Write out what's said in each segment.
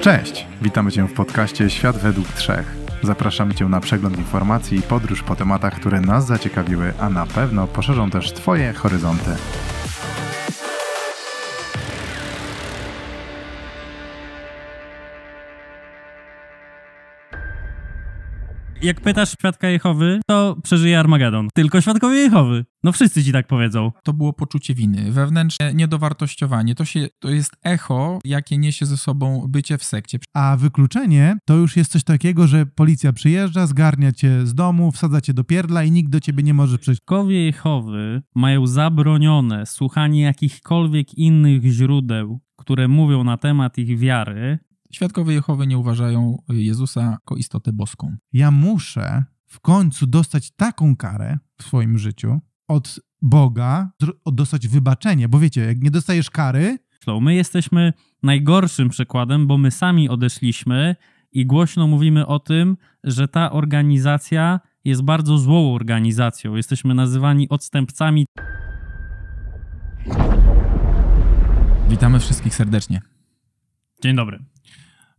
Cześć, witamy Cię w podcaście Świat według trzech. Zapraszamy Cię na przegląd informacji i podróż po tematach, które nas zaciekawiły, a na pewno poszerzą też Twoje horyzonty. jak pytasz świadka Jehowy, to przeżyje Armagedon. Tylko świadkowie Jehowy. No wszyscy ci tak powiedzą. To było poczucie winy, wewnętrzne niedowartościowanie. To, się, to jest echo, jakie niesie ze sobą bycie w sekcie. A wykluczenie to już jest coś takiego, że policja przyjeżdża, zgarnia cię z domu, wsadza cię do pierdla i nikt do ciebie nie może przyjść. Świadkowie Jehowy mają zabronione słuchanie jakichkolwiek innych źródeł które mówią na temat ich wiary, Świadkowie Jehowy nie uważają Jezusa jako istotę boską. Ja muszę w końcu dostać taką karę w swoim życiu od Boga, dostać wybaczenie, bo wiecie, jak nie dostajesz kary. My jesteśmy najgorszym przykładem, bo my sami odeszliśmy i głośno mówimy o tym, że ta organizacja jest bardzo złą organizacją. Jesteśmy nazywani odstępcami. Witamy wszystkich serdecznie. Dzień dobry.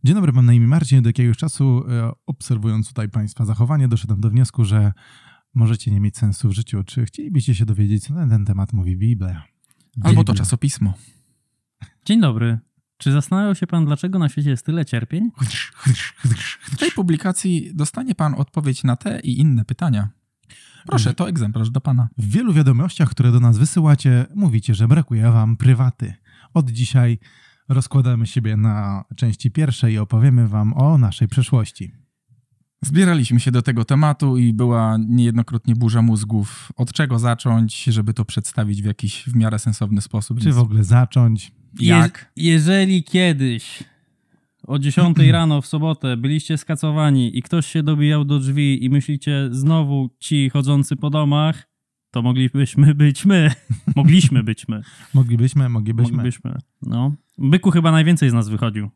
Dzień dobry, mam na imię Marcin. Do jakiegoś czasu, e, obserwując tutaj Państwa zachowanie, doszedłem do wniosku, że możecie nie mieć sensu w życiu. Czy chcielibyście się dowiedzieć, co na ten temat mówi Biblia? Albo to czasopismo. Dzień dobry. Czy zastanawiał się Pan, dlaczego na świecie jest tyle cierpień? W tej publikacji dostanie Pan odpowiedź na te i inne pytania. Proszę, to egzemplarz do Pana. W wielu wiadomościach, które do nas wysyłacie, mówicie, że brakuje Wam prywaty. Od dzisiaj Rozkładamy siebie na części pierwszej i opowiemy Wam o naszej przeszłości. Zbieraliśmy się do tego tematu i była niejednokrotnie burza mózgów, od czego zacząć, żeby to przedstawić w jakiś w miarę sensowny sposób. Czy więc... w ogóle zacząć? Jak? Je jeżeli kiedyś o 10 rano w sobotę byliście skacowani i ktoś się dobijał do drzwi i myślicie znowu ci chodzący po domach, to moglibyśmy być my. Mogliśmy być my. Moglibyśmy, moglibyśmy. Moglibyśmy, no. Byku chyba najwięcej z nas wychodził.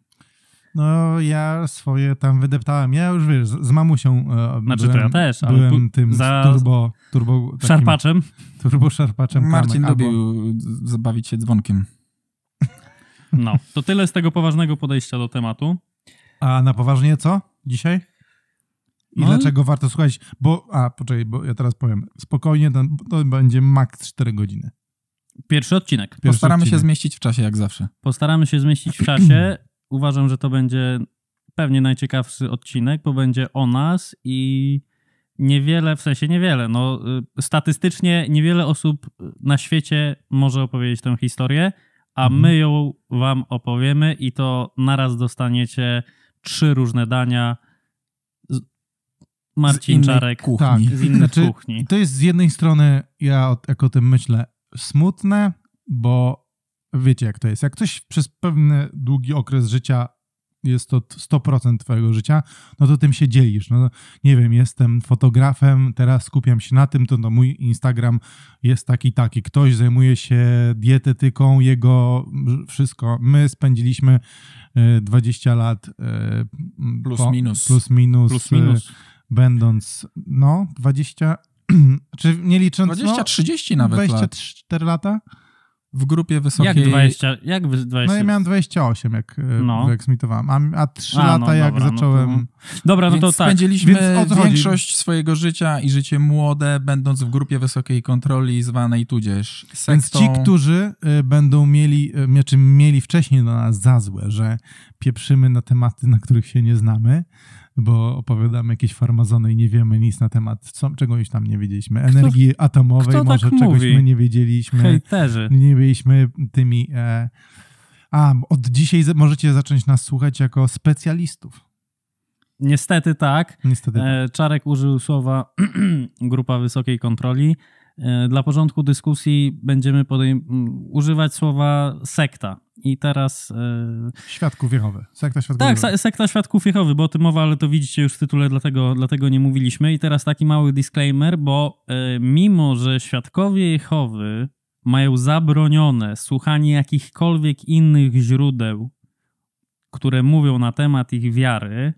No, ja swoje tam wydeptałem. Ja już wiesz, z mamusią. E, znaczy byłem, to ja też, ale byłem tym za... turbo. turbo takim, szarpaczem. Turbo szarpaczem. Marcin kamek, lubił albo... zabawić się dzwonkiem. No, to tyle z tego poważnego podejścia do tematu. A na poważnie co dzisiaj? I no. dlaczego warto słuchać? Bo, a poczekaj, bo ja teraz powiem. Spokojnie, to, to będzie maks 4 godziny. Pierwszy odcinek. Pierwszy Postaramy odcinek. się zmieścić w czasie, jak zawsze. Postaramy się zmieścić w czasie. Uważam, że to będzie pewnie najciekawszy odcinek, bo będzie o nas i niewiele, w sensie niewiele, no y, statystycznie niewiele osób na świecie może opowiedzieć tę historię, a mhm. my ją wam opowiemy i to naraz dostaniecie trzy różne dania. Marcin Czarek kuchni. Tak, z innej znaczy, kuchni. To jest z jednej strony, ja jako jak o tym myślę, smutne, bo wiecie jak to jest. Jak ktoś przez pewny długi okres życia jest to 100% twojego życia, no to tym się dzielisz. No, nie wiem, jestem fotografem, teraz skupiam się na tym, to no, mój Instagram jest taki, taki. Ktoś zajmuje się dietetyką, jego wszystko. My spędziliśmy 20 e, lat e, plus po, minus. Plus minus. Plus minus. E, będąc, no, 20, Czy nie licząc... 20-30 no, nawet 24 lat. lata? w grupie wysokiej. Jak 20? Jak 20? No ja miałem 28, jak e, no. wyeksmitowałem, a, a 3 a, lata no, jak dobra, zacząłem... No to... Dobra, no to tak. Spędziliśmy większość swojego życia i życie młode, będąc w grupie wysokiej kontroli zwanej tudzież sektą. Więc ci, którzy e, będą mieli, e, czy mieli wcześniej do nas za złe, że pieprzymy na tematy, na których się nie znamy, bo opowiadamy jakieś farmazony i nie wiemy nic na temat co, czegoś tam nie wiedzieliśmy. Energii kto, atomowej kto tak może tak czegoś mówi? my nie wiedzieliśmy. Hejterzy. Nie byliśmy tymi... E... a, od dzisiaj możecie zacząć nas słuchać jako specjalistów. Niestety tak. Niestety. E, tak. Czarek użył słowa grupa wysokiej kontroli. E, dla porządku dyskusji będziemy używać słowa sekta. I teraz. E, świadków Jehowy. Sekta Świadków Tak, Jehowy. sekta Świadków Jehowy, bo o tym mowa, ale to widzicie już w tytule, dlatego, dlatego nie mówiliśmy. I teraz taki mały disclaimer, bo e, mimo, że Świadkowie Jehowy mają zabronione słuchanie jakichkolwiek innych źródeł, które mówią na temat ich wiary,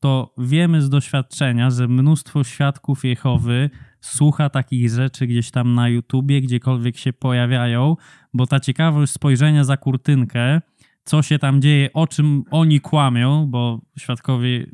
to wiemy z doświadczenia, że mnóstwo świadków Jehowy słucha takich rzeczy gdzieś tam na YouTubie, gdziekolwiek się pojawiają, bo ta ciekawość spojrzenia za kurtynkę, co się tam dzieje, o czym oni kłamią, bo świadkowie.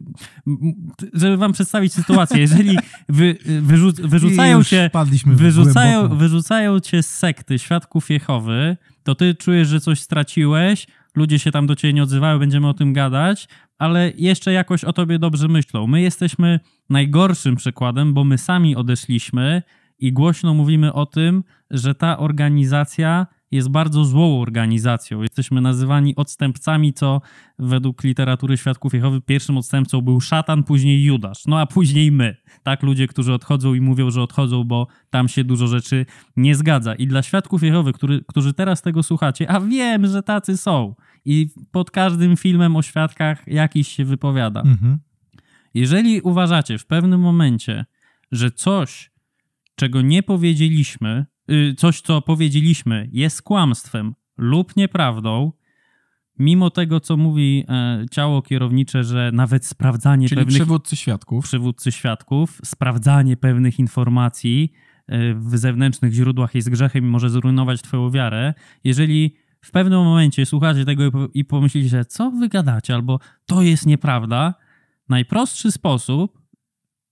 Żeby wam przedstawić sytuację, jeżeli wy, wyrzu, wyrzucają się. Wyrzucają, wyrzucają cię z sekty świadków Jehowy, to ty czujesz, że coś straciłeś, ludzie się tam do ciebie nie odzywają, będziemy o tym gadać ale jeszcze jakoś o tobie dobrze myślą. My jesteśmy najgorszym przykładem, bo my sami odeszliśmy i głośno mówimy o tym, że ta organizacja jest bardzo złą organizacją. Jesteśmy nazywani odstępcami, co według literatury świadków Jehowy pierwszym odstępcą był szatan, później Judasz, no a później my. Tak, ludzie, którzy odchodzą i mówią, że odchodzą, bo tam się dużo rzeczy nie zgadza. I dla świadków Jehowy, który, którzy teraz tego słuchacie, a wiem, że tacy są, i pod każdym filmem o świadkach jakiś się wypowiada. Mhm. Jeżeli uważacie w pewnym momencie, że coś, czego nie powiedzieliśmy, y, coś, co powiedzieliśmy, jest kłamstwem lub nieprawdą, mimo tego, co mówi e, ciało kierownicze, że nawet sprawdzanie Czyli pewnych... przywódcy świadków. Przywódcy świadków, sprawdzanie pewnych informacji e, w zewnętrznych źródłach jest grzechem i może zrujnować twoją wiarę. Jeżeli w pewnym momencie słuchacie tego i pomyślicie, że co wy gadacie, albo to jest nieprawda, najprostszy sposób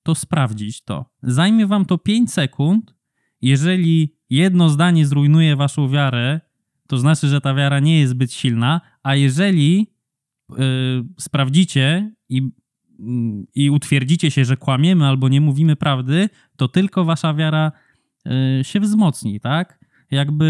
to sprawdzić to. Zajmie wam to 5 sekund. Jeżeli jedno zdanie zrujnuje waszą wiarę, to znaczy, że ta wiara nie jest zbyt silna, a jeżeli yy, sprawdzicie i y, i utwierdzicie się, że kłamiemy albo nie mówimy prawdy, to tylko wasza wiara y, się wzmocni, tak? jakby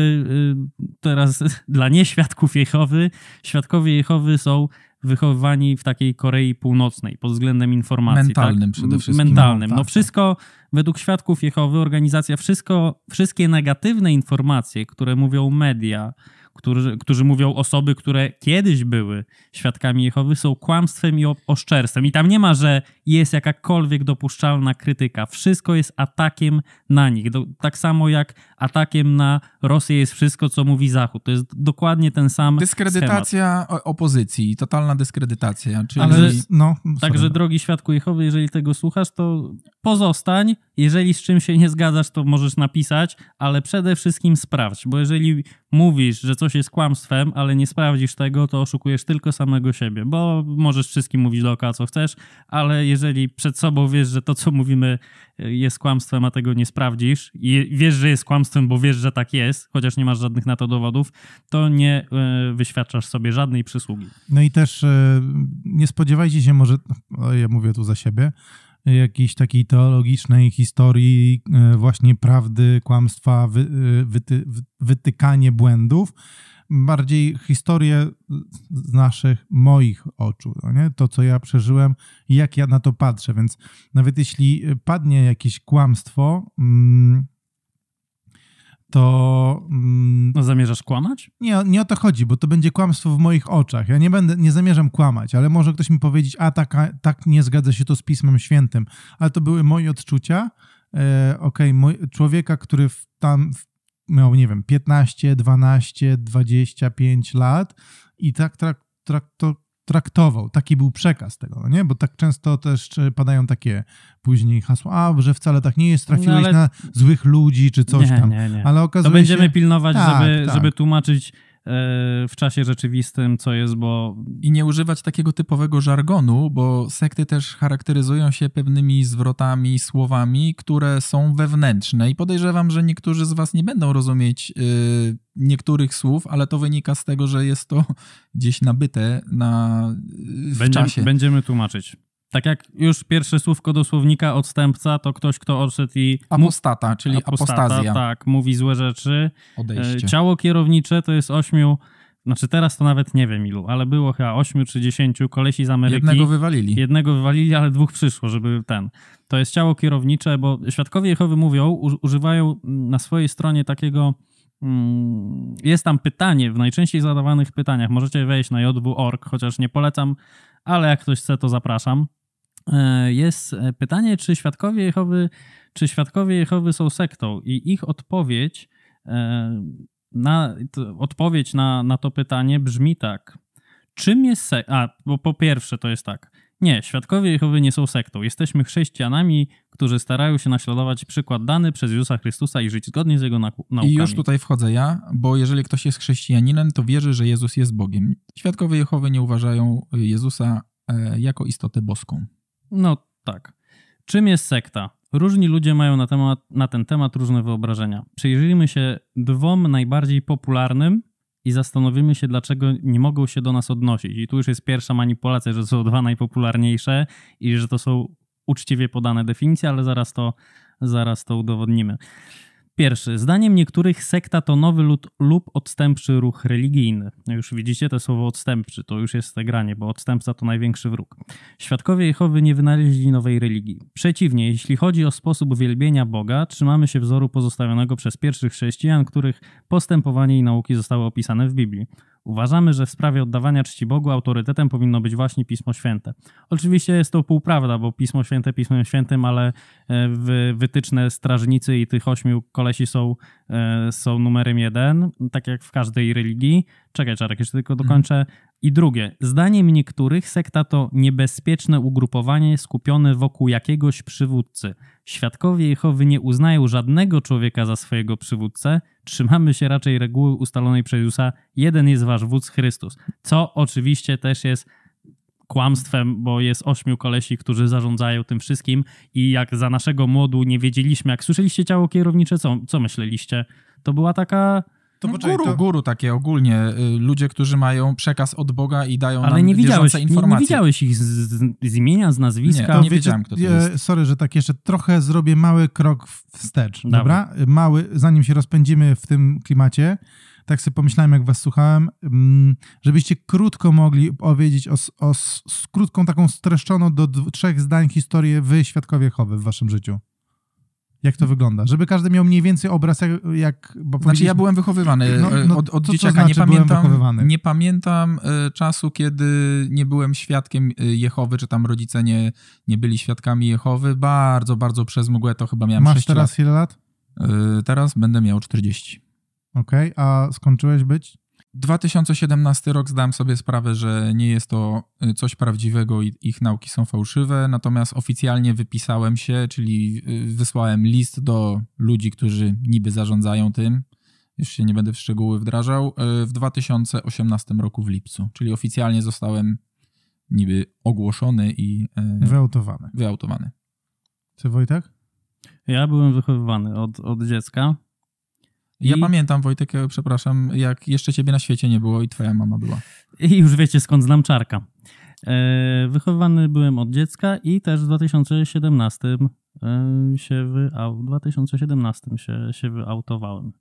y, teraz dla nieświadków Jehowy, świadkowie Jehowy są wychowywani w takiej Korei Północnej pod względem informacji. Tak? Mentalnym tak? przede wszystkim. Mentalnym. No, no tak, tak. wszystko, według świadków Jehowy, organizacja, wszystko, wszystkie negatywne informacje, które mówią media, którzy, którzy mówią osoby, które kiedyś były świadkami Jehowy, są kłamstwem i oszczerstwem. I tam nie ma, że jest jakakolwiek dopuszczalna krytyka. Wszystko jest atakiem na nich. Do, tak samo jak atakiem na Rosję jest wszystko, co mówi Zachód. To jest dokładnie ten sam. Dyskredytacja schemat. opozycji, totalna dyskredytacja. Czyli... Ale, no, także, drogi świadku Jehowy, jeżeli tego słuchasz, to pozostań. Jeżeli z czym się nie zgadzasz, to możesz napisać, ale przede wszystkim sprawdź, bo jeżeli mówisz, że coś jest kłamstwem, ale nie sprawdzisz tego, to oszukujesz tylko samego siebie, bo możesz wszystkim mówić dookoła co chcesz, ale jeżeli przed sobą wiesz, że to co mówimy e, jest kłamstwem, a tego nie sprawdzisz i wiesz, że jest kłamstwem, bo wiesz, że tak jest, chociaż nie masz żadnych na to dowodów, to nie e, wyświadczasz sobie żadnej przysługi. No i też e, nie spodziewajcie się może, no, ja mówię tu za siebie, jakiejś takiej teologicznej historii e, właśnie prawdy, kłamstwa, wy, e, wyty, wytykanie błędów, bardziej historię z naszych, moich oczu, no nie? to co ja przeżyłem jak ja na to patrzę, więc nawet jeśli padnie jakieś kłamstwo, mm, to... Mm, no zamierzasz kłamać? Nie, nie o to chodzi, bo to będzie kłamstwo w moich oczach. Ja nie będę, nie zamierzam kłamać, ale może ktoś mi powiedzieć, a tak, a, tak nie zgadza się to z Pismem Świętym. Ale to były moje odczucia, e, okej, okay, człowieka, który w, tam w, miał, nie wiem, 15, 12, 25 lat i tak trakt, traktował. Taki był przekaz tego, no nie? Bo tak często też padają takie później hasła, a, że wcale tak nie jest, trafiłeś no, ale... na złych ludzi czy coś nie, tam. Nie, nie. Ale okazuje to będziemy się... pilnować, tak, żeby, tak. żeby tłumaczyć E, w czasie rzeczywistym, co jest, bo. I nie używać takiego typowego żargonu, bo sekty też charakteryzują się pewnymi zwrotami, słowami, które są wewnętrzne. I podejrzewam, że niektórzy z Was nie będą rozumieć y, niektórych słów, ale to wynika z tego, że jest to gdzieś nabyte na, y, w będziemy, czasie. Będziemy tłumaczyć. Tak jak już pierwsze słówko do słownika odstępca, to ktoś, kto odszedł i... Apostata, czyli apostata, apostazja. Tak, mówi złe rzeczy. Odejście. E, ciało kierownicze to jest ośmiu... Znaczy teraz to nawet nie wiem ilu, ale było chyba ośmiu czy dziesięciu kolesi z Ameryki. Jednego wywalili. Jednego wywalili, ale dwóch przyszło, żeby ten. To jest ciało kierownicze, bo świadkowie Jehowy mówią, używają na swojej stronie takiego... Mm, jest tam pytanie w najczęściej zadawanych pytaniach. Możecie wejść na jodbu.org, chociaż nie polecam, ale jak ktoś chce, to zapraszam. E, jest e, pytanie, czy świadkowie Jehowy, czy świadkowie Jehowy są sektą i ich odpowiedź e, na, odpowiedź na, na to pytanie brzmi tak. Czym jest sekta? A, bo po pierwsze to jest tak. Nie, świadkowie Jehowy nie są sektą. Jesteśmy chrześcijanami, którzy starają się naśladować przykład dany przez Jezusa Chrystusa i żyć zgodnie z jego naukami. I już tutaj wchodzę ja, bo jeżeli ktoś jest chrześcijaninem, to wierzy, że Jezus jest Bogiem. Świadkowie Jehowy nie uważają Jezusa jako istotę boską. No tak. Czym jest sekta? Różni ludzie mają na, temat, na ten temat różne wyobrażenia. Przyjrzyjmy się dwom najbardziej popularnym i zastanowimy się, dlaczego nie mogą się do nas odnosić. I tu już jest pierwsza manipulacja, że są dwa najpopularniejsze i że to są uczciwie podane definicje, ale zaraz to, zaraz to udowodnimy. Pierwszy. Zdaniem niektórych sekta to nowy lud, lub odstępczy ruch religijny. No już widzicie to słowo odstępczy, to już jest te granie, bo odstępca to największy wróg. Świadkowie Jehowy nie wynaleźli nowej religii. Przeciwnie, jeśli chodzi o sposób uwielbienia Boga, trzymamy się wzoru pozostawionego przez pierwszych chrześcijan, których postępowanie i nauki zostały opisane w Biblii. Uważamy, że w sprawie oddawania czci Bogu autorytetem powinno być właśnie Pismo Święte. Oczywiście jest to półprawda, bo Pismo Święte Pismem Świętym, ale e, wytyczne strażnicy i tych ośmiu kolesi są, e, są numerem jeden, tak jak w każdej religii. Czekaj, Czarek, jeszcze tylko dokończę. I drugie, zdaniem niektórych sekta to niebezpieczne ugrupowanie skupione wokół jakiegoś przywódcy. Świadkowie Jehowy nie uznają żadnego człowieka za swojego przywódcę, trzymamy się raczej reguły ustalonej przez Jezusa, jeden jest wasz wódz Chrystus, co oczywiście też jest kłamstwem, bo jest ośmiu kolesi, którzy zarządzają tym wszystkim i jak za naszego młodu nie wiedzieliśmy, jak słyszeliście ciało kierownicze, co, co myśleliście? To była taka to no, poczekaj, guru, to... guru takie ogólnie, y, ludzie, którzy mają przekaz od Boga i dają Ale nam nie widziałeś, informacje. Nie, nie widziałeś ich z, z, imienia, z nazwiska. Nie, to nie wiecie, wiedziałem, kto to jest. sorry, że tak jeszcze trochę zrobię mały krok wstecz, Dawaj. dobra? Mały, zanim się rozpędzimy w tym klimacie, tak sobie pomyślałem, jak was słuchałem, mm, żebyście krótko mogli powiedzieć o, o, o krótką taką streszczoną do dwóch, trzech zdań historię wy, Świadkowie Jehowy w waszym życiu jak to wygląda. Żeby każdy miał mniej więcej obraz, jak... jak bo znaczy ja byłem wychowywany no, e, no, od, od dzieciaka. Znaczy, nie, pamiętam, nie pamiętam e, czasu, kiedy nie byłem świadkiem e, Jehowy, czy tam rodzice nie, nie byli świadkami Jehowy. Bardzo, bardzo przez mgłę to chyba miałem Masz teraz lat. ile lat? Teraz będę miał 40. Okej, okay, a skończyłeś być? 2017 rok zdałem sobie sprawę, że nie jest to y, coś prawdziwego i ich nauki są fałszywe, natomiast oficjalnie wypisałem się, czyli y, wysłałem list do ludzi, którzy niby zarządzają tym. Już się nie będę w szczegóły wdrażał. Y, w 2018 roku w lipcu, czyli oficjalnie zostałem niby ogłoszony i. Wyautowany. Wyautowany. Czy Wojtek? Ja byłem wychowywany od, od dziecka ja pamiętam, Wojtek, e, przepraszam, jak jeszcze ciebie na świecie nie było i twoja mama była. I już wiecie, skąd znam czarka. E, wychowywany byłem od dziecka i też w 2017 e, się, wy... 2017 się, się wyautowałem.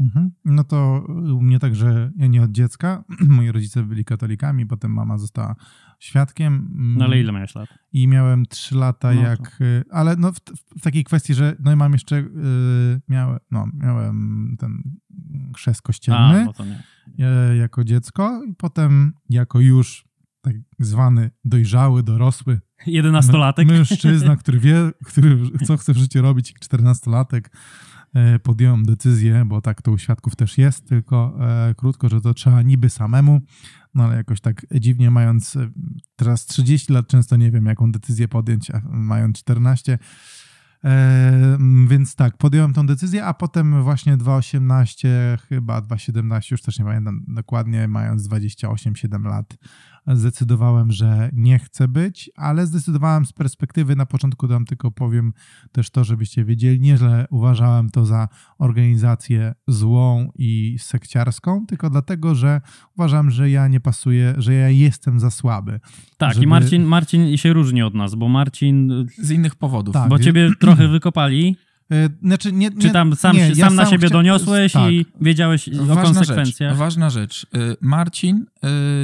Mhm. No to u mnie także ja nie od dziecka. Moi rodzice byli katolikami, potem mama została świadkiem. Mm, no ale ile miałeś lat? I miałem 3 lata, no jak. To. Y, ale no w, w, takiej kwestii, że no i mam jeszcze. Yy, miałem, no, miałem ten chrzest kościelny A, yy, jako dziecko, i potem jako już tak zwany dojrzały, dorosły. Jedenastolatek. Mężczyzna, który wie, który, co chce w życiu robić, czternastolatek. latek E, podjąłem decyzję, bo tak to u świadków też jest, tylko e, krótko, że to trzeba niby samemu, no ale jakoś tak dziwnie mając e, teraz 30 lat często nie wiem jaką decyzję podjąć, a mając 14, więc tak, podjąłem tą decyzję, a potem właśnie 2.18, chyba 2.17, już też nie pamiętam dokładnie, mając 28-7 lat, zdecydowałem, że nie chcę być, ale zdecydowałem z perspektywy, na początku tam tylko powiem też to, żebyście wiedzieli, nie, że uważałem to za organizację złą i sekciarską, tylko dlatego, że uważam, że ja nie pasuję, że ja jestem za słaby. Tak, żeby... i Marcin, Marcin się różni od nas, bo Marcin... Z innych powodów. Tak, bo ciebie trochę wykopali, Y, znaczy, nie, nie, Czy tam sam, nie, sam ja na siebie doniosłeś tak. i wiedziałeś ważna o konsekwencjach? Rzecz, ważna rzecz. Y, Marcin,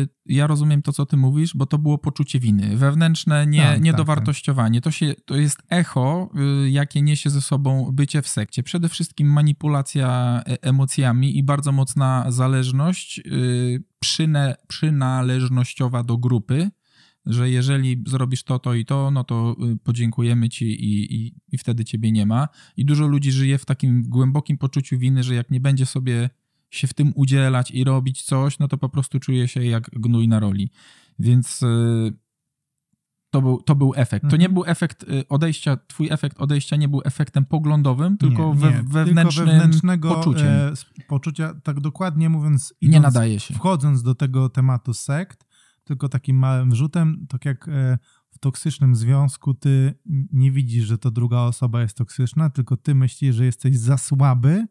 y, ja rozumiem to, co ty mówisz, bo to było poczucie winy. Wewnętrzne nie, tak, tak niedowartościowanie. Tak, to, się, to jest echo, jakie niesie ze sobą bycie w sekcie. Przede wszystkim manipulacja e, emocjami i bardzo mocna zależność przynależnościowa do grupy że jeżeli zrobisz to, to i to, no to y, podziękujemy ci i, i, i wtedy ciebie nie ma. I dużo ludzi żyje w takim głębokim poczuciu winy, że jak nie będzie sobie się w tym udzielać i robić coś, no to po prostu czuje się jak gnój na roli. Więc y, to był, to był efekt. To nie mhm. był efekt y, odejścia, twój efekt odejścia nie był efektem poglądowym, tylko, nie, nie. wewnętrznym tylko wewnętrznego poczuciem. E, poczucia, tak dokładnie mówiąc, idąc, nie nadaje się. wchodząc do tego tematu sekt, tylko takim małym wrzutem, tak jak e, w toksycznym związku ty nie widzisz, że to druga osoba jest toksyczna, tylko ty myślisz, że jesteś za słaby,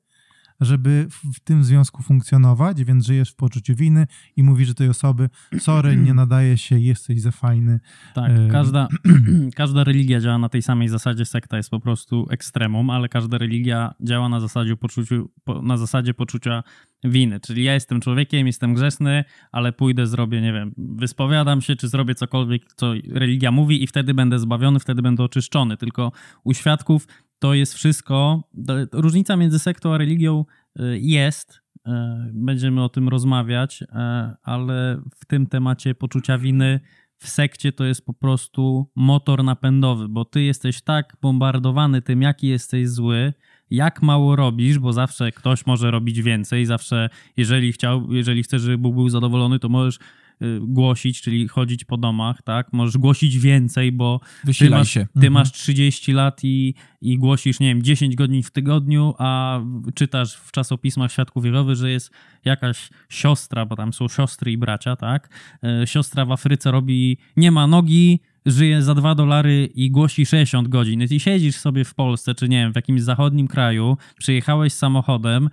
żeby w tym związku funkcjonować, więc żyjesz w poczuciu winy i mówisz tej osoby, sorry, nie nadaje się, jesteś za fajny. Tak, każda, każda religia działa na tej samej zasadzie, sekta jest po prostu ekstremum, ale każda religia działa na zasadzie, poczuciu, na zasadzie poczucia winy, czyli ja jestem człowiekiem, jestem grzesny, ale pójdę, zrobię, nie wiem, wyspowiadam się, czy zrobię cokolwiek, co religia mówi i wtedy będę zbawiony, wtedy będę oczyszczony, tylko u świadków to jest wszystko. Różnica między sektą a religią e, jest. E, będziemy o tym rozmawiać, e, ale w tym temacie poczucia winy w sekcie to jest po prostu motor napędowy, bo ty jesteś tak bombardowany tym, jaki jesteś zły, jak mało robisz, bo zawsze ktoś może robić więcej, zawsze jeżeli, chciał, jeżeli chcesz, żeby Bóg był zadowolony, to możesz Y, głosić, czyli chodzić po domach, tak? Możesz głosić więcej, bo Wysilaj ty masz, się. ty mhm. masz 30 lat i, i głosisz, nie wiem, 10 godzin w tygodniu, a czytasz w czasopismach Świat Kuwierowy, że jest jakaś siostra, bo tam są siostry i bracia, tak? Y, siostra w Afryce robi, nie ma nogi, żyje za 2 dolary i głosi 60 godzin, i ty siedzisz sobie w Polsce, czy nie wiem, w jakimś zachodnim kraju, przyjechałeś samochodem,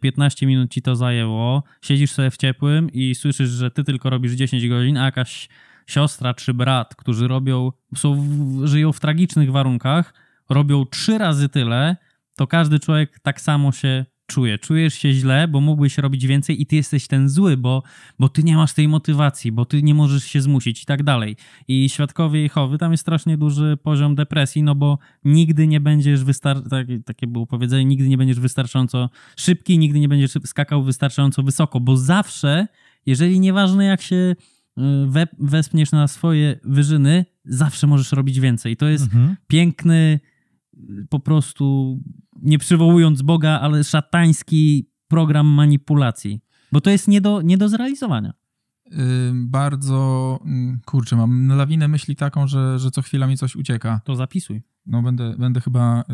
15 e, minut ci to zajęło, siedzisz sobie w ciepłym i słyszysz, że ty tylko robisz 10 godzin, a jakaś siostra czy brat, którzy robią, są, żyją w tragicznych warunkach, robią trzy razy tyle, to każdy człowiek tak samo się czuję. Czujesz się źle, bo mógłbyś robić więcej i ty jesteś ten zły, bo, bo ty nie masz tej motywacji, bo ty nie możesz się zmusić i tak dalej. I świadkowie Jehowy, tam jest strasznie duży poziom depresji, no bo nigdy nie będziesz wystarczająco, tak, takie było powiedzenie, nigdy nie będziesz wystarczająco szybki, nigdy nie będziesz skakał wystarczająco wysoko, bo zawsze, jeżeli nieważne jak się y, we, wespniesz na swoje wyżyny, zawsze możesz robić więcej. To jest mhm. piękny po prostu, nie przywołując Boga, ale szatański program manipulacji. Bo to jest nie do, nie do zrealizowania. bardzo, mm, kurczę, mam lawinę myśli taką, że, że co chwila mi coś ucieka. To zapisuj. No będę, będę chyba y,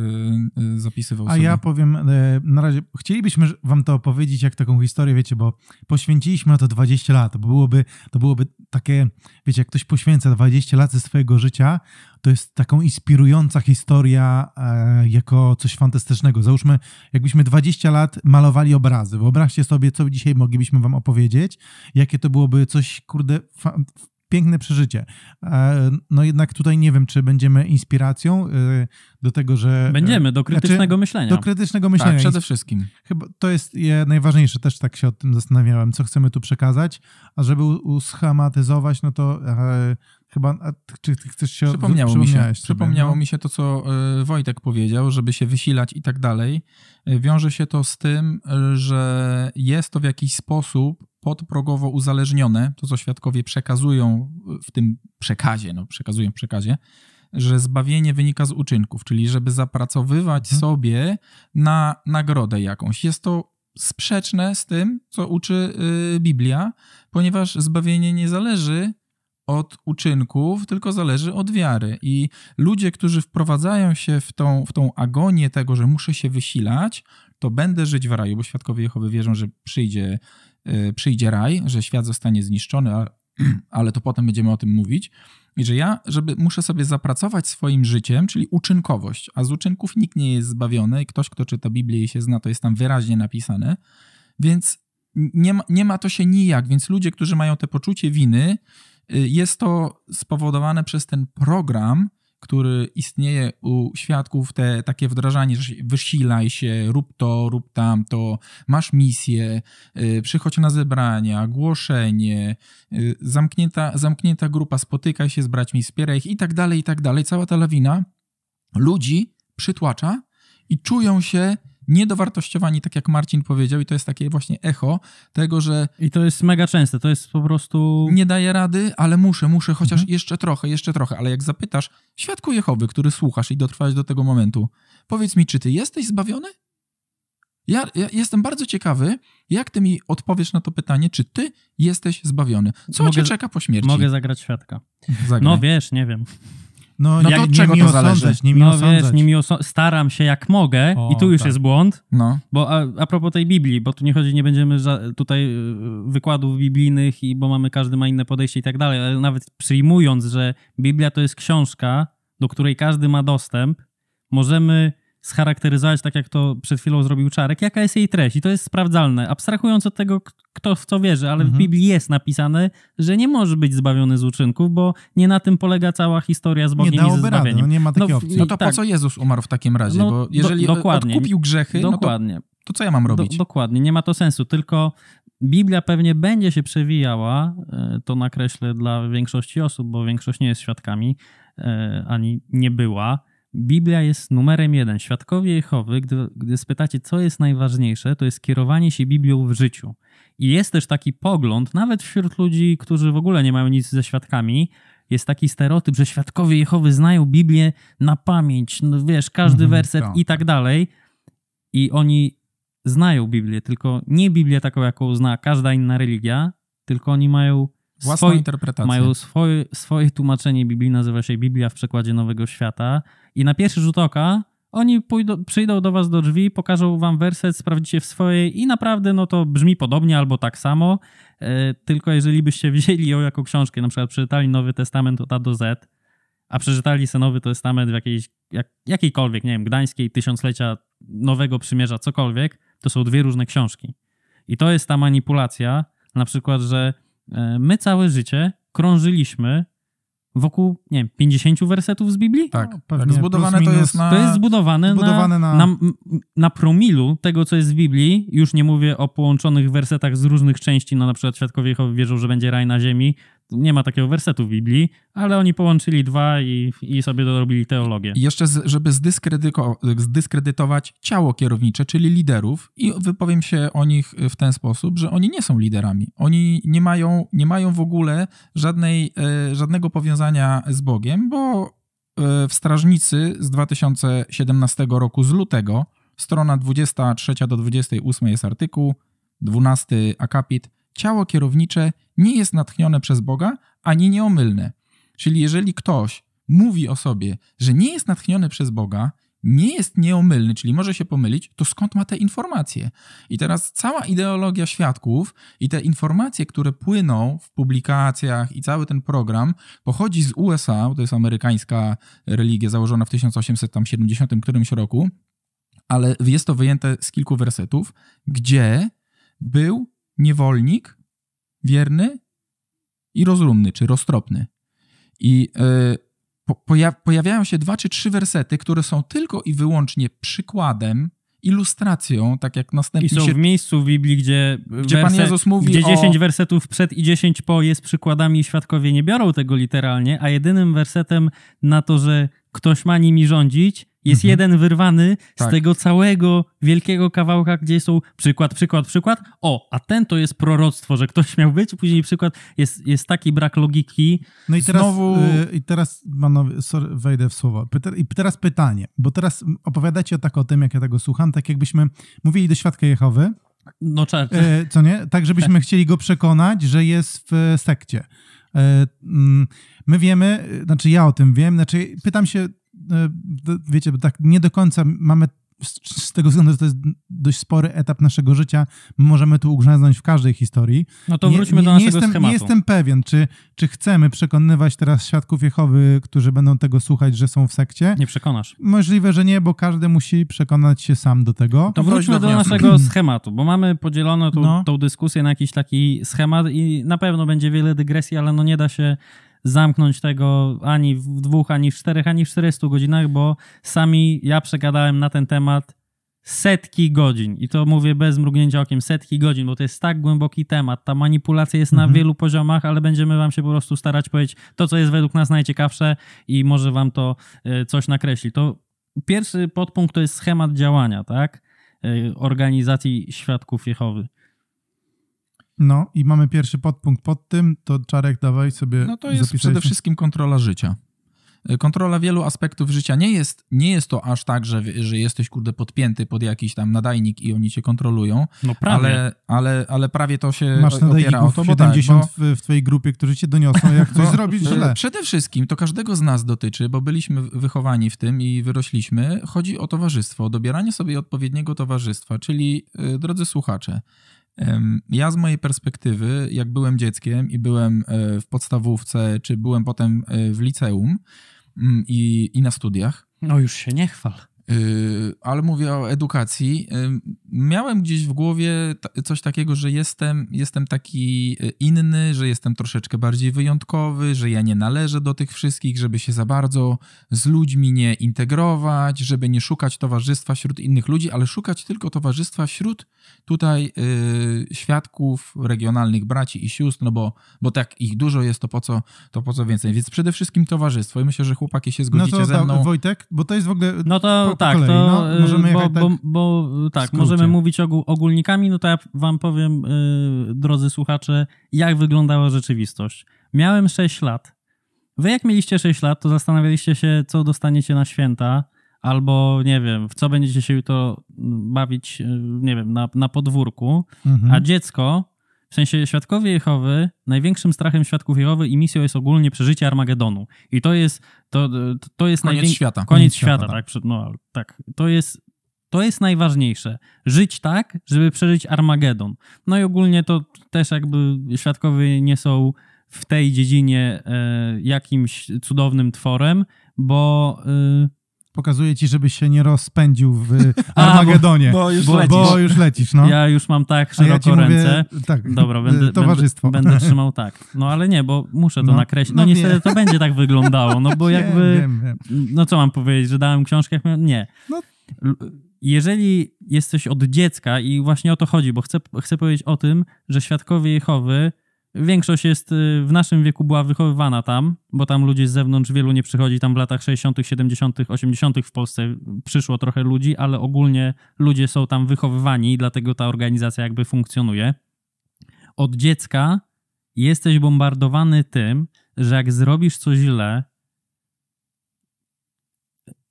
y, zapisywał A sobie. ja powiem, y, na razie chcielibyśmy wam to opowiedzieć, jak taką historię, wiecie, bo poświęciliśmy na to 20 lat. Bo byłoby, to byłoby takie, wiecie, jak ktoś poświęca 20 lat ze swojego życia, to jest taką inspirująca historia e, jako coś fantastycznego. Załóżmy, jakbyśmy 20 lat malowali obrazy. Wyobraźcie sobie, co dzisiaj moglibyśmy wam opowiedzieć, jakie to byłoby coś, kurde, fa piękne przeżycie. E, no jednak tutaj nie wiem, czy będziemy inspiracją e, do tego, że... Będziemy, do znaczy, krytycznego znaczy, myślenia. Do krytycznego myślenia. Tak, przede wszystkim. Chyba to jest najważniejsze, też tak się o tym zastanawiałem, co chcemy tu przekazać, a żeby uschematyzować, no to e, chyba, czy chcesz się... Przypomniało mi się, przypomniało no? mi się to, co Wojtek powiedział, żeby się wysilać i tak dalej. Wiąże się to z tym, że jest to w jakiś sposób podprogowo uzależnione, to co świadkowie przekazują w tym przekazie, no przekazują w przekazie, że zbawienie wynika z uczynków, czyli żeby zapracowywać mhm. sobie na nagrodę jakąś. Jest to sprzeczne z tym, co uczy y, Biblia, ponieważ zbawienie nie zależy od uczynków, tylko zależy od wiary. I ludzie, którzy wprowadzają się w tą, w tą agonię tego, że muszę się wysilać, to będę żyć w raju, bo świadkowie Jehowy wierzą, że przyjdzie Y, przyjdzie raj, że świat zostanie zniszczony, ale to potem będziemy o tym mówić. I że ja, żeby muszę sobie zapracować swoim życiem, czyli uczynkowość, a z uczynków nikt nie jest zbawiony ktoś, kto czyta Biblię i się zna, to jest tam wyraźnie napisane, więc nie ma, nie ma to się nijak, więc ludzie, którzy mają te poczucie winy, y, jest to spowodowane przez ten program, który istnieje u świadków, te takie wdrażanie, że wysilaj się, rób to, rób tamto, masz misję, y, przychodź na zebrania, głoszenie, y, zamknięta, zamknięta grupa, spotykaj się z braćmi, wspieraj ich i tak dalej, i tak dalej. Cała ta lawina ludzi przytłacza i czują się niedowartościowani, tak jak Marcin powiedział, i to jest takie właśnie echo tego, że. I to jest mega częste, to jest po prostu. Nie daję rady, ale muszę, muszę, chociaż mhm. jeszcze trochę, jeszcze trochę. Ale jak zapytasz świadku Jehowy, który słuchasz i dotrwałeś do tego momentu, powiedz mi, czy ty jesteś zbawiony? Ja, ja, jestem bardzo ciekawy, jak ty mi odpowiesz na to pytanie, czy ty jesteś zbawiony? Co mogę, cię czeka po śmierci? Mogę zagrać świadka. Zagraj. No wiesz, nie wiem. No, no jak to od czego to zależy? Nie nimi no wiesz, nie osą- staram się jak mogę o, i tu już tak. jest błąd, no. bo a, a propos tej Biblii, bo tu nie chodzi, nie będziemy za, tutaj y, wykładów biblijnych, i bo mamy, każdy ma inne podejście i tak dalej, ale nawet przyjmując, że Biblia to jest książka, do której każdy ma dostęp, możemy scharakteryzować, tak jak to przed chwilą zrobił Czarek, jaka jest jej treść. I to jest sprawdzalne. Abstrahując od tego, kto w co wierzy, ale mhm. w Biblii jest napisane, że nie może być zbawiony z uczynków, bo nie na tym polega cała historia z Bogiem nie i ze zbawieniem. Rady, no nie ma takiej no, opcji. No, no to tak. po co Jezus umarł w takim razie? No, bo jeżeli do, e, dokładnie, odkupił grzechy, dokładnie. No to, to co ja mam robić? Do, dokładnie, nie ma to sensu, tylko Biblia pewnie będzie się przewijała, e, to nakreślę dla większości osób, bo większość nie jest świadkami, e, ani nie była Biblia jest numerem jeden. Świadkowie Jehowy, gdy, gdy spytacie, co jest najważniejsze, to jest kierowanie się Biblią w życiu. I jest też taki pogląd, nawet wśród ludzi, którzy w ogóle nie mają nic ze świadkami, jest taki stereotyp, że świadkowie Jehowy znają Biblię na pamięć, no wiesz, każdy mhm, werset tak. i tak dalej. I oni znają Biblię, tylko nie Biblię taką, jaką zna każda inna religia, tylko oni mają Własną swoj, interpretację. Mają swoje, swoje tłumaczenie Biblii, nazywa się Biblia w przekładzie Nowego Świata. I na pierwszy rzut oka oni pójdą, przyjdą do was do drzwi, pokażą wam werset, sprawdzicie w swojej i naprawdę no to brzmi podobnie albo tak samo, e, tylko jeżeli byście wzięli ją jako książkę, na przykład przeczytali Nowy Testament od A do Z, a przeczytali sobie Nowy Testament w jakiejś, jak, jakiejkolwiek, nie wiem, Gdańskiej, Tysiąclecia, Nowego Przymierza, cokolwiek, to są dwie różne książki. I to jest ta manipulacja, na przykład, że E, my całe życie krążyliśmy wokół, nie wiem, 50 wersetów z Biblii? Tak, no, pewnie. Tak, zbudowane to jest na... To jest zbudowane, zbudowane na, na... Na, na... promilu tego, co jest w Biblii. Już nie mówię o połączonych wersetach z różnych części, no na przykład Świadkowie Jehowy wierzą, że będzie raj na ziemi, nie ma takiego wersetu w Biblii, ale oni połączyli dwa i, i sobie dorobili teologię. I jeszcze, z, żeby zdyskredytować ciało kierownicze, czyli liderów, i wypowiem się o nich w ten sposób, że oni nie są liderami. Oni nie mają, nie mają w ogóle żadnej, e, żadnego powiązania z Bogiem, bo e, w Strażnicy z 2017 roku, z lutego, strona 23 do 28 jest artykuł, 12 akapit, ciało kierownicze nie jest natchnione przez Boga ani nieomylne. Czyli jeżeli ktoś mówi o sobie, że nie jest natchniony przez Boga, nie jest nieomylny, czyli może się pomylić, to skąd ma te informacje? I teraz cała ideologia świadków i te informacje, które płyną w publikacjach i cały ten program pochodzi z USA, to jest amerykańska religia założona w 1870 którymś roku, ale jest to wyjęte z kilku wersetów, gdzie był niewolnik wierny i rozrumny, czy roztropny. I e, po, poja pojawiają się dwa czy trzy wersety, które są tylko i wyłącznie przykładem, ilustracją, tak jak następnie. I są się... w miejscu w Biblii, gdzie, gdzie werset, Pan Jezus mówi. Gdzie 10 o... wersetów przed i 10 po jest przykładami i świadkowie nie biorą tego literalnie, a jedynym wersetem na to, że ktoś ma nimi rządzić, jest mhm. jeden wyrwany tak. z tego całego wielkiego kawałka, gdzie są przykład, przykład, przykład. O, a ten to jest proroctwo, że ktoś miał być, później przykład. Jest, jest taki brak logiki. No i teraz, Znowu... Y, i teraz panowie, sorry, wejdę w słowo. I teraz pytanie, bo teraz opowiadacie tak o tym, jak ja tego słucham, tak jakbyśmy mówili do Świadka Jehowy, no czar. E, co nie? Tak, żebyśmy tak. chcieli go przekonać, że jest w e, sekcie. E, mm, my wiemy, znaczy ja o tym wiem, znaczy pytam się E, wiecie, tak nie do końca mamy z tego względu, że to jest dość spory etap naszego życia, możemy tu ugrzęznąć w każdej historii. No to wróćmy nie, nie, do naszego jestem, schematu. Nie jestem pewien, czy, czy chcemy przekonywać teraz świadków Jehowy, którzy będą tego słuchać, że są w sekcie. Nie przekonasz. Możliwe, że nie, bo każdy musi przekonać się sam do tego. To wróćmy do, do naszego schematu, bo mamy podzieloną tą, no. tą dyskusję na jakiś taki schemat i na pewno będzie wiele dygresji, ale no nie da się zamknąć tego ani w dwóch, ani w czterech, ani w 400 godzinach, bo sami ja przegadałem na ten temat setki godzin i to mówię bez mrugnięcia okiem, setki godzin, bo to jest tak głęboki temat, ta manipulacja jest na mhm. wielu poziomach, ale będziemy wam się po prostu starać powiedzieć to, co jest według nas najciekawsze i może wam to e, coś nakreśli. To pierwszy podpunkt to jest schemat działania, tak? E, organizacji Świadków Jehowy. No i mamy pierwszy podpunkt pod tym, to Czarek dawaj sobie No to jest przede wszystkim kontrola życia. E, kontrola wielu aspektów życia. Nie jest, nie jest to aż tak, że, że jesteś kurde podpięty pod jakiś tam nadajnik i oni cię kontrolują. No prawie. Ale, ale, ale prawie to się Masz opiera o to, bo 70 tak, bo... w, w twojej grupie, którzy cię doniosą, jak coś no, zrobić e, źle. Przede wszystkim to każdego z nas dotyczy, bo byliśmy wychowani w tym i wyrośliśmy. Chodzi o towarzystwo, o dobieranie sobie odpowiedniego towarzystwa, czyli e, drodzy słuchacze, ja z mojej perspektywy, jak byłem dzieckiem i byłem e, w podstawówce, czy byłem potem e, w liceum mm, i, i na studiach. No już się nie chwal. Yy, ale mówię o edukacji. Yy, miałem gdzieś w głowie coś takiego, że jestem, jestem taki yy, inny, że jestem troszeczkę bardziej wyjątkowy, że ja nie należę do tych wszystkich, żeby się za bardzo z ludźmi nie integrować, żeby nie szukać towarzystwa wśród innych ludzi, ale szukać tylko towarzystwa wśród tutaj świadków, regionalnych braci i sióstr, no bo, bo tak ich dużo jest, to po, co, to po co więcej. Więc przede wszystkim towarzystwo i myślę, że chłopaki się no zgodzicie no to, ze mną. Wojtek, bo to jest w ogóle... No to tak, kolei, to, no, y, możemy bo, tak, bo, tak możemy mówić ogólnikami, no to ja wam powiem, yy, drodzy słuchacze, jak wyglądała rzeczywistość. Miałem 6 lat. Wy jak mieliście 6 lat, to zastanawialiście się, co dostaniecie na święta, albo nie wiem, w co będziecie się to bawić, y, nie wiem, na, na podwórku, mhm. a dziecko w sensie świadkowie Jehowy, największym strachem świadków Jehowy i misją jest ogólnie przeżycie Armagedonu. I to jest to, to jest koniec najwię... świata. Koniec, koniec świata, świata, tak, tak no, tak. To jest to jest najważniejsze. Żyć tak, żeby przeżyć Armagedon. No i ogólnie to też jakby świadkowie nie są w tej dziedzinie e, jakimś cudownym tworem, bo e, pokazuje ci, żebyś się nie rozpędził w Armagedonie. A, bo, bo, już bo, bo, już lecisz. no. Ja już mam tak szeroko ja ręce. Mówię, tak, Dobra, będę, towarzystwo. Będę, będę, trzymał tak. No ale nie, bo muszę to no, nakreślić. No, no niestety to będzie tak wyglądało, no bo wiem, jakby... Wiem, wiem. No co mam powiedzieć, że dałem książkę? Nie. No. Jeżeli jesteś od dziecka i właśnie o to chodzi, bo chcę, chcę powiedzieć o tym, że Świadkowie Jehowy Większość jest y, w naszym wieku była wychowywana tam, bo tam ludzi z zewnątrz wielu nie przychodzi. Tam w latach 60., 70., 80. w Polsce przyszło trochę ludzi, ale ogólnie ludzie są tam wychowywani dlatego ta organizacja jakby funkcjonuje. Od dziecka jesteś bombardowany tym, że jak zrobisz coś źle,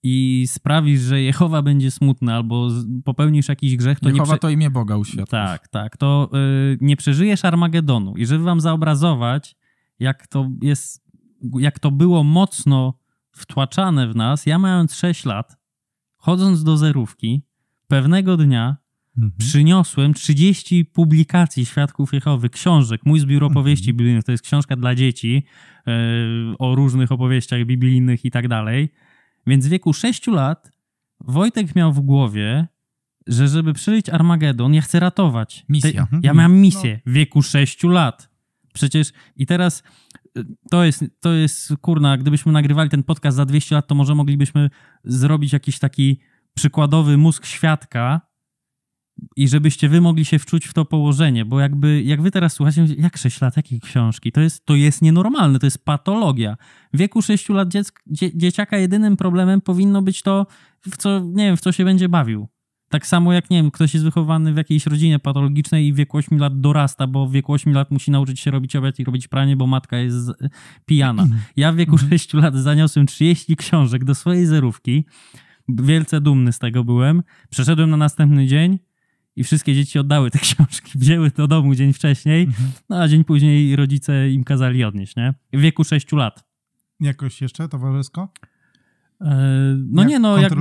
i sprawisz, że Jehowa będzie smutny, albo popełnisz jakiś grzech, to Jehowa nie prze... to imię Boga uświadczy. Tak, tak. To yy, nie przeżyjesz Armagedonu. I żeby wam zaobrazować, jak to jest, jak to było mocno wtłaczane w nas, ja mając 6 lat, chodząc do zerówki, pewnego dnia mhm. przyniosłem 30 publikacji Świadków Jehowy, książek. Mój zbiór mhm. opowieści mhm. biblijnych, to jest książka dla dzieci yy, o różnych opowieściach biblijnych i tak dalej więc w wieku 6 lat Wojtek miał w głowie, że żeby przeżyć Armagedon, ja chcę ratować. Misja. Te, mhm. ja miałem no. misję no. w wieku 6 lat. Przecież i teraz y, to jest, to jest kurna, gdybyśmy nagrywali ten podcast za 200 lat, to może moglibyśmy zrobić jakiś taki przykładowy mózg świadka, i żebyście wy mogli się wczuć w to położenie, bo jakby, jak wy teraz słuchacie, jak 6 lat, jakie książki? To jest, to jest nienormalne, to jest patologia. W wieku 6 lat dziecka, dzie, dzieciaka jedynym problemem powinno być to, w co, nie wiem, w co się będzie bawił. Tak samo jak, nie wiem, ktoś jest wychowany w jakiejś rodzinie patologicznej i w wieku 8 lat dorasta, bo w wieku 8 lat musi nauczyć się robić obiad i robić pranie, bo matka jest e, pijana. Ja w wieku 6 mhm. lat zaniosłem 30 książek do swojej zerówki. Wielce dumny z tego byłem. Przeszedłem na następny dzień, i wszystkie dzieci oddały te książki, wzięły do domu dzień wcześniej, mhm. no a dzień później rodzice im kazali odnieść, nie? W wieku 6 lat. Jakoś jeszcze towarzysko? E, no Jak nie, no, jak,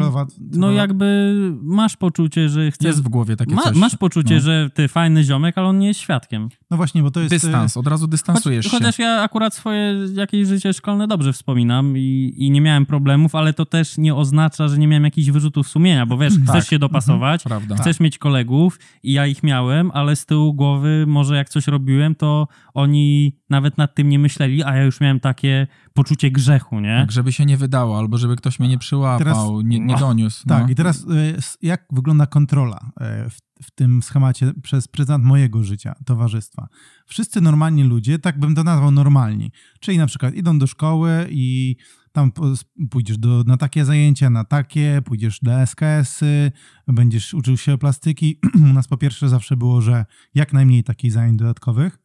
no jakby masz poczucie, że chcesz... Jest w głowie takie ma, coś. Masz poczucie, no. że ty fajny ziomek, ale on nie jest świadkiem. No właśnie, bo to jest... E, Dystans, od razu dystansujesz Choć, się. Chociaż ja akurat swoje jakieś życie szkolne dobrze wspominam i, i nie miałem problemów, ale to też nie oznacza, że nie miałem jakichś wyrzutów sumienia, bo wiesz, tak. chcesz się dopasować, mhm, chcesz mieć kolegów i ja ich miałem, ale z tyłu głowy może jak coś robiłem, to oni nawet nad tym nie myśleli, a ja już miałem takie poczucie grzechu, nie? Tak, żeby się nie wydało, albo żeby ktoś mnie nie przyłapał, teraz, nie, nie no. doniósł. No. Tak, i teraz y, jak wygląda kontrola e, w, w tym schemacie przez prezent mojego życia, towarzystwa? Wszyscy normalni ludzie, tak bym to nazwał normalni, czyli na przykład idą do szkoły i tam pójdziesz do, na takie zajęcia, na takie, pójdziesz do SKS-y, będziesz uczył się plastyki. U nas po pierwsze zawsze było, że jak najmniej takich zajęć dodatkowych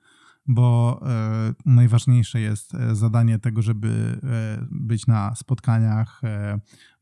bo e, najważniejsze jest e, zadanie tego, żeby e, być na spotkaniach,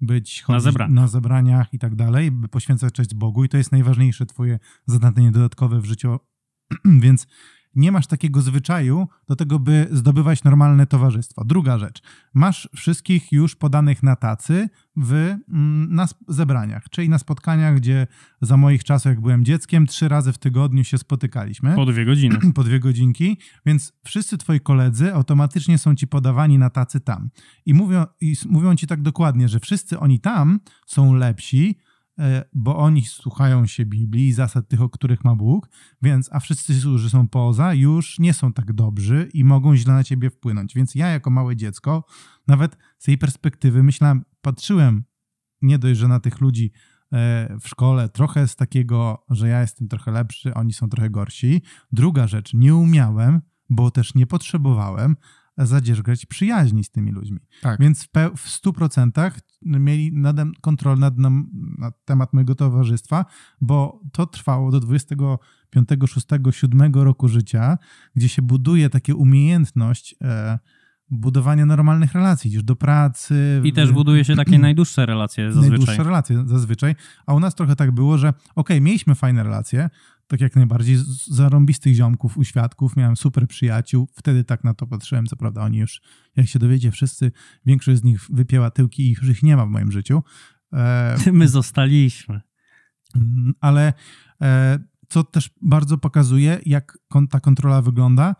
być na, zebraniach. na zebraniach i tak dalej, by poświęcać cześć Bogu i to jest najważniejsze twoje zadanie dodatkowe w życiu. Więc nie masz takiego zwyczaju do tego, by zdobywać normalne towarzystwo. Druga rzecz, masz wszystkich już podanych na tacy w, mm, na zebraniach, czyli na spotkaniach, gdzie za moich czasów, jak byłem dzieckiem, trzy razy w tygodniu się spotykaliśmy. Po dwie godziny. Po dwie godzinki, więc wszyscy twoi koledzy automatycznie są ci podawani na tacy tam. I mówią, i mówią ci tak dokładnie, że wszyscy oni tam są lepsi, E, bo oni słuchają się Biblii i zasad tych, o których ma Bóg, więc a wszyscy, którzy są poza, już nie są tak dobrzy i mogą źle na ciebie wpłynąć. Więc ja jako małe dziecko, nawet z tej perspektywy myślałem, patrzyłem nie dość, że na tych ludzi e, w szkole trochę z takiego, że ja jestem trochę lepszy, oni są trochę gorsi. Druga rzecz, nie umiałem, bo też nie potrzebowałem, zadzierzgać przyjaźni z tymi ludźmi. Tak. Więc w, w 100% mieli nadem kontrolę nad, nam, nad temat mojego towarzystwa, bo to trwało do 25, 6, 7 roku życia, gdzie się buduje takie umiejętność e, budowania normalnych relacji, już do pracy. I też buduje się takie najdłuższe relacje zazwyczaj. Najdłuższe relacje zazwyczaj, a u nas trochę tak było, że ok, mieliśmy fajne relacje, tak jak najbardziej, zarąbistych ziomków, uświadków, miałem super przyjaciół, wtedy tak na to patrzyłem, co prawda oni już, jak się dowiecie, wszyscy, większość z nich wypięła tyłki i już ich nie ma w moim życiu. E, My zostaliśmy. Mm, ale e, co też bardzo pokazuje, jak ta kontrola wygląda,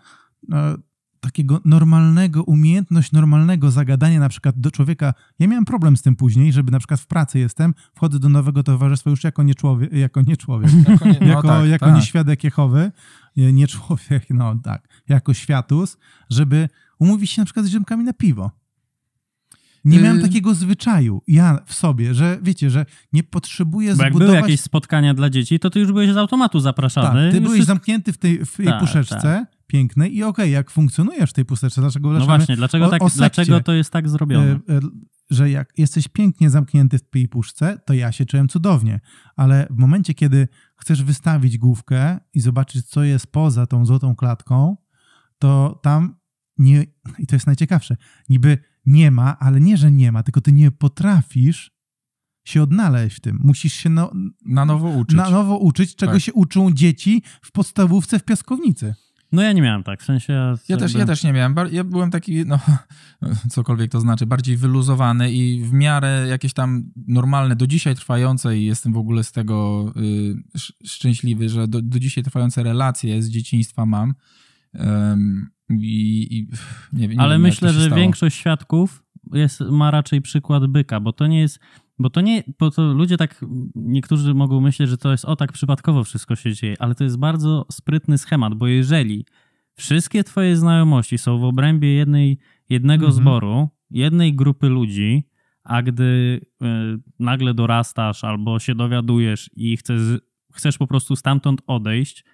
e, takiego normalnego, umiejętność normalnego zagadania na przykład do człowieka. Ja miałem problem z tym później, żeby na przykład w pracy jestem, wchodzę do nowego towarzystwa już jako nie człowiek, jako, nie człowiek, jako, nie, no jako, tak, jako tak. nieświadek Jehowy, nie, nie człowiek, no tak, jako światus, żeby umówić się na przykład z ziomkami na piwo. Nie miałem y- takiego zwyczaju ja w sobie, że wiecie, że nie potrzebuję Bo jak zbudować... były jakieś spotkania dla dzieci, to ty już byłeś z automatu zapraszany. Tak, ty byłeś wszystko... zamknięty w tej, w ta, puszeczce ta piękne i okej, okay, jak funkcjonujesz w tej pusteczce, dlaczego No właśnie, dlaczego, o, tak, o dlaczego to jest tak zrobione? E, e, że jak jesteś pięknie zamknięty w tej puszce, to ja się czułem cudownie, ale w momencie, kiedy chcesz wystawić główkę i zobaczyć, co jest poza tą złotą klatką, to tam nie, i to jest najciekawsze, niby nie ma, ale nie, że nie ma, tylko ty nie potrafisz się odnaleźć w tym. Musisz się no, na nowo uczyć. Na nowo uczyć, czego tak. się uczą dzieci w podstawówce w piaskownicy. No ja nie miałem tak, w sensie... Ja, jakby... też, ja też nie miałem. Ja byłem taki, no cokolwiek to znaczy, bardziej wyluzowany i w miarę jakieś tam normalne, do dzisiaj trwające i jestem w ogóle z tego y, szczęśliwy, że do, do, dzisiaj trwające relacje z dzieciństwa mam. nie, Ale myślę, że stało. większość świadków jest, ma raczej przykład byka, bo to nie jest bo to nie, bo to ludzie tak, niektórzy mogą myśleć, że to jest o tak przypadkowo wszystko się dzieje, ale to jest bardzo sprytny schemat, bo jeżeli wszystkie twoje znajomości są w obrębie jednej, jednego mhm. zboru, jednej grupy ludzi, a gdy y, nagle dorastasz albo się dowiadujesz i chcesz, chcesz po prostu stamtąd odejść,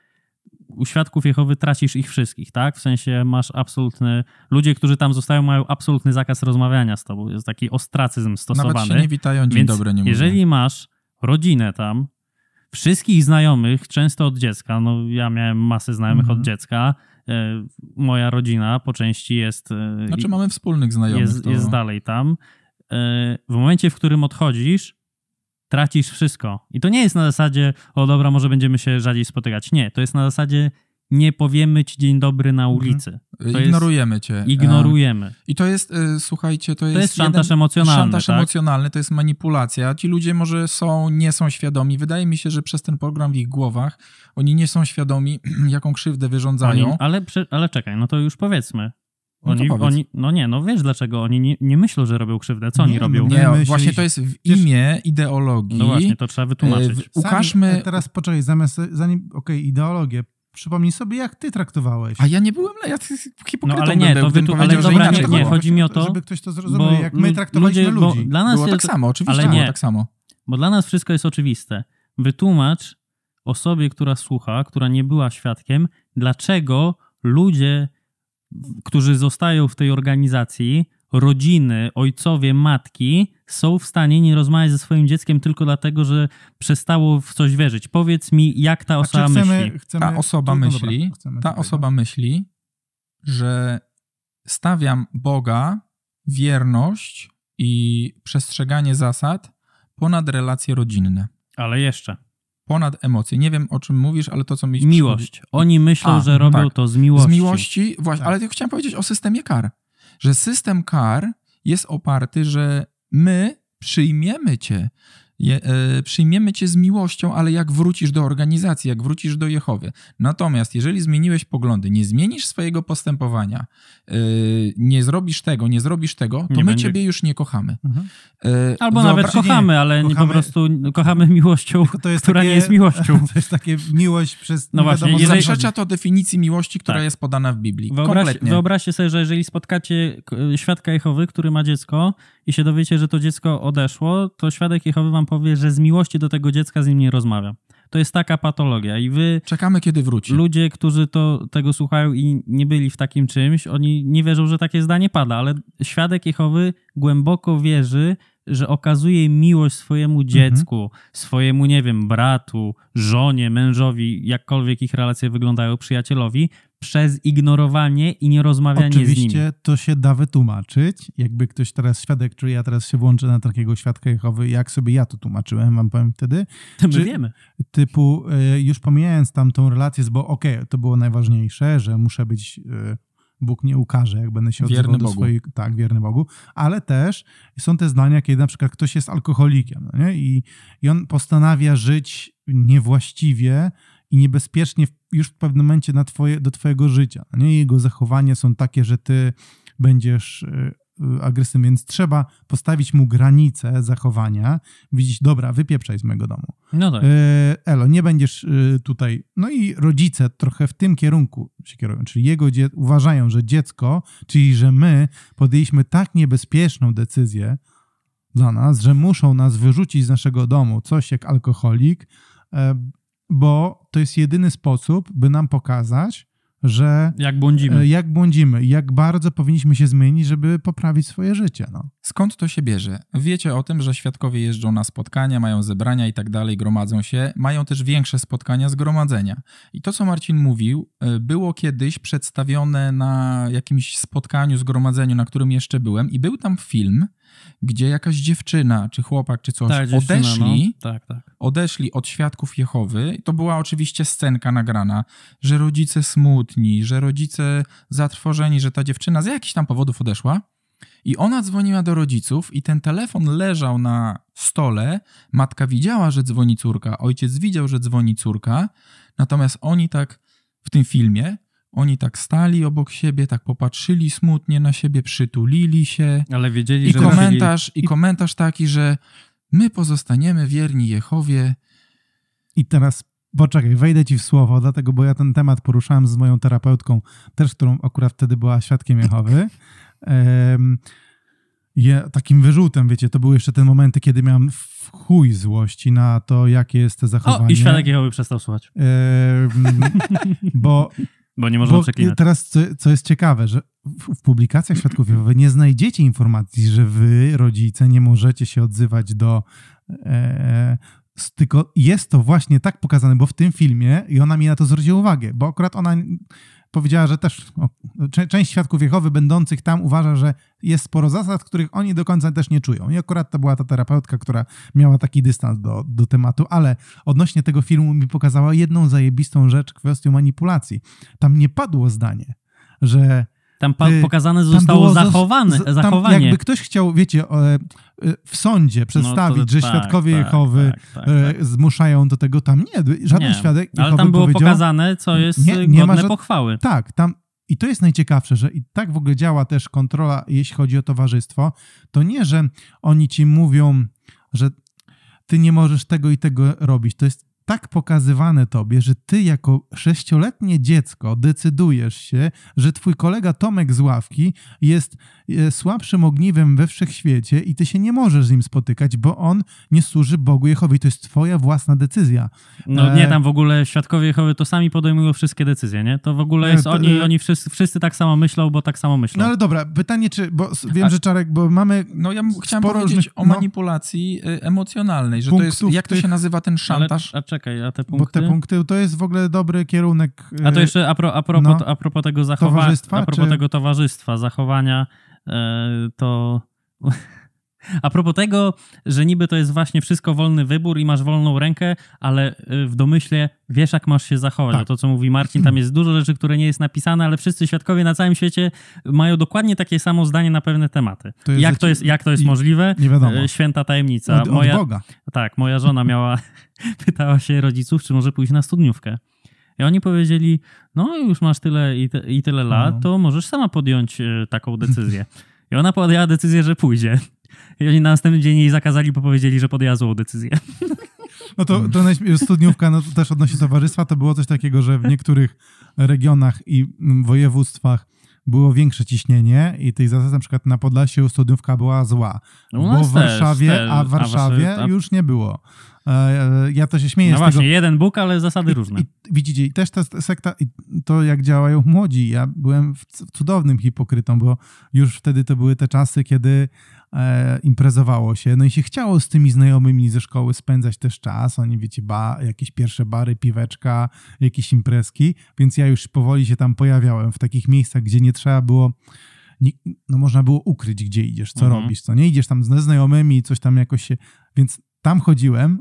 u świadków Jehowy tracisz ich wszystkich, tak? W sensie masz absolutny. Ludzie, którzy tam zostają, mają absolutny zakaz rozmawiania z tobą. Jest taki ostracyzm stosowany. Nawet się nie witają, dzień Więc dobry, nie mówię. Jeżeli masz rodzinę tam, wszystkich znajomych, często od dziecka, no ja miałem masę znajomych mhm. od dziecka, e, moja rodzina po części jest. E, znaczy mamy wspólnych znajomych. Jest, to... jest dalej tam. E, w momencie, w którym odchodzisz, tracisz wszystko. I to nie jest na zasadzie, o dobra, może będziemy się rzadziej spotykać. Nie, to jest na zasadzie, nie powiemy ci dzień dobry na mhm. ulicy. To ignorujemy jest, cię. E, ignorujemy. I to jest, e, słuchajcie, to jest. To jest szantaż jeden, emocjonalny. Szantaż tak? emocjonalny to jest manipulacja. Ci ludzie może są, nie są świadomi. Wydaje mi się, że przez ten program w ich głowach oni nie są świadomi, jaką krzywdę wyrządzają. Oni, ale, ale czekaj, no to już powiedzmy. No oni, no, oni, no nie, no wiesz dlaczego, oni nie, nie myślą, że robią krzywdę, co nie, oni robią? Nie, myśli... właśnie to jest w imię wiesz, ideologii. No właśnie, to trzeba wytłumaczyć. Yy, ukażmy... E, teraz poczekaj, zamiast, zanim, okej, okay, ideologię, przypomnij sobie, jak ty traktowałeś. A ja nie byłem, ja hipokrytą no, ale nie, to wy ale dobra, nie, nie, chodzi mi o to, żeby ktoś to zrozumiał, jak my traktowaliśmy ludzie, ludzi. Dla nas było tak samo, oczywiście ale nie, tak samo. Bo dla nas wszystko jest oczywiste. Wytłumacz osobie, która słucha, która nie była świadkiem, dlaczego ludzie którzy zostają w tej organizacji, rodziny, ojcowie, matki są w stanie nie rozmawiać ze swoim dzieckiem tylko dlatego, że przestało w coś wierzyć. Powiedz mi, jak ta osoba chcemy, myśli. Chcemy, ta osoba to, no myśli, dobra, ta osoba myśli, że stawiam Boga, wierność i przestrzeganie zasad ponad relacje rodzinne. Ale jeszcze ponad emocje. Nie wiem, o czym mówisz, ale to, co mi... Miłość. Oni myślą, A, że no robią tak. to z miłości. Z miłości, właśnie. Tak. Ale chciałem powiedzieć o systemie kar. Że system kar jest oparty, że my przyjmiemy cię, je, e, przyjmiemy cię z miłością, ale jak wrócisz do organizacji, jak wrócisz do Jehowy. Natomiast jeżeli zmieniłeś poglądy, nie zmienisz swojego postępowania, e, nie zrobisz tego, nie zrobisz tego, to nie my będzie... ciebie już nie kochamy. Mhm. E, Albo nawet kochamy, nie, ale kochamy... Nie, po prostu kochamy miłością, która takie, nie jest miłością. To jest takie miłość przez... No właśnie, Zaprzecza to definicji miłości, która tak. jest podana w Biblii. Wyobraź, Wyobraźcie sobie, że jeżeli spotkacie świadka Jehowy, który ma dziecko i się dowiecie, że to dziecko odeszło, to świadek Jehowy wam powie, że z miłości do tego dziecka z nim nie rozmawia. To jest taka patologia i wy... Czekamy, kiedy wróci. Ludzie, którzy to, tego słuchają i nie byli w takim czymś, oni nie wierzą, że takie zdanie pada, ale świadek Jehowy głęboko wierzy, że okazuje miłość swojemu mhm. dziecku, mhm. swojemu, nie wiem, bratu, żonie, mężowi, jakkolwiek ich relacje wyglądają, przyjacielowi, przez ignorowanie i nierozmawianie Oczywiście z nimi. Oczywiście to się da wytłumaczyć. Jakby ktoś teraz świadek, czyli ja teraz się włączę na takiego świadka Jehowy, jak sobie ja to tłumaczyłem, wam powiem wtedy. To my czy, wiemy. Typu, e, już pomijając tam tą relację, bo okej, okay, to było najważniejsze, że muszę być e, Bóg nie ukaże, jak będę się odzywał do swojej... Tak, wierny Bogu. Ale też są te zdania, kiedy na przykład ktoś jest alkoholikiem no nie? I, i on postanawia żyć niewłaściwie i niebezpiecznie już w pewnym momencie na twoje, do twojego życia. No nie? Jego zachowania są takie, że ty będziesz y, Y, agresywny, więc trzeba postawić mu granicę zachowania, widzieć, dobra, wypieprzaj z mojego domu. No tak. E, Elo, nie będziesz y, tutaj. No i rodzice trochę w tym kierunku się kierują, czyli jego dzie- uważają, że dziecko, czyli że my podjęliśmy tak niebezpieczną decyzję dla nas, że muszą nas wyrzucić z naszego domu, coś jak alkoholik, e, bo to jest jedyny sposób, by nam pokazać, że jak błądzimy. E, jak błądzimy, jak bardzo powinniśmy się zmienić, żeby poprawić swoje życie. No. Skąd to się bierze? Wiecie o tym, że świadkowie jeżdżą na spotkania, mają zebrania i tak dalej, gromadzą się, mają też większe spotkania zgromadzenia. I to, co Marcin mówił, e, było kiedyś przedstawione na jakimś spotkaniu, zgromadzeniu, na którym jeszcze byłem i był tam film, gdzie jakaś dziewczyna, czy chłopak, czy coś tak, odeszli, no. tak, tak. odeszli od świadków Jehowy. To była oczywiście scenka nagrana, że rodzice smutni, że rodzice zatrwożeni, że ta dziewczyna z jakichś tam powodów odeszła. I ona dzwoniła do rodziców, i ten telefon leżał na stole. Matka widziała, że dzwoni córka, ojciec widział, że dzwoni córka. Natomiast oni tak w tym filmie oni tak stali obok siebie, tak popatrzyli smutnie na siebie, przytulili się. Ale wiedzieli, I że komentarz, byli... I komentarz taki, że my pozostaniemy wierni Jehowie. I teraz poczekaj, wejdę ci w słowo, dlatego, bo ja ten temat poruszałem z moją terapeutką, też którą akurat wtedy była świadkiem Jehowy. Um, je, takim wyrzutem, wiecie, to były jeszcze te momenty, kiedy miałem chuj złości na to, jakie jest te zachowanie. O, i świadek Jehowy przestał słuchać. Um, bo bo nie można Bo przeklinać. Teraz, co, co jest ciekawe, że w, w publikacjach Świadków Jehowy nie znajdziecie informacji, że wy, rodzice, nie możecie się odzywać do... E, tylko jest to właśnie tak pokazane, bo w tym filmie i ona mi na to zwróciła uwagę, bo akurat ona powiedziała, że też o, część świadków Jehowy będących tam uważa, że jest sporo zasad, których oni do końca też nie czują. I akurat to była ta terapeutka, która miała taki dystans do, do tematu, ale odnośnie tego filmu mi pokazała jedną zajebistą rzecz, kwestią manipulacji. Tam nie padło zdanie, że tam pokazane zostało zachowane, z, zachowanie. jakby ktoś chciał, wiecie, e, e, w sądzie przedstawić, no to, że tak, świadkowie tak, Jehowy tak, tak, e, tak. zmuszają do tego. Tam nie, żaden nie, świadek Jehowy Ale tam było pokazane, co jest nie, nie godne ma, pochwały. Tak, tam i to jest najciekawsze, że i tak w ogóle działa też kontrola, jeśli chodzi o towarzystwo. To nie, że oni ci mówią, że ty nie możesz tego i tego robić. To jest tak pokazywane tobie, że ty jako sześcioletnie dziecko decydujesz się, że twój kolega Tomek z ławki jest e, słabszym ogniwem we wszechświecie i ty się nie możesz z nim spotykać, bo on nie służy Bogu Jehowi. To jest twoja własna decyzja. No nie, e, tam w ogóle świadkowie Jehowy to sami podejmują wszystkie decyzje, nie? To w ogóle e, jest, to, oni, oni wszyscy, wszyscy, tak samo myślą, bo tak samo myślą. No ale dobra, pytanie czy, bo wiem, że Czarek, bo mamy No ja chciałem powiedzieć różnych, o no. manipulacji no, emocjonalnej, że to jest, jak to się nazywa ten szantaż? Ale, czekaj, a te punkty? Bo te punkty to jest w ogóle dobry kierunek. A to y, jeszcze a, pro, a, propos, no, a propos tego zachowania, a propos czy... tego towarzystwa, zachowania, y, to a propos tego, że niby to jest właśnie wszystko wolny wybór i masz wolną rękę, ale y, w domyśle wiesz, jak masz się zachować. Tak. No to, co mówi Marcin, tam jest dużo rzeczy, które nie jest napisane, ale wszyscy świadkowie na całym świecie mają dokładnie takie samo zdanie na pewne tematy. To jak, to jest, jak to jest możliwe? Nie wiadomo. Y, święta tajemnica. Od, od moja, Boga. Tak, moja żona miała, pytała się rodziców, czy może pójść na studniówkę. I oni powiedzieli, no już masz tyle i, te, i tyle lat, no. to możesz sama podjąć y, taką decyzję. I ona podjęła decyzję, że pójdzie. I oni na następny dzień jej zakazali, bo powiedzieli, że podjęła złą decyzję. No to, to studniówka no to też odnośnie towarzystwa to było coś takiego, że w niektórych regionach i województwach było większe ciśnienie i tych zasad na przykład na Podlasiu studniówka była zła. No bo w Warszawie, też, a w Warszawie a... już nie było. E, e, ja to się śmieję. No właśnie, tego. jeden Bóg, ale zasady I, różne. I, widzicie, i też ta sekta, i to jak działają młodzi. Ja byłem cudownym hipokrytą, bo już wtedy to były te czasy, kiedy e, imprezowało się, no i się chciało z tymi znajomymi ze szkoły spędzać też czas, oni wiecie, ba, jakieś pierwsze bary, piweczka, jakieś imprezki, więc ja już powoli się tam pojawiałem w takich miejscach, gdzie nie trzeba było nie, no można było ukryć, gdzie idziesz, co mhm. robisz, co nie idziesz tam ze znajomymi, coś tam jakoś się, więc tam chodziłem,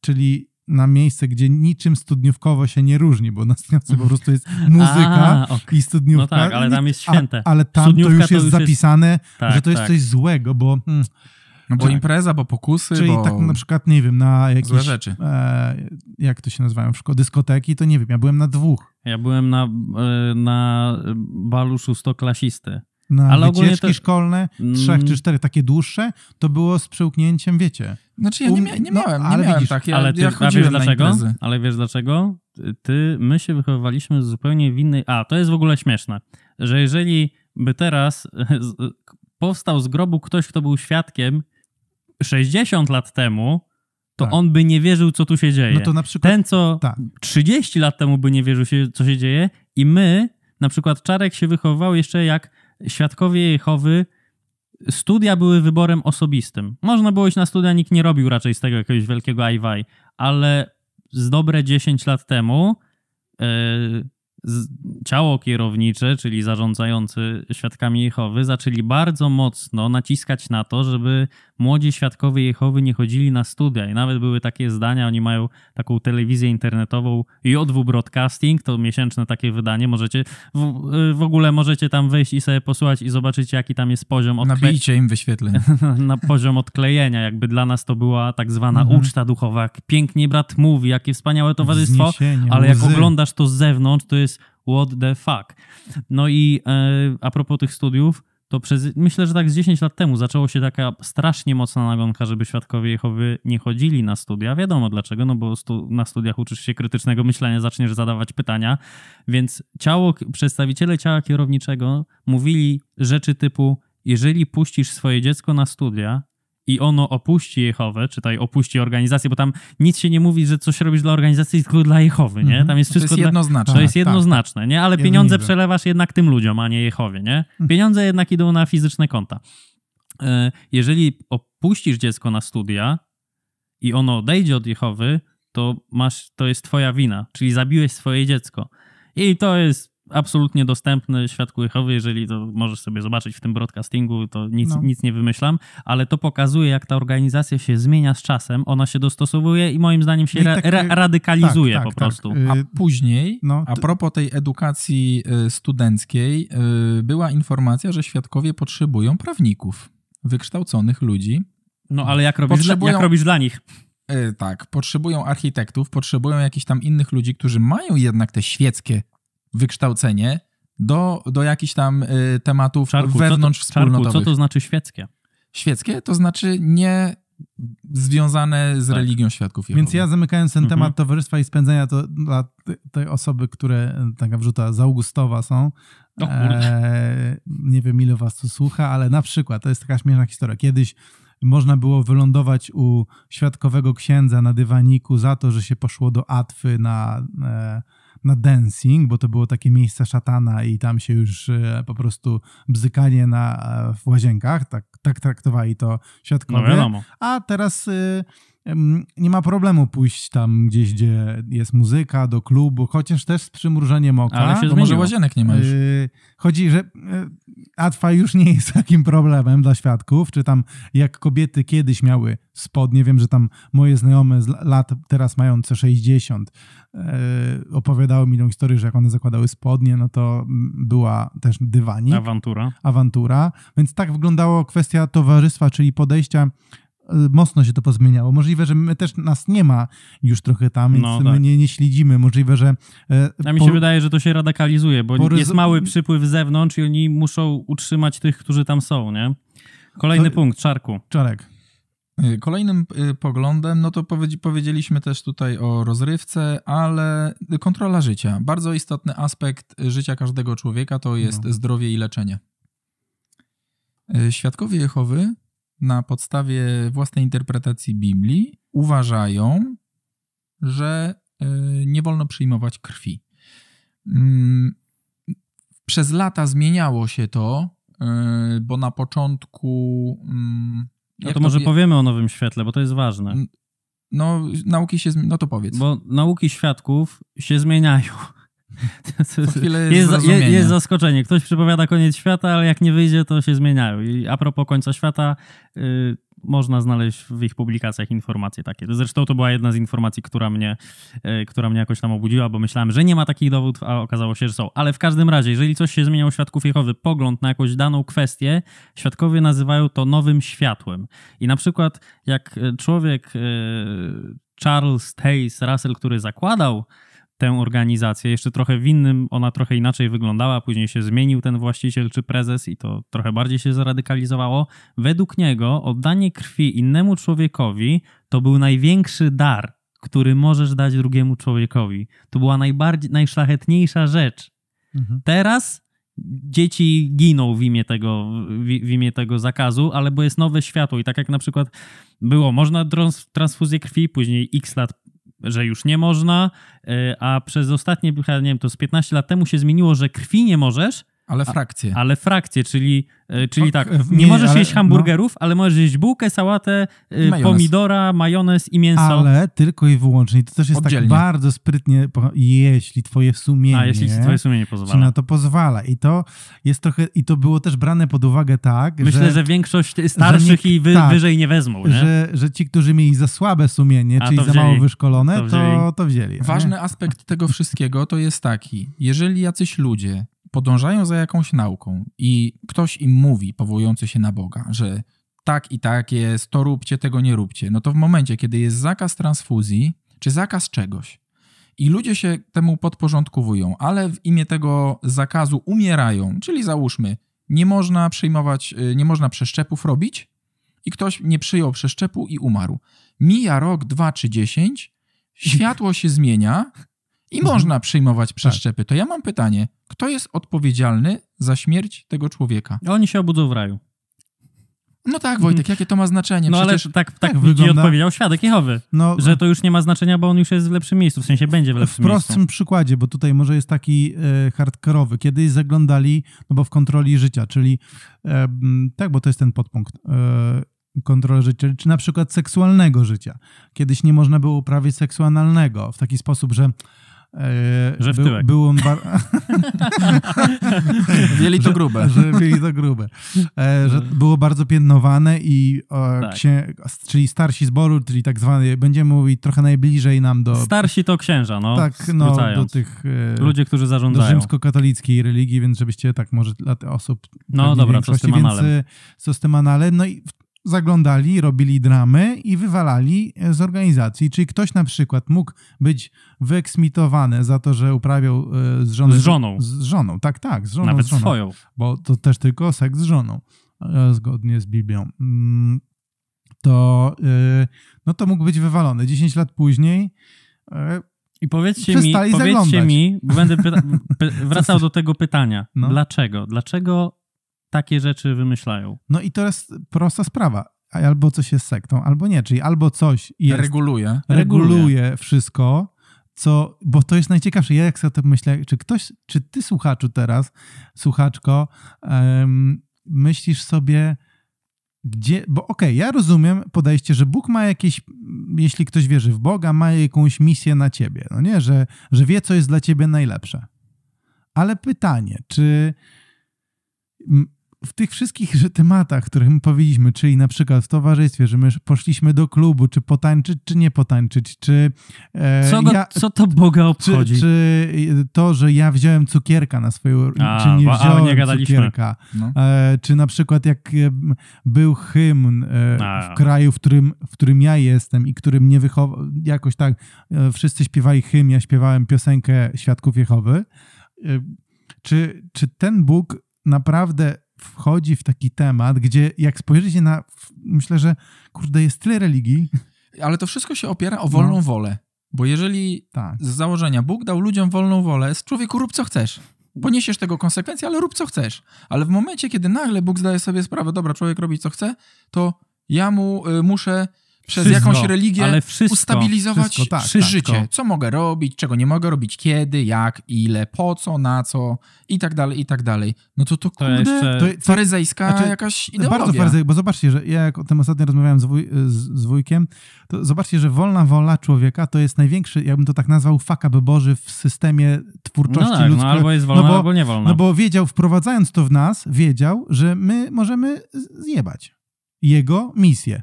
czyli na miejsce, gdzie niczym studniówkowo się nie różni, bo na studniówce po prostu jest muzyka A, i studniówka. No tak, ale tam jest święte. A, ale tam Studniówka to już to jest jest- zapisane, Tak, że to jest tak. coś złego, bo... Hmm, no bo Czyli- impreza, bo pokusy, Czyli bo... tak na przykład, nie wiem, na jakieś... Złe rzeczy. E, jak to się nazywają Dyskoteki? To nie wiem, ja byłem na dwóch. Ja byłem na, e, na balu szóstoklasisty na Ale wycieczki szkolne, mm. trzech czy czterech, takie dłuższe, to było z przełknięciem, wiecie. Znaczy ja nie, mia nie no, miałem, no, ale nie miałem tak, ja, ale ty, ja chodziłem wiesz dlaczego? Ale wiesz dlaczego? Ty, my się wychowywaliśmy zupełnie w innej... A, to jest w ogóle śmieszne, że jeżeli by teraz powstał z grobu ktoś, kto był świadkiem 60 lat temu, to tak. on by nie wierzył, co tu się dzieje. No przykład... Ten, co tak. 30 lat temu by nie wierzył, się, co się dzieje i my, na przykład Czarek się wychowywał jeszcze jak świadkowie Jehowy studia były wyborem osobistym. Można było iść na studia, nikt nie robił raczej z tego jakiegoś wielkiego ajwaj, ale z dobre 10 lat temu yy, ciało kierownicze, czyli zarządzający świadkami Jehowy, zaczęli bardzo mocno naciskać na to, żeby młodzi świadkowie Jehowy nie chodzili na studia. I nawet były takie zdania, oni mają taką telewizję internetową J2 Broadcasting, to miesięczne takie wydanie, możecie w, w ogóle możecie tam wejść i sobie posłuchać i zobaczyć jaki tam jest poziom odklejenia. Nabijcie im wyświetleń. na poziom odklejenia, jakby dla nas to była tak zwana mhm. uczta duchowa, jak pięknie brat mówi, jakie wspaniałe towarzystwo, Wzniesienie, ale jak oglądasz to z zewnątrz, to jest What the fuck? No i e, a propos tych studiów, to przez, myślę, że tak z 10 lat temu zaczęło się taka strasznie mocna nagonka, żeby świadkowie Jehowy nie chodzili na studia. Wiadomo dlaczego, no bo stu, na studiach uczysz się krytycznego myślenia, zaczniesz zadawać pytania, więc ciało, przedstawiciele ciała kierowniczego mówili rzeczy typu jeżeli puścisz swoje dziecko na studia, i ono opuści Jehowę, czytaj opuści organizację, bo tam nic się nie mówi, że coś robisz dla organizacji, tylko dla Jehowy, nie? Tam jest wszystko... To jest jednoznaczne. To jest tak, tak. jednoznaczne, nie? Ale pieniądze przelewasz jednak tym ludziom, a nie Jehowie, nie? Hm. Pieniądze jednak idą na fizyczne konta. E, jeżeli opuścisz dziecko na studia i ono odejdzie od Jehowy, to masz, to jest twoja wina, czyli zabiłeś swoje dziecko. I to jest absolutnie dostępny świat Quichowy, jeżeli to możesz sobie zobaczyć w tym broadcastingu, to nic, no. nic nie wymyślam, ale to pokazuje, jak ta organizacja się zmienia z czasem, ona się dostosowuje i moim zdaniem się tak, ra, radykalizuje tak, tak, po tak. prostu. Y, a później, no, a propos tej edukacji y, studenckiej, y, była informacja, że świadkowie potrzebują prawników, wykształconych ludzi. No ale jak robisz, potrzebują... jak robisz dla nich? Tak, potrzebują architektów, potrzebują jakichś tam innych ludzi, którzy mają jednak te świeckie wykształcenie do, do jakichś tam y, tematów Czarku, wewnątrz co to, Czarku, co to znaczy świeckie? Świeckie to znaczy nie związane z tak. religią świadków Jehowy. Więc ja zamykając ten mhm. temat towarzystwa i spędzenia, to dla tej osoby, które e, taka wrzuta z Augustowa są, e, nie wiem ile was tu słucha, ale na przykład, to jest taka śmieszna historia, kiedyś można było wylądować u świadkowego księdza na dywaniku za to, że się poszło do Atwy na... E, na dancing, bo to było takie miejsce szatana i tam się już e, po prostu bzykanie na, e, w łazienkach, tak, tak traktowali to no świadkowie. No wiadomo. A teraz e, nie ma problemu pójść tam gdzieś, gdzie jest muzyka, do klubu, chociaż też z przymrużeniem oka. Ale się może łazienek nie ma już. Y, chodzi, że y, Atfa już nie jest takim problemem dla świadków, czy tam jak kobiety kiedyś miały spodnie, wiem, że tam moje znajome z lat teraz mające 60 y, opowiadały mi tą historię, że jak one zakładały spodnie, no to była też dywanik. Awantura. Awantura. Więc tak wyglądała kwestia towarzystwa, czyli podejścia Y, mocno się to pozmieniało. Możliwe, że my też nas nie ma już trochę tam, więc no, tak. my nie, nie, śledzimy. Możliwe, że. E, A mi się wydaje, że to się radykalizuje, bo jest mały przypływ z zewnątrz i oni muszą utrzymać tych, którzy tam są, nie? Kolejny to... punkt, czarku. Czarek. E, kolejnym e, poglądem, no to powiedzieliśmy też tutaj o rozrywce, ale kontrola życia. Bardzo istotny aspekt życia każdego człowieka to jest no. zdrowie i leczenie. E, świadkowie Jehowy na podstawie własnej interpretacji Biblii uważają, że e, nie wolno przyjmować krwi. Mm, przez lata zmieniało się to, e, bo na początku. Mm, no to może to... powiemy o nowym świetle, bo to jest ważne. No, nauki się. No to powiedz. Bo nauki świadków się zmieniają. jest, jest, jest, zaskoczenie. Ktoś przypowiada koniec świata, ale jak nie wyjdzie, to się zmieniają. I a propos końca świata, y, można znaleźć w ich publikacjach informacje takie. Zresztą to była jedna z informacji, która mnie, y, która mnie jakoś tam obudziła, bo myślałem, że nie ma takich dowodów, a okazało się, że są. Ale w każdym razie, jeżeli coś się zmienia u świadków Jehowy, pogląd na jakąś daną kwestię, świadkowie nazywają to nowym światłem. I na przykład jak y, człowiek y, Charles Hayes Russell, który zakładał tę organizację. Jeszcze trochę w innym, ona trochę inaczej wyglądała, później się zmienił ten właściciel czy prezes i to trochę bardziej się zaradykalizowało. Według niego oddanie krwi innemu człowiekowi to był największy dar, który możesz dać drugiemu człowiekowi. To była najbardziej, najszlachetniejsza rzecz. Mhm. Teraz dzieci giną w imię, tego, w imię tego zakazu, ale bo jest nowe światło i tak jak na przykład było, można transfuzję krwi, później x lat że już nie można, y, a przez ostatnie, nie wiem, to z 15 lat temu się zmieniło, że krwi nie możesz, ale frakcje. A, ale frakcje, czyli, e, czyli tak, nie, nie możesz ale, jeść no. hamburgerów, no. ale możesz jeść bułkę, sałatę, e, majonez. pomidora, majonez i mięso. Ale tylko i wyłącznie. To też jest tak Oddzielnie. tak bardzo sprytnie, jeśli twoje sumienie... A, jeśli twoje sumienie pozwala. Czy na to pozwala. I to jest trochę... I to było też brane pod uwagę tak, Myślę, że, że większość starszych że nie, i wy, tak, wyżej nie wezmą, nie? Że, że ci, którzy mieli za słabe sumienie, A, czyli za mało wyszkolone, to wzięli. To, to wzięli Ważny aspekt tego wszystkiego to jest taki, jeżeli jacyś ludzie podążają za jakąś nauką i ktoś im mówi, powołujący się na Boga, że tak i tak jest, to róbcie, tego nie róbcie, no to w momencie, kiedy jest zakaz transfuzji, czy zakaz czegoś, i ludzie się temu podporządkowują, ale w imię tego zakazu umierają, czyli załóżmy, nie można przyjmować, y, nie można przeszczepów robić, i ktoś nie przyjął przeszczepu i umarł. Mija rok, dwa czy dziesięć, światło się zmienia, i mhm. można przyjmować przeszczepy. Tak. To ja mam pytanie, kto jest odpowiedzialny za śmierć tego człowieka? No, oni się obudzą w raju. No tak, Wojtek, jakie to ma znaczenie? No Przecież... ale tak, tak, tak wygląda... odpowiedział świadek Jehowy, no, że to już nie ma znaczenia, bo on już jest w lepszym miejscu, w sensie będzie w lepszym w miejscu. W prostym przykładzie, bo tutaj może jest taki e, hardkorowy. Kiedyś zaglądali, no bo w kontroli życia, czyli e, tak, bo to jest ten podpunkt, e, życia, czy na przykład seksualnego życia. Kiedyś nie można było uprawiać seksu analnego w taki sposób, że E, że w tyłek. By, bar... to grube. E, że, że to grube. że było bardzo piętnowane i o, tak. księ... czyli starsi zboru, czyli tak zwany, będziemy mówić trochę najbliżej nam do... Starsi to księża, no. Tak, no, do tych... E, Ludzie, którzy zarządzają. Do rzymskokatolickiej religii, więc żebyście tak może dla tych osób... No dobra, co z tym analem. Co z tym analem. No i zaglądali, robili dramy i wywalali z organizacji. Czyli ktoś na przykład mógł być wyeksmitowany za to, że uprawiał e, z żoną. Z żoną. Z żoną. tak, tak. Z żoną, Nawet z żoną. swoją. Bo to też tylko seks z żoną, e, zgodnie z Biblią. Mm, to, e, no to mógł być wywalony. 10 lat później i powiedzcie mi, powiedzcie mi, będę pyta- wracał do tego pytania. No. Dlaczego? Dlaczego takie rzeczy wymyślają. No i to jest prosta sprawa. Albo coś jest sektą, albo nie. Czyli albo coś jest, reguluje. reguluje. Reguluje wszystko, co, bo to jest najciekawsze. Ja jak sobie to myślę, czy ktoś, czy ty słuchaczu teraz, słuchaczko, um, myślisz sobie, gdzie, bo okej, okay, ja rozumiem podejście, że Bóg ma jakieś, jeśli ktoś wierzy w Boga, ma jakąś misję na ciebie, no nie, że, że wie, co jest dla ciebie najlepsze. Ale pytanie, czy w tych wszystkich że tematach, których my powiedzieliśmy, czyli na przykład w towarzystwie, że my poszliśmy do klubu, czy potańczyć, czy nie potańczyć, czy... E, co, ja, co to Boga obchodzi? Czy, czy, to, że ja wziąłem cukierka na swoją... A, czy nie wziąłem a, nie cukierka. No. E, czy na przykład jak e, był hymn e, w kraju, w którym, w którym ja jestem i którym nie wychował... Jakoś tak e, wszyscy śpiewali hymn, ja śpiewałem piosenkę Świadków Jehowy. E, czy, czy ten Bóg naprawdę wchodzi w taki temat, gdzie jak spojrzycie na, myślę, że kurde, jest tyle religii. Ale to wszystko się opiera o wolną no. wolę. Bo jeżeli tak. z założenia Bóg dał ludziom wolną wolę, z człowieku rób co chcesz. Poniesiesz tego konsekwencje, ale rób co chcesz. Ale w momencie, kiedy nagle Bóg zdaje sobie sprawę, dobra, człowiek robi co chce, to ja mu y, muszę przez wszystko, jakąś religię wszystko, ustabilizować wszystko, tak, życie. co mogę robić, czego nie mogę robić, kiedy, jak, ile, po co, na co i tak dalej, i tak dalej. No to to, kurde, jeszcze... To, faryzejska znaczy, jakaś ideologia. Bardzo faryzejska, bo zobaczcie, że ja jak o tym ostatnio rozmawiałem z, wuj, z, z, wujkiem, to zobaczcie, że wolna wola człowieka to jest największy, jakbym to tak nazwał, fakab boży w systemie twórczości no tak, no ludzkiej. No albo jest no wolna, no bo, albo nie wolna. No bo wiedział, wprowadzając to w nas, wiedział, że my możemy zjebać jego misję.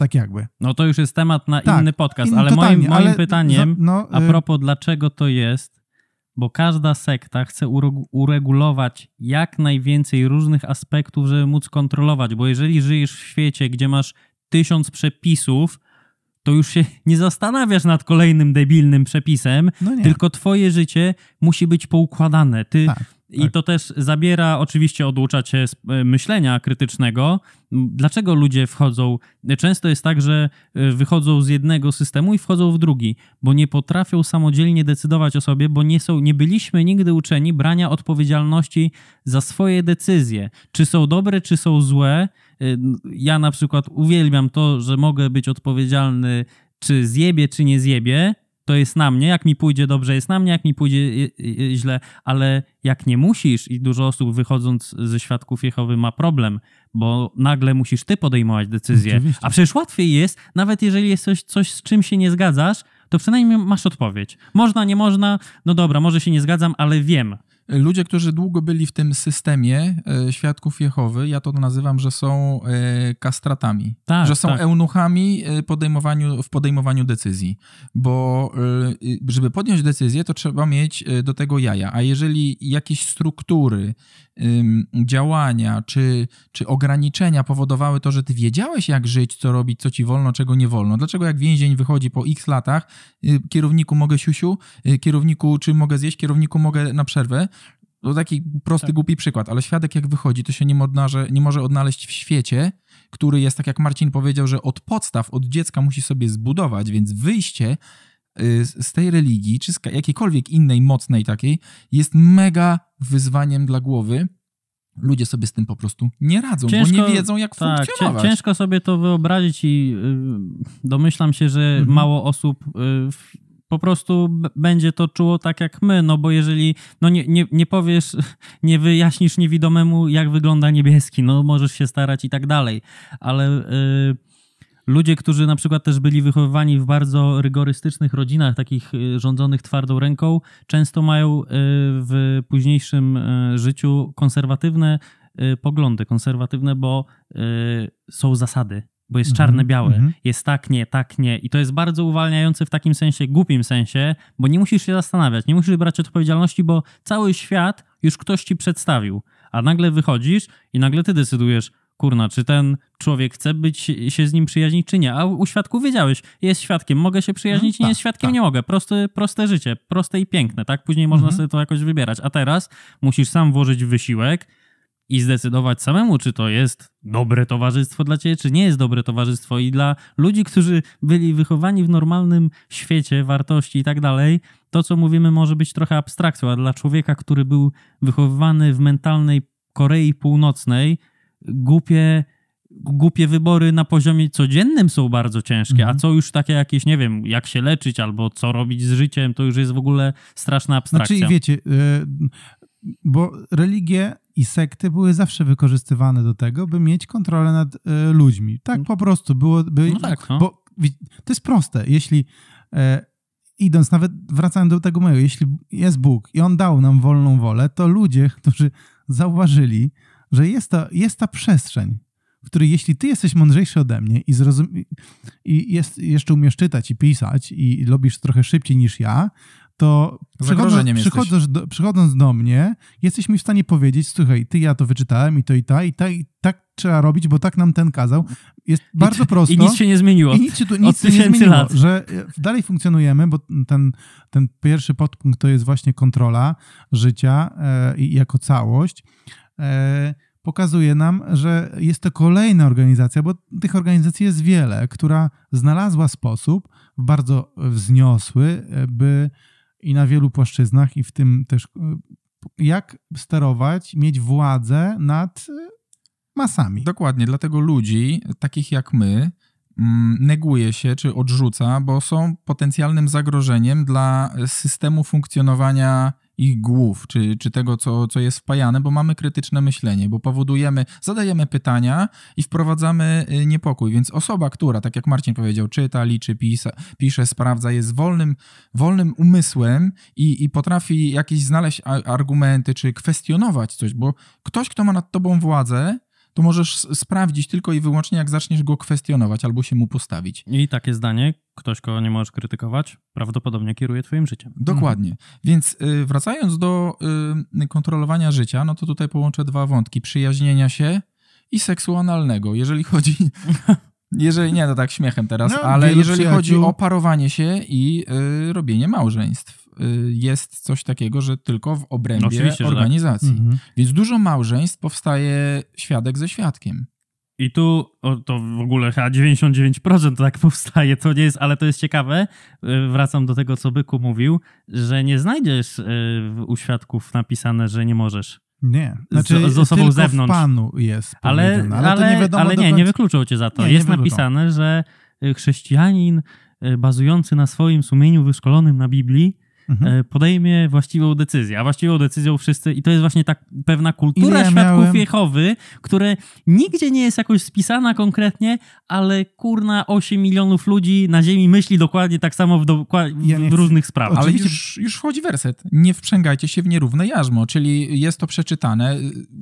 Tak jakby. No to już jest temat na tak, inny podcast, ale totalnie, moim, moim ale pytaniem za, no, a y- propos dlaczego to jest, bo każda sekta chce uregulować jak najwięcej różnych aspektów, żeby móc kontrolować, bo jeżeli żyjesz w świecie, gdzie masz tysiąc przepisów, to już się nie zastanawiasz nad kolejnym debilnym przepisem, no tylko twoje życie musi być poukładane. Ty tak i tak. to też zabiera, oczywiście oducza cię e, myślenia krytycznego. Dlaczego ludzie wchodzą? Często jest tak, że e, wychodzą z jednego systemu i wchodzą w drugi, bo nie potrafią samodzielnie decydować o sobie, bo nie, są, nie byliśmy nigdy uczeni brania odpowiedzialności za swoje decyzje. Czy są dobre, czy są złe. E, ja na przykład uwielbiam to, że mogę być odpowiedzialny, czy zjebie, czy nie zjebie to jest na mnie. Jak mi pójdzie dobrze, jest na mnie, jak mi pójdzie źle, ale jak nie musisz, i dużo osób wychodząc ze świadków Jehowy ma problem, bo nagle musisz ty podejmować decyzję. Oczywiście. A przecież łatwiej jest, nawet jeżeli jest coś, coś, z czym się nie zgadzasz, to przynajmniej masz odpowiedź. Można, nie można, no dobra, może się nie zgadzam, ale wiem. Ludzie, którzy długo byli w tym systemie e, świadków Jehowy, ja to nazywam, że są e, kastratami, tak, że są tak. eunuchami e, podejmowaniu, w podejmowaniu decyzji, bo żeby podjąć decyzję, to trzeba mieć do tego jaja, a jeżeli jakieś struktury, działania czy, czy ograniczenia powodowały to, że ty wiedziałeś, jak żyć, co robić, co ci wolno, czego nie wolno? Dlaczego jak więzień wychodzi po x latach, y, kierowniku mogę siusiu, y, kierowniku czy mogę zjeść, kierowniku mogę na przerwę? To taki prosty, tak. głupi przykład, ale świadek jak wychodzi, to się nie, odnaże, nie może odnaleźć w świecie, który jest, tak jak Marcin powiedział, że od podstaw, od dziecka musi sobie zbudować, więc wyjście Y, z tej religii, czy z jakiejkolwiek innej mocnej takiej, jest mega wyzwaniem dla głowy. Ludzie sobie z tym po prostu nie radzą, ciężko, bo nie wiedzą, jak tak, funkcjonować. Ciężko sobie to wyobrazić i y, domyślam się, że mhm. mało osób y, po prostu będzie to czuło tak jak my, no bo jeżeli no nie, nie, nie powiesz, nie wyjaśnisz niewidomemu, jak wygląda niebieski, no możesz się starać i tak dalej, ale... Y, Ludzie, którzy na przykład też byli wychowywani w bardzo rygorystycznych rodzinach, takich y, rządzonych twardą ręką, często mają y, w późniejszym y, życiu konserwatywne poglądy, konserwatywne, bo są zasady, bo jest mhm, czarne-białe, mm -hmm. jest tak, nie, tak, nie. I to jest bardzo uwalniające w takim sensie, głupim sensie, bo nie musisz się zastanawiać, nie musisz brać odpowiedzialności, bo cały świat już ktoś ci przedstawił, a nagle wychodzisz i nagle ty decydujesz, kurna, czy ten człowiek chce być, się z nim przyjaźnić, czy nie. A u świadku wiedziałeś, jest świadkiem, mogę się przyjaźnić, no, nie jest tak, świadkiem, tak. nie mogę. Proste, proste życie, proste i piękne, tak? Później mhm. można sobie to jakoś wybierać. A teraz musisz sam włożyć wysiłek i zdecydować samemu, czy to jest dobre towarzystwo dla ciebie, czy nie jest dobre towarzystwo. I dla ludzi, którzy byli wychowani w normalnym świecie wartości i tak dalej, to co mówimy może być trochę abstrakcją, a dla człowieka, który był wychowywany w mentalnej Korei Północnej, głupie, głupie wybory na poziomie codziennym są bardzo ciężkie, mhm. a co już takie jakieś, nie wiem, jak się leczyć albo co robić z życiem, to już jest w ogóle straszna abstrakcja. Znaczy, wiecie, y, bo religie i sekty były zawsze wykorzystywane do tego, by mieć kontrolę nad y, ludźmi. Tak mhm. po prostu było. By, no tak, no. Bo to jest proste. Jeśli e, idąc, nawet wracając do tego mojego, jeśli jest Bóg i On dał nam wolną wolę, to ludzie, którzy zauważyli, że jest ta, jest ta przestrzeń, w której jeśli ty jesteś mądrzejszy ode mnie i, zrozum- i jest, jeszcze umiesz czytać i pisać i robisz trochę szybciej niż ja, to przychodząc, przychodząc, do, przychodząc do mnie, jesteś mi w stanie powiedzieć, słuchaj, ty ja to wyczytałem i to i ta, i, ta, i tak trzeba robić, bo tak nam ten kazał. Jest I bardzo prosto. I nic się nie zmieniło. I nic się, tu, nic się nie zmieniło, lat. że e, dalej funkcjonujemy, bo ten, ten pierwszy podpunkt to jest właśnie kontrola życia e, jako całość. E, pokazuje nam, że jest to kolejna organizacja, bo tych organizacji jest wiele, która znalazła sposób bardzo wzniosły, e, by i na wielu płaszczyznach, i w tym też e, jak sterować, mieć władzę nad masami. Dokładnie, dlatego ludzi, takich jak my, mm, neguje się czy odrzuca, bo są potencjalnym zagrożeniem dla systemu funkcjonowania ich głów, czy, czy tego, co, co jest wpajane, bo mamy krytyczne myślenie, bo powodujemy, zadajemy pytania i wprowadzamy y, niepokój. Więc osoba, która, tak jak Marcin powiedział, czyta, liczy, pisa, pisze, sprawdza, jest wolnym, wolnym umysłem i, i potrafi jakieś znaleźć argumenty, czy kwestionować coś, bo ktoś, kto ma nad tobą władzę, to możesz sprawdzić tylko i wyłącznie, jak zaczniesz go kwestionować albo się mu postawić. I takie zdanie, ktoś, kogo nie możesz krytykować, prawdopodobnie kieruje twoim życiem. Dokładnie. Więc y, wracając do y, kontrolowania życia, no to tutaj połączę dwa wątki. Przyjaźnienia się i seksu analnego. Jeżeli chodzi... Jeżeli, nie, to tak śmiechem teraz, no, ale jeżeli chodzi o parowanie się i y, robienie małżeństw. Y, jest coś takiego, że tylko w obrębie tak. organizacji. Tak. Mhm. Więc dużo małżeństw powstaje świadek ze świadkiem. I tu o, to w ogóle chyba 99% tak powstaje, to nie jest, ale to jest ciekawe. Y, wracam do tego, co Byku mówił, że nie znajdziesz y, u świadków napisane, że nie możesz. Nie, znaczy z, z osobą z zewnątrz. panu jest. Ale, ale, ale, nie, ale nie, nie wykluczą cię za to. Nie, jest nie napisane, że chrześcijanin bazujący na swoim sumieniu wyszkolonym na Biblii mhm. E, podejmie właściwą decyzję. A właściwą decyzją wszyscy, i to jest właśnie tak pewna kultura świadków miałem... Jehowy, które nigdzie nie jest jakoś spisana konkretnie, ale kurna 8 milionów ludzi na ziemi myśli dokładnie tak samo w, ja w różnych sprawach. Ale już, już wchodzi werset. Nie wprzęgajcie się w nierówne jarzmo, czyli jest to przeczytane.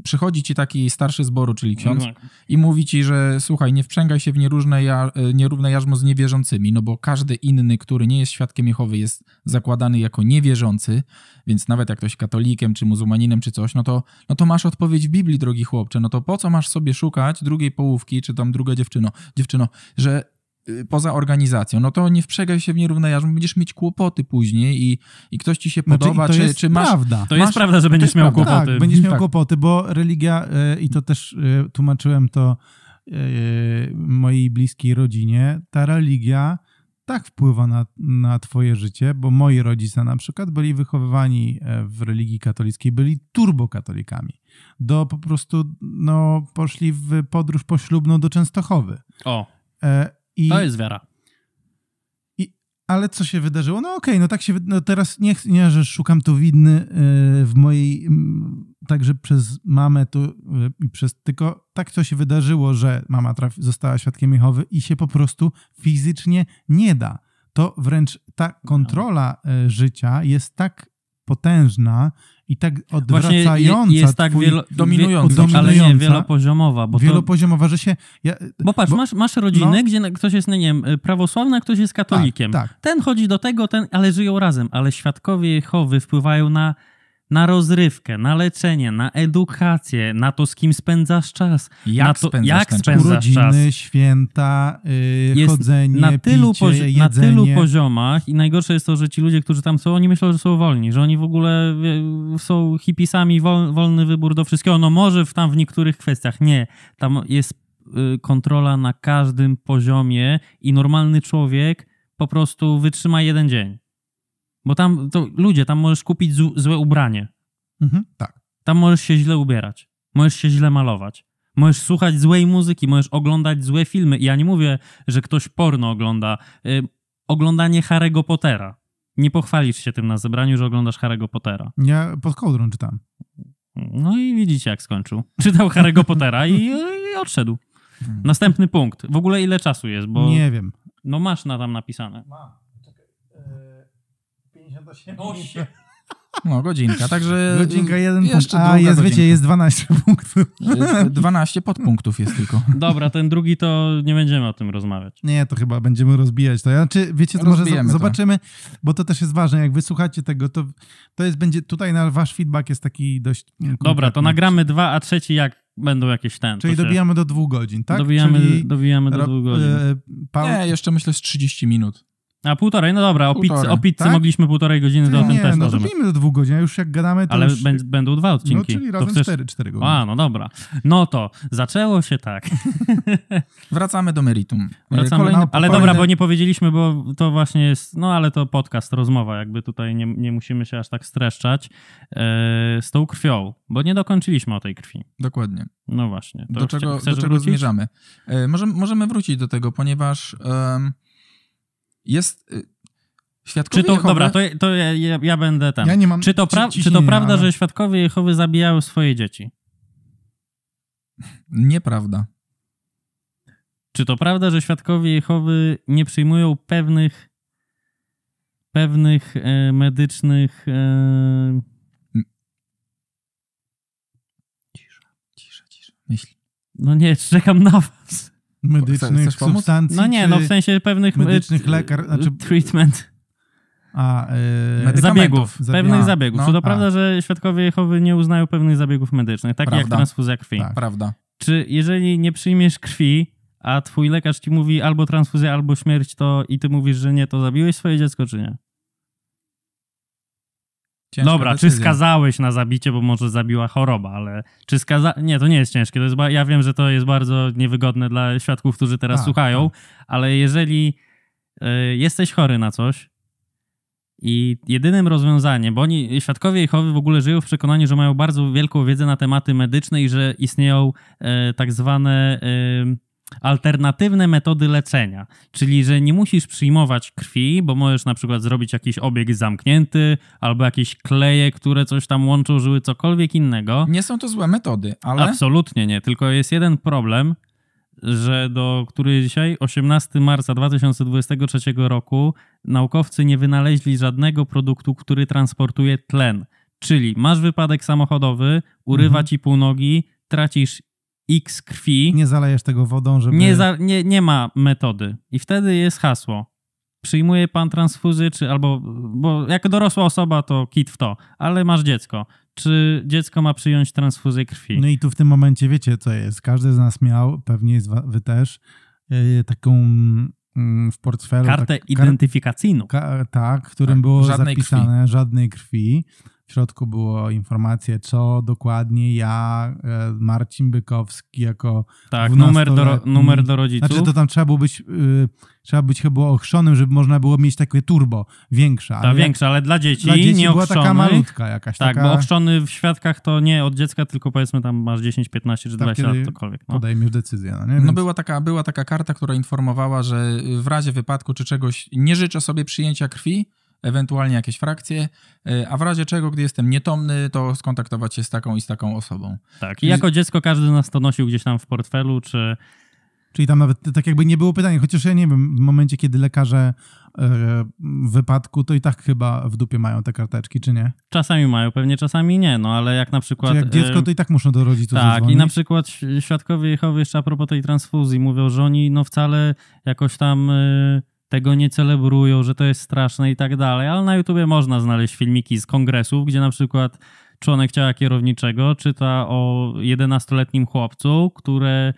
Przychodzi ci taki starszy zboru, czyli ksiądz mhm. i mówi ci, że słuchaj, nie wprzęgaj się w nierówne, ja... E, nierówne jarzmo z niewierzącymi, no bo każdy inny, który nie jest świadkiem Jehowy jest zakładany jako jako niewierzący, więc nawet jak ktoś katolikiem, czy muzułmaninem, czy coś, no to, no to masz odpowiedź w Biblii, drogi chłopcze, no to po co masz sobie szukać drugiej połówki, czy tam druga dziewczyno, dziewczyno, że y, poza organizacją, no to nie wprzegaj się w nierówne jarzmo, będziesz mieć kłopoty później i, i ktoś ci się znaczy, podoba, znaczy, czy, czy masz... Prawda. To jest masz, prawda, że będziesz miał kłopoty. Tak, będziesz miał tak. kłopoty, bo religia, yy, i to też yy, tłumaczyłem to yy, mojej bliskiej rodzinie, ta religia tak wpływa na, na Twoje życie, bo moi rodzice na przykład byli wychowywani e, w religii katolickiej, byli turbokatolikami. Do po prostu no, poszli w podróż poślubną do Częstochowy. O. E, I, to jest wiara. I, ale co się wydarzyło? No okej, okay, no tak się. No teraz nie, nie, że szukam tu widny e, w mojej także przez mamę to, y, i przez tylko tak to się wydarzyło, że mama traf, została świadkiem Jehowy i się po prostu fizycznie nie da. To wręcz ta kontrola no. życia jest tak potężna i tak odwracająca, jest tak twój, wielo, dominująca, dominująca, ale nie wielopoziomowa. Bo wielopoziomowa, to, że się... Ja, y, bo patrz, bo, masz, masz rodzinę, no, gdzie ktoś jest, no nie wiem, prawosławny, a ktoś jest tak, katolikiem. Tak, tak. Ten chodzi do tego, ten, ale żyją razem, ale świadkowie Jehowy wpływają na na rozrywkę, na leczenie, na edukację, na to, z kim spędzasz czas. Jak na to, spędzasz, jak spędzasz urodziny, czas. Urodziny, święta, yy, chodzenie, na tylu, picie, na tylu poziomach i najgorsze jest to, że ci ludzie, którzy tam są, oni myślą, że są wolni, że oni w ogóle są hipisami, wol, wolny wybór do wszystkiego. No może w, tam w niektórych kwestiach. Nie. Tam jest y, kontrola na każdym poziomie i normalny człowiek po prostu wytrzyma jeden dzień. Bo tam, to ludzie, tam możesz kupić złe ubranie. Mhm, tak. Tam możesz się źle ubierać, możesz się źle malować, możesz słuchać złej muzyki, możesz oglądać złe filmy. ja nie mówię, że ktoś porno ogląda. Yy, oglądanie Harry'ego Pottera. Nie pochwalisz się tym na zebraniu, że oglądasz Harry'ego Pottera. Ja pod kołdrą czytam. No i widzicie, jak skończył. Czytał Harry'ego Pottera i, y, i odszedł. Hmm. Następny punkt. W ogóle ile czasu jest? Bo... Nie wiem. No masz na tam napisane. Ma. Czekaj. E, 58 8. No, no, godzinka, także... Godzinka jeden jeszcze punkt, a jest, godzinka. wiecie, jest 12 punktów. Jest 12 podpunktów jest tylko. Dobra, ten drugi to nie będziemy o tym rozmawiać. Nie, to chyba będziemy rozbijać to. Znaczy, wiecie, to Rozbijemy może zobaczymy, to. bo to też jest ważne, jak wysłuchacie tego, to, to jest, będzie, tutaj na wasz feedback jest taki dość... Mm, Dobra, to nagramy dwa, a trzeci jak będą jakieś ten. Czyli się... dobijamy do dwóch godzin, tak? Dobijamy, Czyli dobijamy do dwóch godzin. E, e, nie, jeszcze myślę z 30 minut. A półtorej, no dobra, o półtorej, pizzy, o pizzy tak? mogliśmy półtorej godziny Ty, do tym też no to możemy. do dwóch godzin, już jak gadamy, to Ale już... będą dwa no, odcinki. No, czyli razem to chcesz... cztery, cztery godziny. A, no dobra. No to, zaczęło się tak. Wracamy do meritum. Wracamy, Kolejny, ale kolejny... dobra, bo nie powiedzieliśmy, bo to właśnie jest, no ale to podcast, rozmowa, jakby tutaj nie, nie musimy się aż tak streszczać yy, z tą krwią, bo nie dokończyliśmy o tej krwi. Dokładnie. No właśnie. do czego, chcesz, do czego wrócić? zmierzamy? E, możemy, możemy wrócić do tego, ponieważ jest... Y, świadkowie czy to, Jehowy... Dobra, to, to ja, ja, ja, będę tam. Ja nie mam... Czy to, pra... czy to prawda, ale... że świadkowie Jehowy zabijały swoje dzieci? Nieprawda. Czy to prawda, że świadkowie Jehowy nie przyjmują pewnych pewnych e, medycznych e... Cisza, cisza, cisza. Myśli. No nie, czekam na was medycznych substancji. No nie, no w sensie pewnych e, medycznych lekar, e, znaczy treatment. A, yy, zabiegów, pewnych a, zabiegów. No, to prawda, tak. że świadkowie Jehowy nie uznają pewnych zabiegów medycznych, takich jak transfuzja krwi? Tak. Prawda. Czy jeżeli nie przyjmiesz krwi, a twój lekarz ci mówi albo transfuzja, albo śmierć, to i ty mówisz, że nie, to zabiłeś swoje dziecko, czy nie? Ciężka Dobra, decyzja. czy skazałeś na zabicie, bo może zabiła choroba, ale czy skaza... Nie, to nie jest ciężkie. To jest ba... Ja wiem, że to jest bardzo niewygodne dla świadków, którzy teraz a, tak, słuchają, a. Tak. ale jeżeli y, jesteś chory na coś i jedynym rozwiązaniem, bo oni, świadkowie Jehowy w ogóle żyją w przekonaniu, że mają bardzo wielką wiedzę na tematy medyczne i że istnieją y, tak zwane... Y, alternatywne metody leczenia, czyli że nie musisz przyjmować krwi, bo możesz na przykład zrobić jakiś obieg zamknięty albo jakieś kleje, które coś tam łączą, żyły, cokolwiek innego. Nie są to złe metody, ale... Absolutnie nie, tylko jest jeden problem, że do który dzisiaj, 18 marca 2023 roku, naukowcy nie wynaleźli żadnego produktu, który transportuje tlen. Czyli masz wypadek samochodowy, urywa mhm. ci nogi, tracisz X krwi. Nie zalejesz tego wodą, żeby. Nie, za, nie, nie ma metody. I wtedy jest hasło. Przyjmuje pan transfuzję, czy albo. Bo jako dorosła osoba to kit w to, ale masz dziecko. Czy dziecko ma przyjąć transfuzję krwi? No i tu w tym momencie wiecie, co jest. Każdy z nas miał, pewnie wy też, y, taką mm, w portfelu. Kartę tak, identyfikacyjną. tak, tak, którym tak, było żadnej zapisane krwi. żadnej krwi. W środku było informacje, co dokładnie ja, e, Marcin Bykowski, jako. Tak, numer do, numer do rodziców. Znaczy, to tam trzeba było być, yy, trzeba być chyba ochrzonym, żeby można było mieć takie turbo większe. Ta większa, ale dla dzieci, dla dzieci nie była taka malutka jakaś. Tak, taka... bo ochrzony w świadkach to nie od dziecka, tylko powiedzmy tam masz 10, 15 czy tak, 20 lat, cokolwiek. No. Podejmiesz decyzję. No, nie? No Więc... no była, taka, była taka karta, która informowała, że w razie wypadku czy czegoś nie życzę sobie przyjęcia krwi, ewentualnie jakieś frakcje, e, a w razie czego, gdy jestem nietomny, to skontaktować się z taką i z taką osobą. Tak, i jako dziecko każdy nas to nosił gdzieś tam w portfelu, czy... Czyli tam nawet tak jakby nie było pytania, chociaż ja nie wiem, w momencie, kiedy lekarze e, w wypadku, to i tak chyba w dupie mają te karteczki, czy nie? Czasami mają, pewnie czasami nie, no ale jak na przykład... Czyli jak dziecko, e, to i tak muszą do rodziców Tak, zadzwonić. i na przykład świadkowie Jehowy jeszcze a propos tej transfuzji mówią, że oni no wcale jakoś tam... Yy tego nie celebrują, że to jest straszne i tak dalej, ale na YouTubie można znaleźć filmiki z kongresów, gdzie na przykład członek ciała kierowniczego czyta o 11-letnim chłopcu, który e,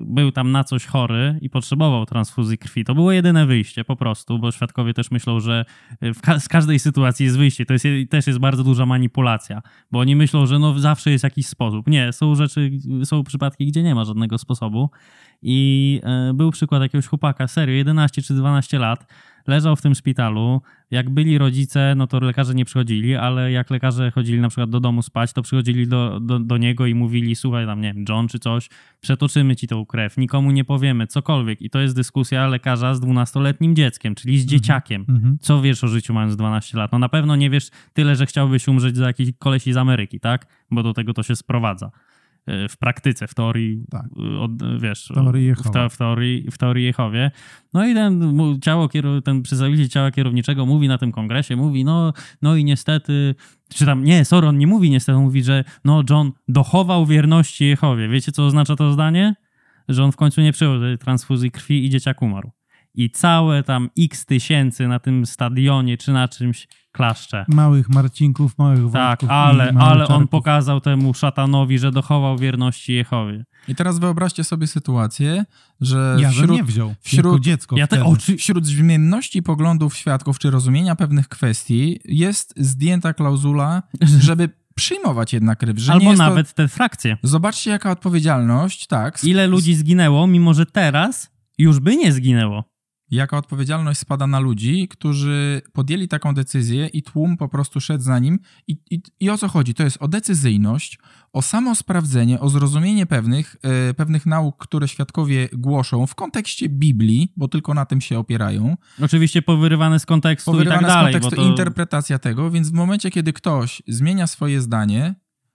był tam na coś chory i potrzebował transfuzji krwi. To było jedyne wyjście po prostu, bo świadkowie też myślą, że e, ka z każdej sytuacji jest wyjście. To jest, też jest bardzo duża manipulacja, bo oni myślą, że no zawsze jest jakiś sposób. Nie, są rzeczy, są przypadki, gdzie nie ma żadnego sposobu. I e, był przykład jakiegoś chłopaka, serio, 11 czy 12 lat, leżał w tym szpitalu. Jak byli rodzice, no to lekarze nie przychodzili, ale jak lekarze chodzili na przykład do domu spać, to przychodzili do, do, do niego i mówili, słuchaj tam, nie wiem, John czy coś, przetoczymy ci tą krew, nikomu nie powiemy, cokolwiek. I to jest dyskusja lekarza z dwunastoletnim dzieckiem, czyli z mhm. dzieciakiem. Mhm. Co wiesz o życiu mając 12 lat? No na pewno nie wiesz tyle, że chciałbyś umrzeć za jakiś kolesi z Ameryki, tak? Bo do tego to się sprowadza. E, w praktyce, w teorii, tak. E, od, e, wiesz, teorii w, te, w, teorii, w teorii Jehowie. No i ten, ciało, ten przedstawiciel ciała kierowniczego mówi na tym kongresie, mówi, no, no i niestety, czy tam, nie, sorry, on nie mówi niestety, mówi, że no John dochował wierności Jehowie. Wiecie, co oznacza to zdanie? Że on w końcu nie przyjął tej transfuzji krwi i dzieciak umarł. I całe tam x tysięcy na tym stadionie czy na czymś klaszcze. Małych Marcinków, małych Wojtków. Tak, ale, ale on pokazał temu szatanowi, że dochował wierności Jehowie. I teraz wyobraźcie sobie sytuację, że ja wśród, nie wziął wśród, dziecko ja te, oczy... wśród zmienności poglądów świadków czy rozumienia pewnych kwestii jest zdjęta klauzula, żeby przyjmować jednak ryb. Że Albo nawet to... te frakcje. Zobaczcie, jaka odpowiedzialność, tak. Ile ludzi zginęło, mimo że teraz już by nie zginęło jaka odpowiedzialność spada na ludzi, którzy podjęli taką decyzję i tłum po prostu szedł za nim. I, i, i o co chodzi? To jest o decyzyjność, o samo sprawdzenie, o zrozumienie pewnych, e, pewnych nauk, które świadkowie głoszą w kontekście Biblii, bo tylko na tym się opierają. Oczywiście powyrywane z kontekstu powyrywane i tak dalej. z kontekstu, to... interpretacja tego, więc w momencie, kiedy ktoś zmienia swoje zdanie,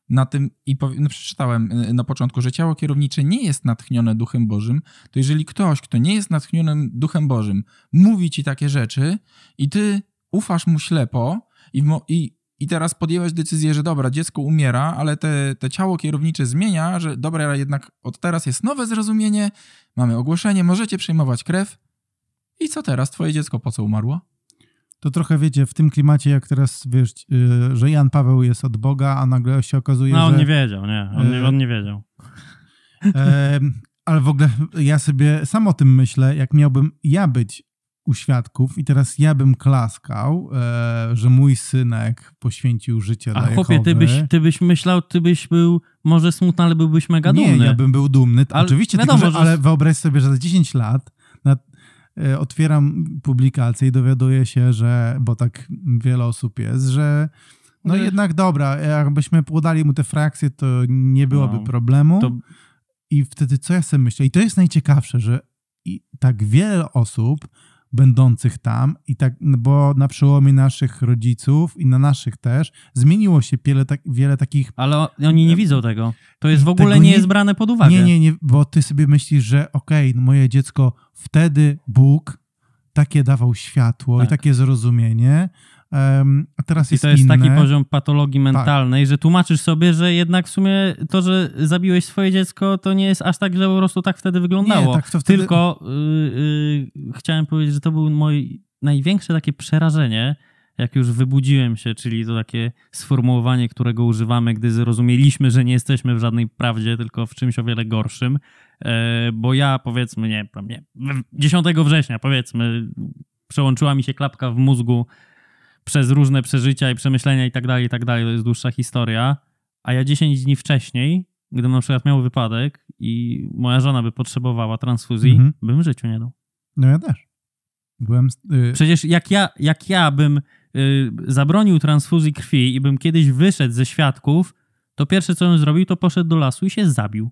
na tym i powie, no przeczytałem y, na początku, że ciało kierownicze nie jest natchnione Duchem Bożym, to jeżeli ktoś, kto nie jest natchnionym Duchem Bożym, mówi ci takie rzeczy i ty ufasz mu ślepo i, i, i teraz podjęłeś decyzję, że dobra, dziecko umiera, ale te, te ciało kierownicze zmienia, że dobra, jednak od teraz jest nowe zrozumienie, mamy ogłoszenie, możecie przejmować krew. I co teraz? Twoje dziecko po co umarło? to trochę wiecie, w tym klimacie, jak teraz wiesz, y, że Jan Paweł jest od Boga, a nagle się okazuje, że. No on nie wiedział, nie, on nie, y, on nie wiedział. ale w ogóle ja sobie sam o tym myślę, jak miałbym ja być u świadków i teraz ja bym klaskał, e, że mój synek poświęcił życie dla A chłopie, ty byś, ty byś myślał, ty byś był może smutny, ale byłbyś mega dumny. Nie, ja bym był dumny. Ale, oczywiście, wiadomo, tylko, że... ale wyobraź sobie, że za 10 lat na, E, otwieram publikację i dowiaduję się, że, bo tak wiele osób jest, że no Wiesz, jednak dobra, e, jakbyśmy podali mu te frakcje, to nie byłoby no, problemu. To... I wtedy co ja sobie myślę? I to jest najciekawsze, że tak wiele osób będących tam i tak, no bo na przełomie naszych rodziców i na naszych też zmieniło się wiele, tak, wiele takich... Ale oni nie widzą tego. To jest w ogóle nie, nie jest brane pod uwagę. Nie, nie, nie, bo ty sobie myślisz, że okej, okay, no moje dziecko, wtedy Bóg takie dawał światło tak. i takie zrozumienie, a teraz I jest I to jest taki poziom patologii tak. mentalnej, tak. że tłumaczysz sobie, że jednak w sumie to, że zabiłeś swoje dziecko, to nie jest aż tak, że po prostu tak wtedy wyglądało. Nie, tak wtedy... Tylko yy, yy, chciałem powiedzieć, że to był mój największe takie przerażenie, jak już wybudziłem się, czyli to takie sformułowanie, którego używamy, gdy zrozumieliśmy, że nie jesteśmy w żadnej prawdzie, tylko w czymś o wiele gorszym. E, bo ja powiedzmy, nie, nie 10 września powiedzmy, przełączyła mi się klapka w mózgu przez różne przeżycia i przemyślenia i tak dalej, i tak dalej, to jest dłuższa historia, a ja 10 dni wcześniej, gdybym na przykład miał wypadek i moja żona by potrzebowała transfuzji, mhm. bym życiu nie dał. No ja też. Byłem... Y, Przecież jak ja, jak ja bym y, zabronił transfuzji krwi i bym kiedyś wyszedł ze świadków, to pierwsze, co bym zrobił, to poszedł do lasu i się zabił.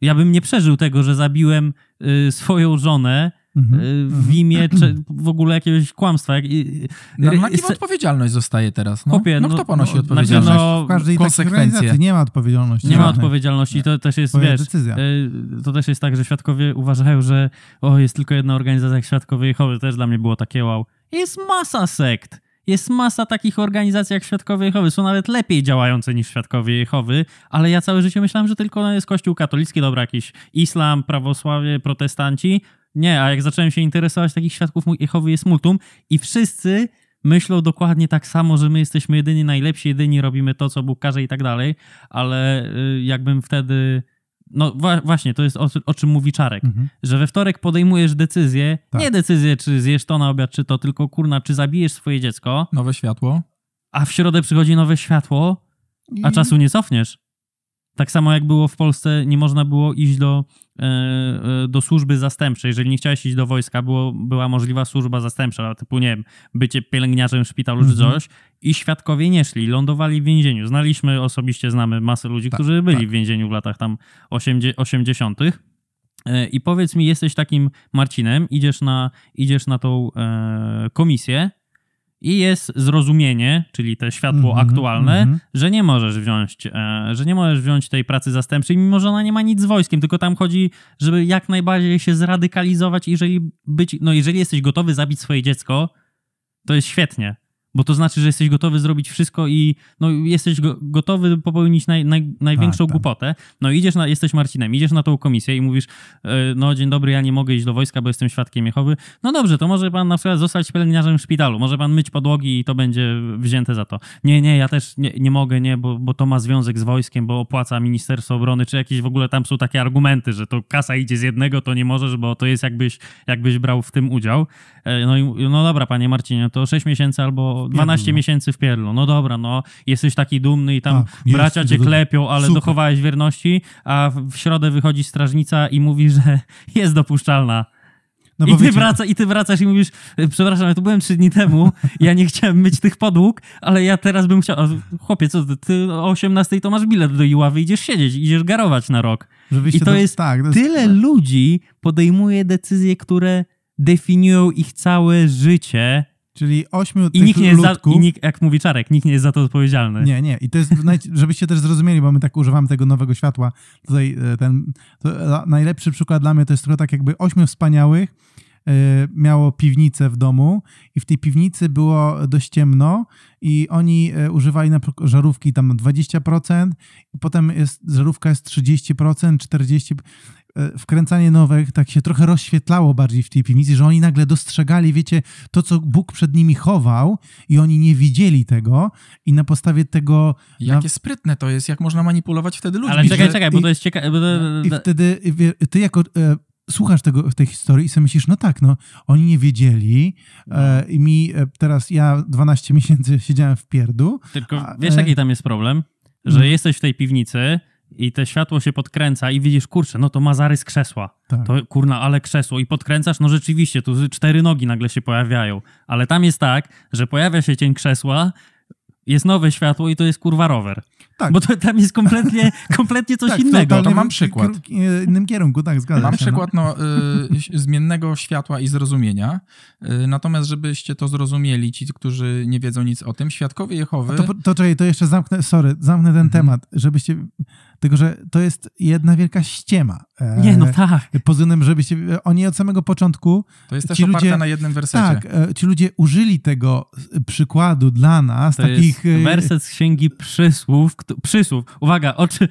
Ja bym nie przeżył tego, że zabiłem y, swoją żonę Mhm. Y, w mhm. imię czy w ogóle jakiegoś kłamstwa. Jak, no, y, na y, kim odpowiedzialność zostaje teraz? No, no, no kto ponosi no, odpowiedzialność? Znaczy, no, w każdej nie ma odpowiedzialności. Nie ma odpowiedzialności i to też jest, Twoja wiesz, decyzja. to też jest tak, że świadkowie uważają, że o, jest tylko jedna organizacja jak Świadkowie Jehowy, to też dla mnie było takie wow. Jest masa sekt. Jest masa takich organizacji jak Świadkowie Jehowy. Są nawet lepiej działające niż Świadkowie Jehowy, ale ja całe życie myślałem, że tylko jest Kościół katolicki, dobra, jakiś islam, prawosławie, protestanci, nie, a jak zacząłem się interesować, takich świadków Jehowy jest multum i wszyscy myślą dokładnie tak samo, że my jesteśmy jedyni najlepsi, jedyni robimy to, co Bóg każe i tak dalej, ale y, jakbym wtedy... No właśnie, to jest o, o czym mówi Czarek, mhm. że we wtorek podejmujesz decyzję, tak. nie decyzję, czy zjesz to na obiad, czy to, tylko kurna, czy zabijesz swoje dziecko. Nowe światło. A w środę przychodzi nowe światło, a I... czasu nie cofniesz. Tak samo jak było w Polsce, nie można było iść do, e, e, do służby zastępczej. Jeżeli nie chciałeś iść do wojska, było, była możliwa służba zastępcza, typu, nie wiem, bycie pielęgniarzem w szpitalu czy mhm. coś. I świadkowie nie szli, lądowali w więzieniu. Znaliśmy osobiście, znamy masę ludzi, tak, którzy byli tak. w więzieniu w latach tam 80. E, I powiedz mi, jesteś takim Marcinem, idziesz na, idziesz na tą komisję i jest zrozumienie, czyli te światło mm-hmm, aktualne, mm-hmm. że nie możesz wziąć, e, że nie możesz wziąć tej pracy zastępczej, mimo że ona nie ma nic z wojskiem, tylko tam chodzi, żeby jak najbardziej się zradykalizować, jeżeli być, no jeżeli jesteś gotowy zabić swoje dziecko, to jest świetnie bo to znaczy, że jesteś gotowy zrobić wszystko i no, jesteś go, gotowy popełnić naj, naj, największą tak, tak. głupotę. No idziesz na, jesteś Marcinem, idziesz na tą komisję i mówisz, e, no dzień dobry, ja nie mogę iść do wojska, bo jestem świadkiem Jehowy. No dobrze, to może pan na przykład zostać pielęgniarzem w szpitalu, może pan myć podłogi i to będzie wzięte za to. Nie, nie, ja też nie, nie mogę, nie, bo, bo to ma związek z wojskiem, bo opłaca Ministerstwo Obrony, czy jakieś w ogóle tam są takie argumenty, że to kasa idzie z jednego, to nie możesz, bo to jest jakbyś, jakbyś brał w tym udział. E, no i no dobra, panie Marcinie, to 6 miesięcy albo 12 no. miesięcy w pierlu. No dobra, no jesteś taki dumny i tam tak, bracia jest, cię do... klepią, ale Super. dochowałeś wierności, a w środę wychodzi strażnica i mówi, że jest dopuszczalna. No I, ty wraca, I ty wracasz i mówisz, e, przepraszam, ja tu byłem trzy dni temu, ja nie chciałem myć tych podłóg, ale ja teraz bym chciał... Chłopie, co ty, o 18 to masz bilet do Iławy, idziesz siedzieć, idziesz garować na rok. I to, jest, tak, to jest... Tyle tak. ludzi podejmuje decyzje, które definiują ich całe życie Czyli ośmiu I nikt nie jest za, ludków, I nikt, jak mówi Czarek, nikt nie jest za to odpowiedzialny. Nie, nie. I to jest, żebyście też zrozumieli, bo my tak używamy tego nowego światła. Tutaj e, ten najlepszy przykład dla mnie to jest trochę tak jakby ośmiu wspaniałych, Y, miało piwnicę w domu i w tej piwnicy było dość ciemno i oni y, używali na żarówki tam 20% i potem jest, żarówka jest 30%, 40%. Y, wkręcanie nowych tak się trochę rozświetlało bardziej w tej piwnicy, że oni nagle dostrzegali, wiecie, to co Bóg przed nimi chował i oni nie widzieli tego i na podstawie tego... Jakie na... sprytne to jest, jak można manipulować wtedy ludźmi. Ale czekaj, że... czekaj, bo to jest ciekawe. I, i wtedy ty jako słuchasz tego, tej historii i sobie myślisz, no tak, no oni nie wiedzieli no. e, i mi e, teraz ja 12 miesięcy siedziałem w pierdu. Tylko a, wiesz, e, jaki tam jest problem? Że mm. jesteś w tej piwnicy i te światło się podkręca i widzisz, kurczę, no to Mazary z krzesła. Tak. To kurna, ale krzesło. I podkręcasz, no rzeczywiście, tu cztery nogi nagle się pojawiają. Ale tam jest tak, że pojawia się cień krzesła, jest nowe światło i to jest kurwa rower. Tak. Bo to tam jest kompletnie, tak, kompletnie coś tak, innego. To mam przykład. W e, innym kierunku, tak, zgadzam Mam no. przykład no. no y, zmiennego światła i zrozumienia. Y, natomiast, żebyście to zrozumieli, ci, którzy nie wiedzą nic o tym, świadkowie Jehowy... To, to, to, to jeszcze zamknę, sorry, zamknę ten mhm. temat, żebyście tylko, że to jest jedna wielka ściema. E, nie, no tak. Pod względem, żebyście... Oni od samego początku... To jest też oparte ludzie, na jednym wersecie. Tak, e, ci ludzie użyli tego e, przykładu dla nas, to takich... Jest werset z Księgi Przysłów. Kto, przysłów. Uwaga, czy,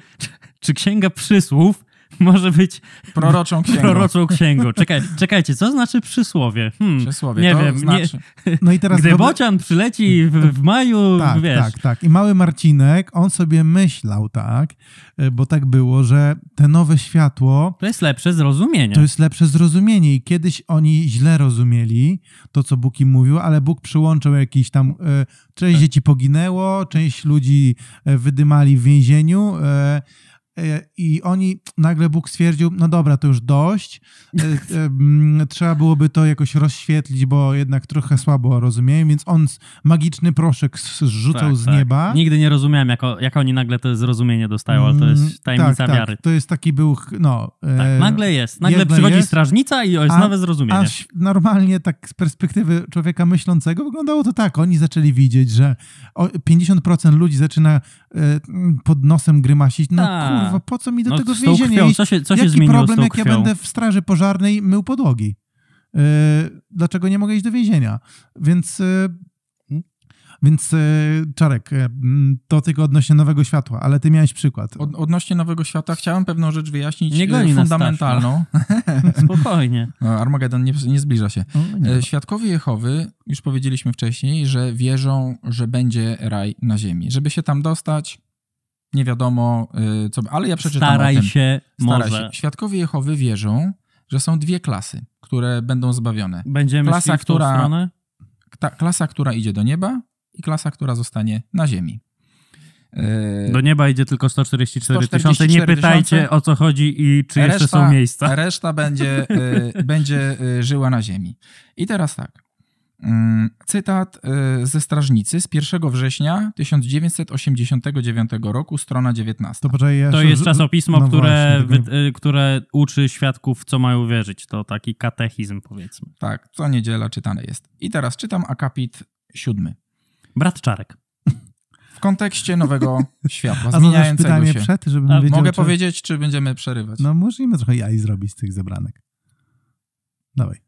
czy Księga Przysłów może być proroczą księgą. Proroczą księgą. Czekaj, czekajcie, co znaczy przysłowie? Hmm, przysłowie, nie wiem. Znaczy. Nie... No i teraz Gdy Bocian przyleci w, w maju, tak, wiesz. Tak, tak. I mały Marcinek, on sobie myślał tak, e, bo tak było, że te nowe światło... To jest lepsze zrozumienie. To jest lepsze zrozumienie i kiedyś oni źle rozumieli to, co Bóg im mówił, ale Bóg przyłączył jakiś tam... E, część tak. dzieci poginęło, część ludzi e, wydymali w więzieniu, E, I oni nagle Bóg stwierdził, no dobra, to już dość. E, e, mm, trzeba byłoby to jakoś rozświetlić, bo jednak trochę słabo rozumieją, więc on magiczny proszek zrzucał tak, z tak. nieba. Nigdy nie rozumiałem, jak, jak oni nagle to zrozumienie dostają, ale to jest mm, tajemnica tak, tak, wiary. To jest taki był, no... Tak, nagle jest. Nagle przychodzi jest, strażnica i jest a, nowe zrozumienie. Aż normalnie tak z perspektywy człowieka myślącego wyglądało to tak. Oni zaczęli widzieć, że 50% ludzi zaczyna pod nosem grymasić. No tak. kurwa, kurwa, po co mi do no, tego więzienia krwią, co się, co się Jaki zmieniło problem, jak krwią? ja będę w straży pożarnej mył podłogi? Yy, dlaczego nie mogę iść do więzienia? Więc... Yy, więc e, Czarek, to tylko odnośnie Nowego Światła, ale ty miałeś przykład. Od, odnośnie Nowego Światła chciałem pewną rzecz wyjaśnić nie goni fundamentalną. Spokojnie. No, Armagedon nie, nie, zbliża się. No, no nie. Świadkowie Jehowy, już powiedzieliśmy wcześniej, że wierzą, że będzie raj na ziemi. Żeby się tam dostać, nie wiadomo y, co, ale ja przeczytam Staraj o tym. się, Staraj może. Się. Świadkowie Jehowy wierzą, że są dwie klasy, które będą zbawione. Będziemy klasa, w która, stronę? Ta, klasa, która idzie do nieba i klasa, która zostanie na ziemi. Y, do nieba idzie tylko 144 tysiące. Nie pytajcie o co chodzi i czy reszta, jeszcze są miejsca. Reszta będzie, y, będzie żyła na ziemi. I teraz tak. Mm, cytat y, ze Strażnicy z 1 września 1989 roku, strona 19. To, ja to jest czasopismo, no które, właśnie, tak no. y, które uczy świadków, co mają wierzyć. To taki katechizm, powiedzmy. Tak, co niedziela czytane jest. I teraz czytam akapit 7. Brat Czarek. W kontekście nowego światła, A zmieniającego pytanie się. Przed, żebym A, wiedział, mogę czy... powiedzieć, czy będziemy przerywać? No musimy trochę jaj zrobić z tych zebranek. Dawaj.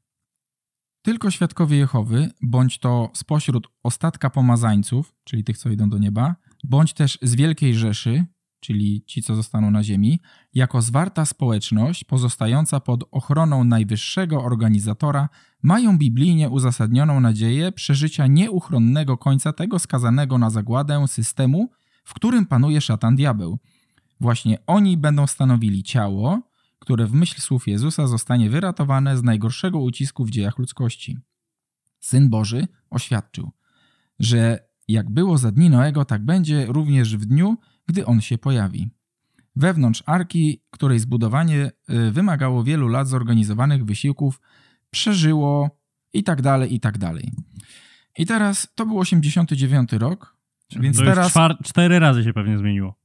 Tylko świadkowie Jehowy, bądź to spośród ostatka pomazańców, czyli tych, co idą do nieba, bądź też z wielkiej rzeszy, czyli ci, co zostaną na ziemi, jako zwarta społeczność pozostająca pod ochroną najwyższego organizatora, mają biblijnie uzasadnioną nadzieję przeżycia nieuchronnego końca tego skazanego na zagładę systemu, w którym panuje szatan diabeł. Właśnie oni będą stanowili ciało, które w myśl słów Jezusa zostanie wyratowane z najgorszego ucisku w dziejach ludzkości. Syn Boży oświadczył, że jak było za dni Noego, tak będzie również w dniu, gdy on się pojawi. Wewnątrz arki, której zbudowanie y, wymagało wielu lat zorganizowanych wysiłków, przeżyło i tak dalej, i tak dalej. I teraz to był 89 rok, więc teraz. Czwar- cztery razy się pewnie zmieniło.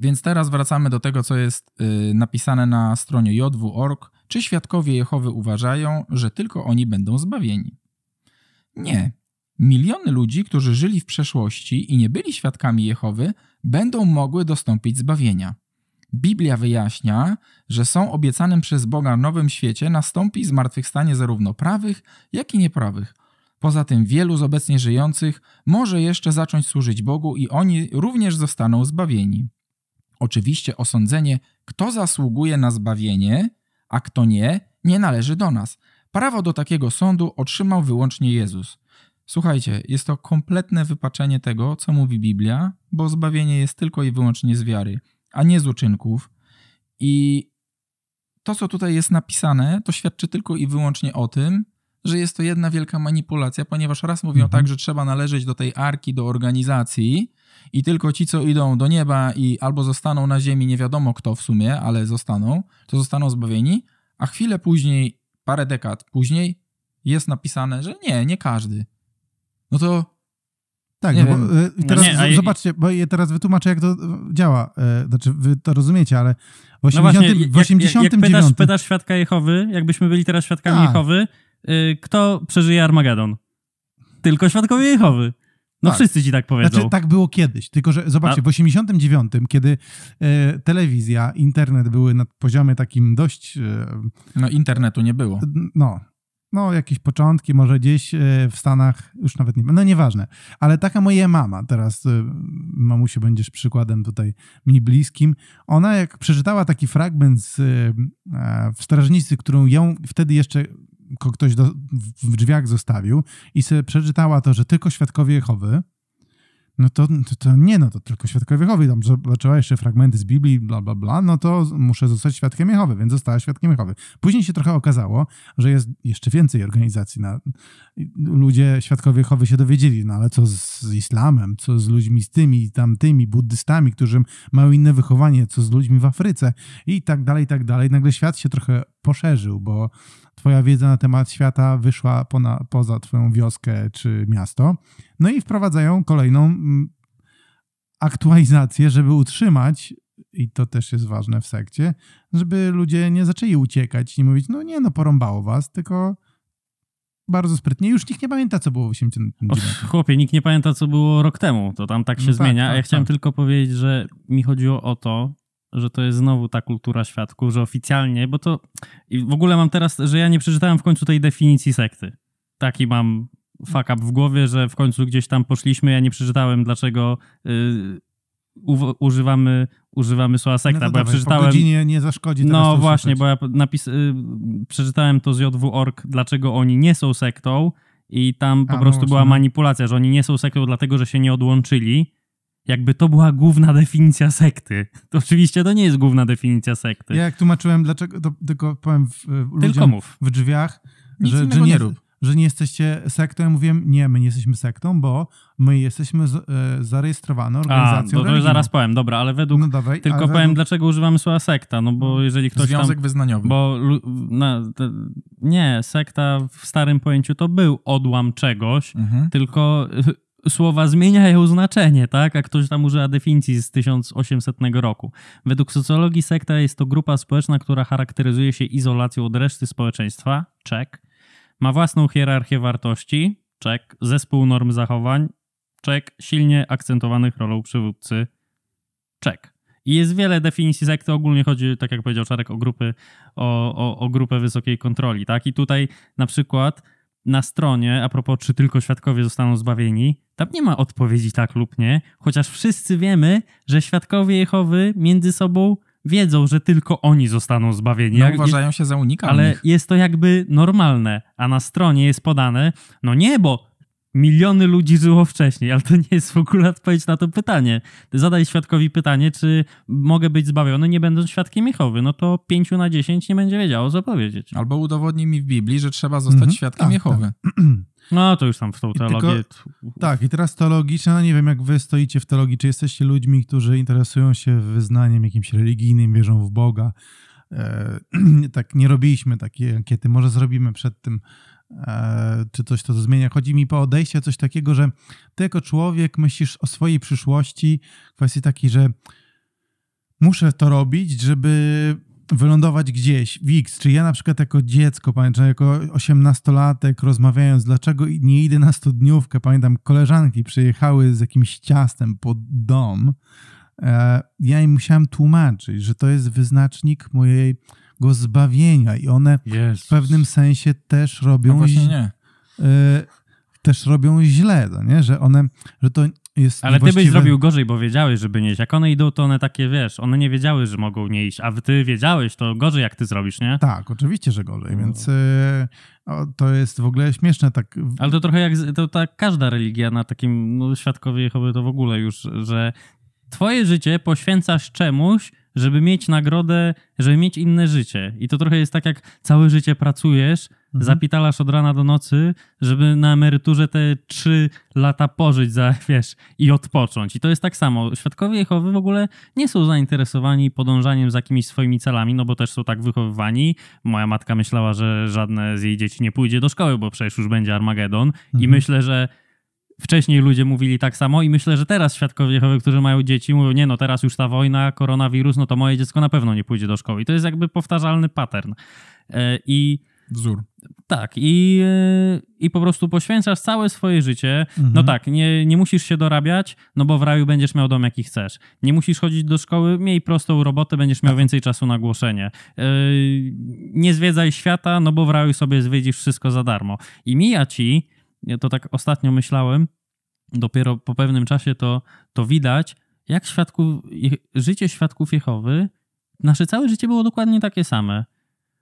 Więc teraz wracamy do tego, co jest y, napisane na stronie jw.org. Czy świadkowie Jehowy uważają, że tylko oni będą zbawieni? Nie. Miliony ludzi, którzy żyli w przeszłości i nie byli świadkami Jehowy, będą mogły dostąpić zbawienia. Biblia wyjaśnia, że są obiecanym przez Boga nowym świecie nastąpi zmartwychwstanie zarówno prawych, jak i nieprawych. Poza tym wielu z obecnie żyjących może jeszcze zacząć służyć Bogu i oni również zostaną zbawieni. Oczywiście osądzenie, kto zasługuje na zbawienie, a kto nie, nie należy do nas. Prawo do takiego sądu otrzymał wyłącznie Jezus. Słuchajcie, jest to kompletne wypaczenie tego, co mówi Biblia, bo zbawienie jest tylko i wyłącznie z wiary, a nie z uczynków. I to, co tutaj jest napisane, to świadczy tylko i wyłącznie o tym, że jest to jedna wielka manipulacja, ponieważ raz mówią mhm. tak, że trzeba należeć do tej arki, do organizacji i tylko ci, co idą do nieba i albo zostaną na ziemi, nie wiadomo kto w sumie, ale zostaną, to zostaną zbawieni, a chwilę później, parę dekad później jest napisane, że nie, nie każdy. No to tak, nie bo e, no teraz no nie, zobaczcie, bo ja teraz wytłumaczę, jak to działa. E, znaczy, wy to rozumiecie, ale w 80, no właśnie, w 89... jak, jak pytasz, pytasz Świadka Jehowy, jakbyśmy byli teraz Świadkami A. Tak. Jehowy, Y, kto przeżyje Armagedon? Tylko świadkowie Jehowy. No tak. wszyscy ci tak powiedzą. Znaczy, tak było kiedyś, tylko że zobaczcie, A... w 89, kiedy e, telewizja, internet były na poziomie takim dość... E, no internetu nie było. No, no, jakieś początki, może gdzieś e, w Stanach, już nawet nie wiem, no nieważne. Ale taka moja mama, teraz e, mamusiu będziesz przykładem tutaj mi bliskim, ona jak przeczytała taki fragment z, e, w Strażnicy, którą ją wtedy jeszcze ktoś do, w drzwiach zostawił i sobie przeczytała to, że tylko świadkowie Jehowy, no to, to, to, nie, no to tylko świadkowie Jehowy. Tam zobaczyła jeszcze fragmenty z Biblii, bla, bla, bla, no to muszę zostać świadkiem Jehowy, więc została świadkiem Jehowy. Później się trochę okazało, że jest jeszcze więcej organizacji. Na, ludzie, świadkowie Jehowy się dowiedzieli, no ale co z, z islamem, co z ludźmi z tymi tamtymi, buddystami, którzy mają inne wychowanie, co z ludźmi w Afryce i tak dalej, i tak dalej. Nagle świat się trochę poszerzył, bo Twoja wiedza na temat świata wyszła pona, poza Twoją wioskę czy miasto. No i wprowadzają kolejną mm, aktualizację, żeby utrzymać i to też jest ważne w sekcie, żeby ludzie nie zaczęli uciekać i mówić, no nie, no porąbało was, tylko bardzo sprytnie. Już nikt nie pamięta, co było w 89. Chłopie, nikt nie pamięta, co było rok temu. To tam tak no się no zmienia. Tak, tak, ja chciałem tak. tylko powiedzieć, że mi chodziło o to, że to jest znowu ta kultura świadków, że oficjalnie, bo to i w ogóle mam teraz, że ja nie przeczytałem w końcu tej definicji sekty. Taki mam fuck up w głowie, że w końcu gdzieś tam poszliśmy, ja nie przeczytałem dlaczego y, u, używamy, używamy słowa sekta, no bo dawaj, ja przeczytałem... Po godzinie nie zaszkodzi No właśnie, bo ja napis, y, przeczytałem to z JW.org, dlaczego oni nie są sektą i tam po A, no prostu no, była manipulacja, że oni nie są sektą dlatego, że się nie odłączyli, jakby to była główna definicja sekty. To oczywiście to nie jest główna definicja sekty. Ja jak tłumaczyłem, dlaczego, to tylko powiem w, w e, tylko mów. w drzwiach, że, że nie rób że nie jesteście sektą. Ja mówiłem, nie, my nie jesteśmy sektą, bo my jesteśmy z, e, zarejestrowaną organizacją A, no to, to zaraz powiem, dobra, ale według... No dawaj, tylko ale powiem, według... dlaczego używamy słowa sekta, no bo jeżeli ktoś Związek tam, wyznaniowy. Bo nie, sekta w starym pojęciu to był odłam czegoś, mhm. tylko słowa zmieniają znaczenie, tak? A ktoś tam używa definicji z 1800 roku. Według socjologii sekta jest to grupa społeczna, która charakteryzuje się izolacją od reszty społeczeństwa, czek, ma własną hierarchię wartości, czek, zespół norm zachowań, czek, silnie akcentowanych rolą przywódcy, czek. I jest wiele definicji sekty, ogólnie chodzi, tak jak powiedział Czarek, o grupy, o, o, o grupę wysokiej kontroli, tak? I tutaj na przykład na stronie, a propos czy tylko świadkowie zostaną zbawieni, tam nie ma odpowiedzi tak lub nie, chociaż wszyscy wiemy, że świadkowie Jehowy między sobą wiedzą, że tylko oni zostaną zbawieni. No, jak, uważają się za unikalnych. Ale jest to jakby normalne, a na stronie jest podane, no nie, bo miliony ludzi żyło wcześniej, ale to nie jest w ogóle odpowiedź na to pytanie. Zadaj świadkowi pytanie, czy mogę być zbawiony, nie będąc świadkiem Jehowy. No to 5 na 10 nie będzie wiedziało, co powiedzieć. Albo udowodnij mi w Biblii, że trzeba zostać mhm. świadkiem tak, Jehowy. Tak. No to już tam w tą teologię. Tylko, tak, i teraz teologicznie, no nie wiem, jak wy stoicie w teologii, czy jesteście ludźmi, którzy interesują się wyznaniem jakimś religijnym, wierzą w Boga. E, tak, nie robiliśmy takiej ankiety, może zrobimy przed tym E, czy coś to zmienia. Chodzi mi po odejście coś takiego, że ty jako człowiek myślisz o swojej przyszłości, kwestii takiej, że muszę to robić, żeby wylądować gdzieś w X. Czy ja na przykład jako dziecko, pamiętam, jako osiemnastolatek rozmawiając, dlaczego nie idę na studniówkę, pamiętam koleżanki przyjechały z jakimś ciastem pod dom, e, ja im musiałem tłumaczyć, że to jest wyznacznik mojej go zbawienia i one Jezus. w pewnym sensie też robią... No nie. Y, też robią źle, no nie? Że one, że to jest Ale ty byś zrobił gorzej, bo wiedziałeś, żeby nie iść. Jak one idą, to one takie, wiesz, one nie wiedziały, że mogą nie iść, a ty wiedziałeś, to gorzej jak ty zrobisz, nie? Tak, oczywiście, że gorzej, no. więc e, to jest w ogóle śmieszne tak. Ale to trochę jak, to tak każda religia na takim, no, Świadkowie Jehowy to w ogóle już, że twoje życie poświęcasz czemuś, żeby mieć nagrodę, żeby mieć inne życie. I to trochę jest tak, jak całe życie pracujesz, mhm. zapitalasz od rana do nocy, żeby na emeryturze te trzy lata pożyć, za, wiesz, i odpocząć. I to jest tak samo. Świadkowie Jehowy w ogóle nie są zainteresowani podążaniem za jakimiś swoimi celami, no bo też są tak wychowywani. Moja matka myślała, że żadne z jej dzieci nie pójdzie do szkoły, bo przecież już będzie Armagedon. Mhm. I myślę, że wcześniej ludzie mówili tak samo i myślę, że teraz świadkowie Jehowy, którzy mają dzieci, mówią, nie no, teraz już ta wojna, koronawirus, no to moje dziecko na pewno nie pójdzie do szkoły. I to jest jakby powtarzalny pattern. E, I Wzór. Tak, i, e, i po prostu poświęcasz całe swoje życie. No mhm. No tak, nie, nie musisz się dorabiać, no bo w raju będziesz miał dom, jaki chcesz. Nie musisz chodzić do szkoły, miej prostą robotę, będziesz miał tak. więcej czasu na głoszenie. Yy, nie zwiedzaj świata, no bo w raju sobie zwiedzisz wszystko za darmo. I mija ci ja to tak ostatnio myślałem, dopiero po pewnym czasie to, to widać, jak świadków, życie świadków Jehowy, nasze całe życie było dokładnie takie same.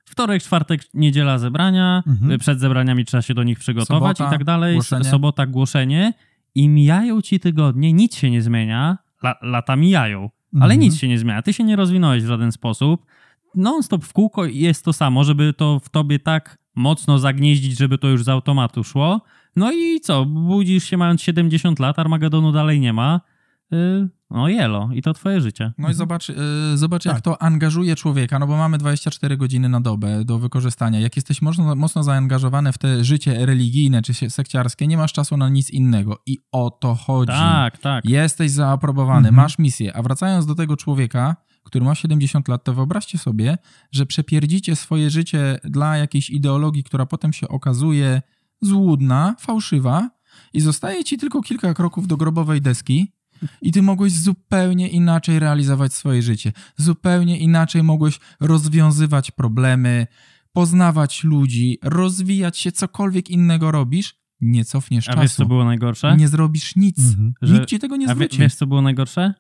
Wtorek, czwartek, niedziela zebrania, mhm. przed zebraniami trzeba się do nich przygotować sobota, i tak dalej. Głoszenie. Sobota, głoszenie. I mijają ci tygodnie, nic się nie zmienia, La, lata mijają, ale mhm. nic się nie zmienia. Ty się nie rozwinąłeś w żaden sposób. Non-stop w kółko jest to samo, żeby to w tobie tak mocno zagnieździć, żeby to już z automatu szło, no i co? Budzisz się mając 70 lat, Armagedonu dalej nie ma. Y, no jelo, i to twoje życie. No i mhm. zobacz, y, zobacz tak. jak to angażuje człowieka, no bo mamy 24 godziny na dobę do wykorzystania. Jak jesteś mocno, mocno zaangażowany w te życie religijne czy sekciarskie, nie masz czasu na nic innego. I o to chodzi. Tak, tak. Jesteś zaaprobowany, mhm. masz misję. A wracając do tego człowieka, który ma 70 lat, to wyobraźcie sobie, że przepierdzicie swoje życie dla jakiejś ideologii, która potem się okazuje złudna, fałszywa i zostaje ci tylko kilka kroków do grobowej deski i ty mogłeś zupełnie inaczej realizować swoje życie. Zupełnie inaczej mogłeś rozwiązywać problemy, poznawać ludzi, rozwijać się, cokolwiek innego robisz, nie cofniesz a czasu. A wiesz, co było najgorsze? Nie zrobisz nic. Mhm. Że, Nikt ci tego nie zwróci. A wiesz, co było najgorsze?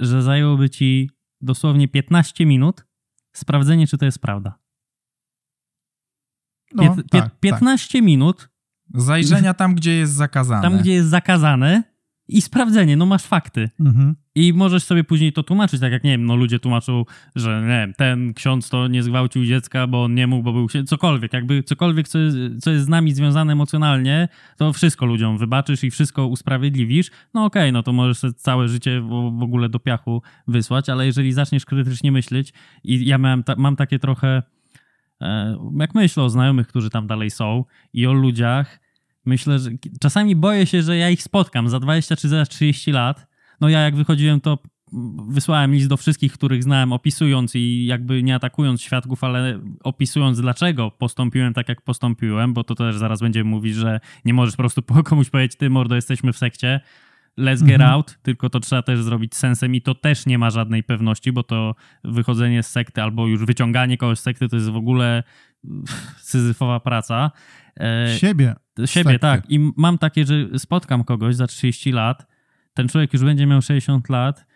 Że zajęłoby ci dosłownie 15 minut sprawdzenie, czy to jest prawda. No, tak, 15 tak. minut. Zajrzenia tam, gdzie jest zakazane. Tam, gdzie jest zakazane i sprawdzenie, no masz fakty. Mhm. I możesz sobie później to tłumaczyć, tak jak, nie wiem, no ludzie tłumaczą, że nie wiem, ten ksiądz to nie zgwałcił dziecka, bo on nie mógł, bo był... Cokolwiek, jakby cokolwiek, co jest, co jest z nami związane emocjonalnie, to wszystko ludziom wybaczysz i wszystko usprawiedliwisz. No okej, okay, no to możesz całe życie w, w, ogóle do piachu wysłać, ale jeżeli zaczniesz krytycznie myśleć i ja miałem ta, mam takie trochę E, jak myślę o znajomych, którzy tam dalej są i o ludziach, myślę, że czasami boję się, że ja ich spotkam za 20 czy za 30 lat. No ja jak wychodziłem, to wysłałem list do wszystkich, których znałem, opisując i jakby nie atakując świadków, ale opisując dlaczego postąpiłem tak, jak postąpiłem, bo to też zaraz będziemy mówić, że nie możesz po prostu po komuś powiedzieć, ty mordo, jesteśmy w sekcie, let's get mhm. out, tylko to trzeba też zrobić sensem i to też nie ma żadnej pewności, bo to wychodzenie z sekty albo już wyciąganie kogoś z sekty to jest w ogóle syzyfowa praca. E, siebie. Siebie, sekty. tak. I mam takie, że spotkam kogoś za 30 lat, ten człowiek już będzie miał 60 lat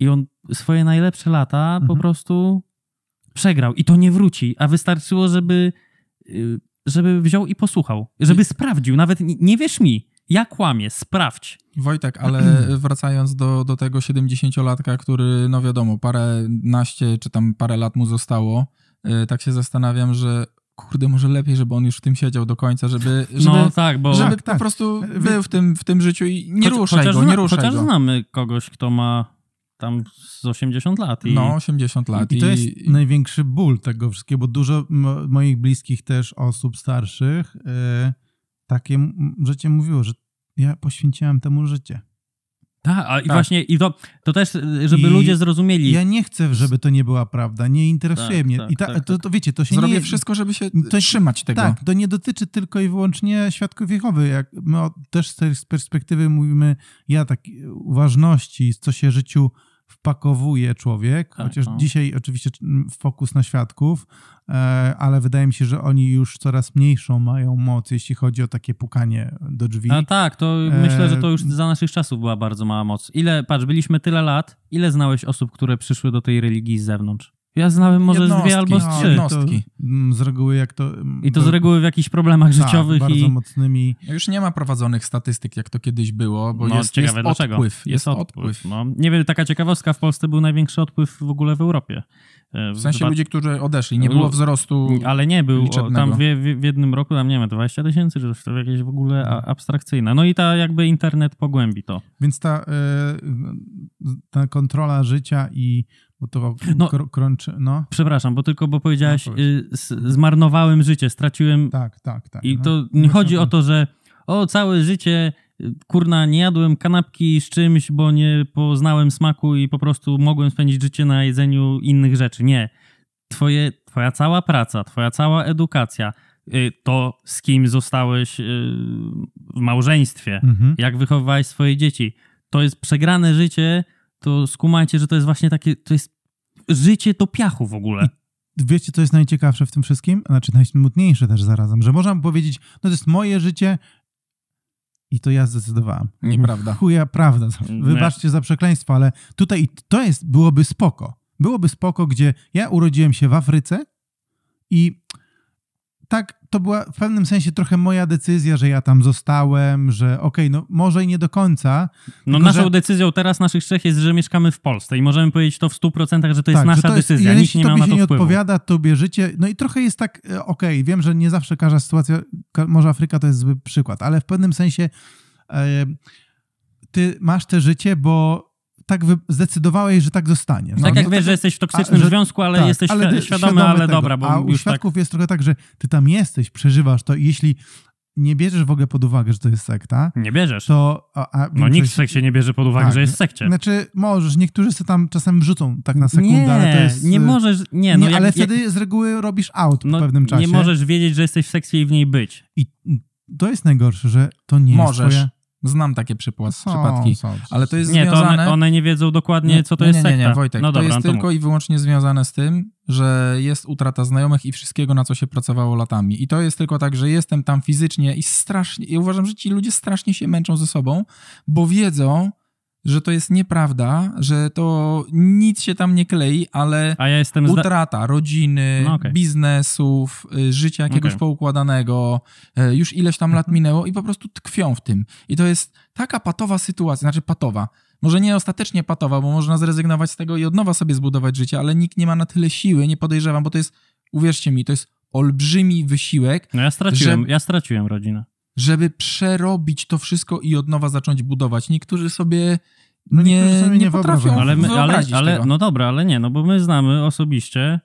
i on swoje najlepsze lata mhm. po prostu przegrał i to nie wróci, a wystarczyło, żeby y, żeby wziął i posłuchał, żeby I... sprawdził, nawet nie wierz mi, ja kłamię, sprawdź. Wojtek, ale wracając do, do tego 70-latka, który, no wiadomo, parę naście czy tam parę lat mu zostało, y, tak się zastanawiam, że kurde, może lepiej, żeby on już w tym siedział do końca, żeby, no żeby, no, tak, bo... żeby tak, po tak. prostu był w tym, w tym życiu i nie Choć, ruszaj chociaż go, nie ruszaj Chociaż go. znamy kogoś, kto ma tam z 80 lat. I... No, 80 lat. I, i to jest i... największy ból tego wszystkiego, bo dużo moich bliskich też osób starszych... Yy takie życie mówiło, że ja poświęciłem temu życie. Tak, a i tak. właśnie, i to, to też, y, żeby I ludzie zrozumieli. Ja nie chcę, żeby to nie była prawda, nie interesuje tak, mnie. Tak, I ta, tak, to, tak. to wiecie, to się Zrobię nie, wszystko, żeby się to, trzymać tego. Tak, to nie dotyczy tylko i wyłącznie świadków Jehowy. Jak my też z tej perspektywy mówimy, ja tak y, uważności, co się życiu wpakowuje człowiek, tak, chociaż no. dzisiaj oczywiście fokus na świadków, e, ale wydaje mi się, że oni już coraz mniejszą mają moc, jeśli chodzi o takie pukanie do drzwi. A tak, to e... myślę, że to już za naszych czasów była bardzo mała moc. Ile, patrz, byliśmy tyle lat, ile znałeś osób, które przyszły do tej religii z zewnątrz? Ja znałem może jednostki, dwie albo z no. trzy. Jednostki. To, mm, z reguły jak to... Mm, I to do... z reguły w jakichś problemach tak, życiowych bardzo i... mocnymi... No już nie ma prowadzonych statystyk, jak to kiedyś było, bo no, jest, ciekawe, jest dlaczego? odpływ. Jest, jest odpływ. No, nie wiem, taka ciekawostka, w Polsce był największy odpływ w ogóle w Europie. E, w, w sensie ludzi, którzy odeszli, nie było wzrostu Ale nie był, o, tam w, w, w, jednym roku, tam nie wiem, 20 tysięcy, czy to jakieś w ogóle hmm. abstrakcyjne. No i ta jakby internet pogłębi to. Więc ta, e, ta kontrola życia i bo to no, krączy, no. Przepraszam, bo tylko, bo powiedziałeś, no, y, zmarnowałem życie, straciłem... Tak, tak, tak. I no. to no nie chodzi o to, że o, całe życie y, kurna, nie jadłem kanapki z czymś, bo nie poznałem smaku i po prostu mogłem spędzić życie na jedzeniu innych rzeczy. Nie. Twoje, twoja cała praca, twoja cała edukacja, y, to z kim zostałeś w małżeństwie, mhm. jak wychowywałeś swoje dzieci, to jest przegrane życie, to skumajcie, że to jest właśnie takie, to jest życie to piachu w ogóle. I wiecie, co jest najciekawsze w tym wszystkim? Znaczy najsmutniejsze też zarazem, że można powiedzieć, no to jest moje życie i to ja zdecydowałem. Nieprawda. Chuja prawda. Wybaczcie Nie. za przekleństwo, ale tutaj to jest, byłoby spoko. Byłoby spoko, gdzie ja urodziłem się w Afryce i tak to była w pewnym sensie trochę moja decyzja, że ja tam zostałem, że okej, okay, no może i nie do końca. No tylko, naszą że... decyzją teraz naszych trzech jest, że mieszkamy w Polsce i możemy powiedzieć to w 100%, że to jest tak, nasza to jest, decyzja, nikt nie miał na to Jeśli nie odpowiada, tobie życie, no i trochę jest tak, e, okej, okay, wiem, że nie zawsze każda sytuacja, może Afryka to jest zły przykład, ale w pewnym sensie e, ty masz te życie, bo tak wy- zdecydowałeś, że tak zostaniesz. Tak no, jak no wiesz, że jesteś w toksycznym a, związku, ale tak, jesteś ale świadomy, ale tego. dobra, bo A u tak. świadków tak... jest trochę tak, że ty tam jesteś, przeżywasz to i jeśli nie bierzesz w ogóle pod uwagę, że to jest sekta. Nie bierzesz. To, a, a no nikt w sekcie nie bierze pod uwagę, tak. że jest sekcie. Znaczy możesz, niektórzy się tam czasem wrzucą tak na sekundę, nie, ale to jest... Nie, y, możesz, nie. No ale jak, wtedy jak... z reguły robisz out no, w pewnym czasie. Nie możesz wiedzieć, że jesteś w sekcie i w niej być. I to jest najgorsze, że to nie możesz. jest twoje... Znam takie przypłat, są, przypadki, są, ale to jest nie, związane... Nie, to one, one, nie wiedzą dokładnie, nie, co to nie, jest sekta. Nie, nie, Wojtek, no to dobra, jest tylko mów. i wyłącznie związane z tym, że jest utrata znajomych i wszystkiego, na co się pracowało latami. I to jest tylko tak, że jestem tam fizycznie i strasznie... I uważam, że ci ludzie strasznie się męczą ze sobą, bo wiedzą, że to jest nieprawda, że to nic się tam nie klei, ale A ja jestem utrata rodziny, no, okay. biznesów, y, życia jakiegoś okay. poukładanego, y, już ileś tam lat mhm. minęło i po prostu tkwią w tym. I to jest taka patowa sytuacja, znaczy patowa. Może nie ostatecznie patowa, bo można zrezygnować z tego i od nowa sobie zbudować życie, ale nikt nie ma na tyle siły, nie podejrzewam, bo to jest, uwierzcie mi, to jest olbrzymi wysiłek. No ja straciłem, że... ja straciłem rodzinę żeby przerobić to wszystko i od nowa zacząć budować. Niektórzy sobie no nie, niektórzy sobie nie, nie potrafią ale, my, ale, ale No dobra, ale nie, no bo my znamy osobiście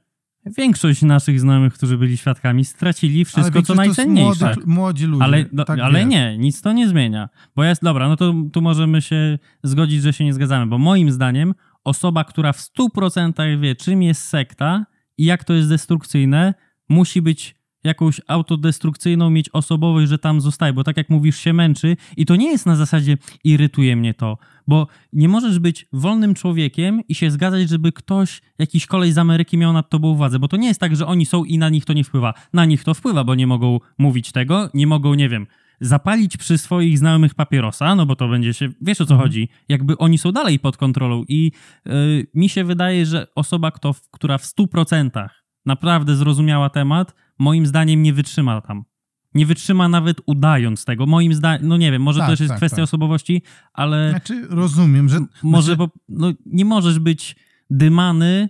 Większość naszych znajomych, którzy byli świadkami, stracili wszystko, co najcenniejsze. Młody, młodzi ludzie. Ale, do, no, tak ale nie, nic to nie zmienia. Bo jest, dobra, no to tu możemy się zgodzić, że się nie zgadzamy, bo moim zdaniem osoba, która w 100% wie, czym jest sekta i jak to jest destrukcyjne, musi być jakąś autodestrukcyjną mieć osobowość, że tam zostaje, bo tak jak mówisz, się męczy i to nie jest na zasadzie irytuje mnie to, bo nie możesz być wolnym człowiekiem i się zgadzać, żeby ktoś, jakiś kolej z Ameryki miał nad tobą władzę, bo to nie jest tak, że oni są i na nich to nie wpływa. Na nich to wpływa, bo nie mogą mówić tego, nie mogą, nie wiem, zapalić przy swoich znajomych papierosa, no bo to będzie się, wiesz o co mhm. chodzi, jakby oni są dalej pod kontrolą i yy, mi się wydaje, że osoba, kto, która w 100% naprawdę zrozumiała temat, moim zdaniem nie wytrzyma tam. Nie wytrzyma nawet udając tego. Moim zdaniem, no nie wiem, może tak, to też jest tak, kwestia tak. osobowości, ale. Znaczy, rozumiem, że. Może, znaczy... bo no, nie możesz być dymany,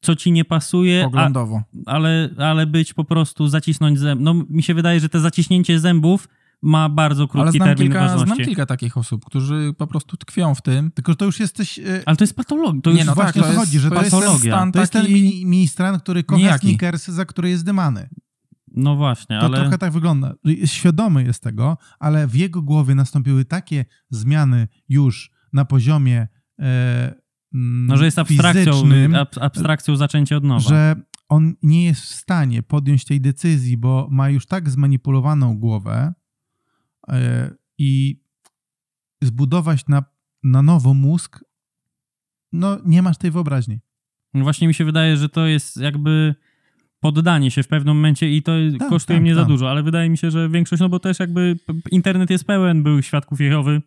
co ci nie pasuje. Poglądowo. A, ale, ale być po prostu, zacisnąć zęb. No, mi się wydaje, że te zaciśnięcie zębów ma bardzo krótki Ale termin kilka, ważności. Znam kilka takich osób, którzy po prostu tkwią w tym, tylko że to już jesteś... E, ale to jest patologia. To nie, no właśnie tak, to, że to patologia. jest ten stan, to jest ten mini, który kocha Nijaki. sneakersy, za który jest dymany. No właśnie, to ale... trochę tak wygląda. Świadomy jest tego, ale w jego głowie nastąpiły takie zmiany już na poziomie e, mm, no, że jest abstrakcją, abstrakcją zaczęcie od nowa. Że on nie jest w stanie podjąć tej decyzji, bo ma już tak zmanipulowaną głowę, E, i zbudować na, na nowo mózg, no nie masz tej wyobraźni. No właśnie mi się wydaje, że to jest jakby poddanie się w pewnym momencie i to tam, kosztuje tam, mnie tam. za tak. dużo, ale wydaje mi się, że większość, no bo też jakby internet jest pełen był świadków Jehowy,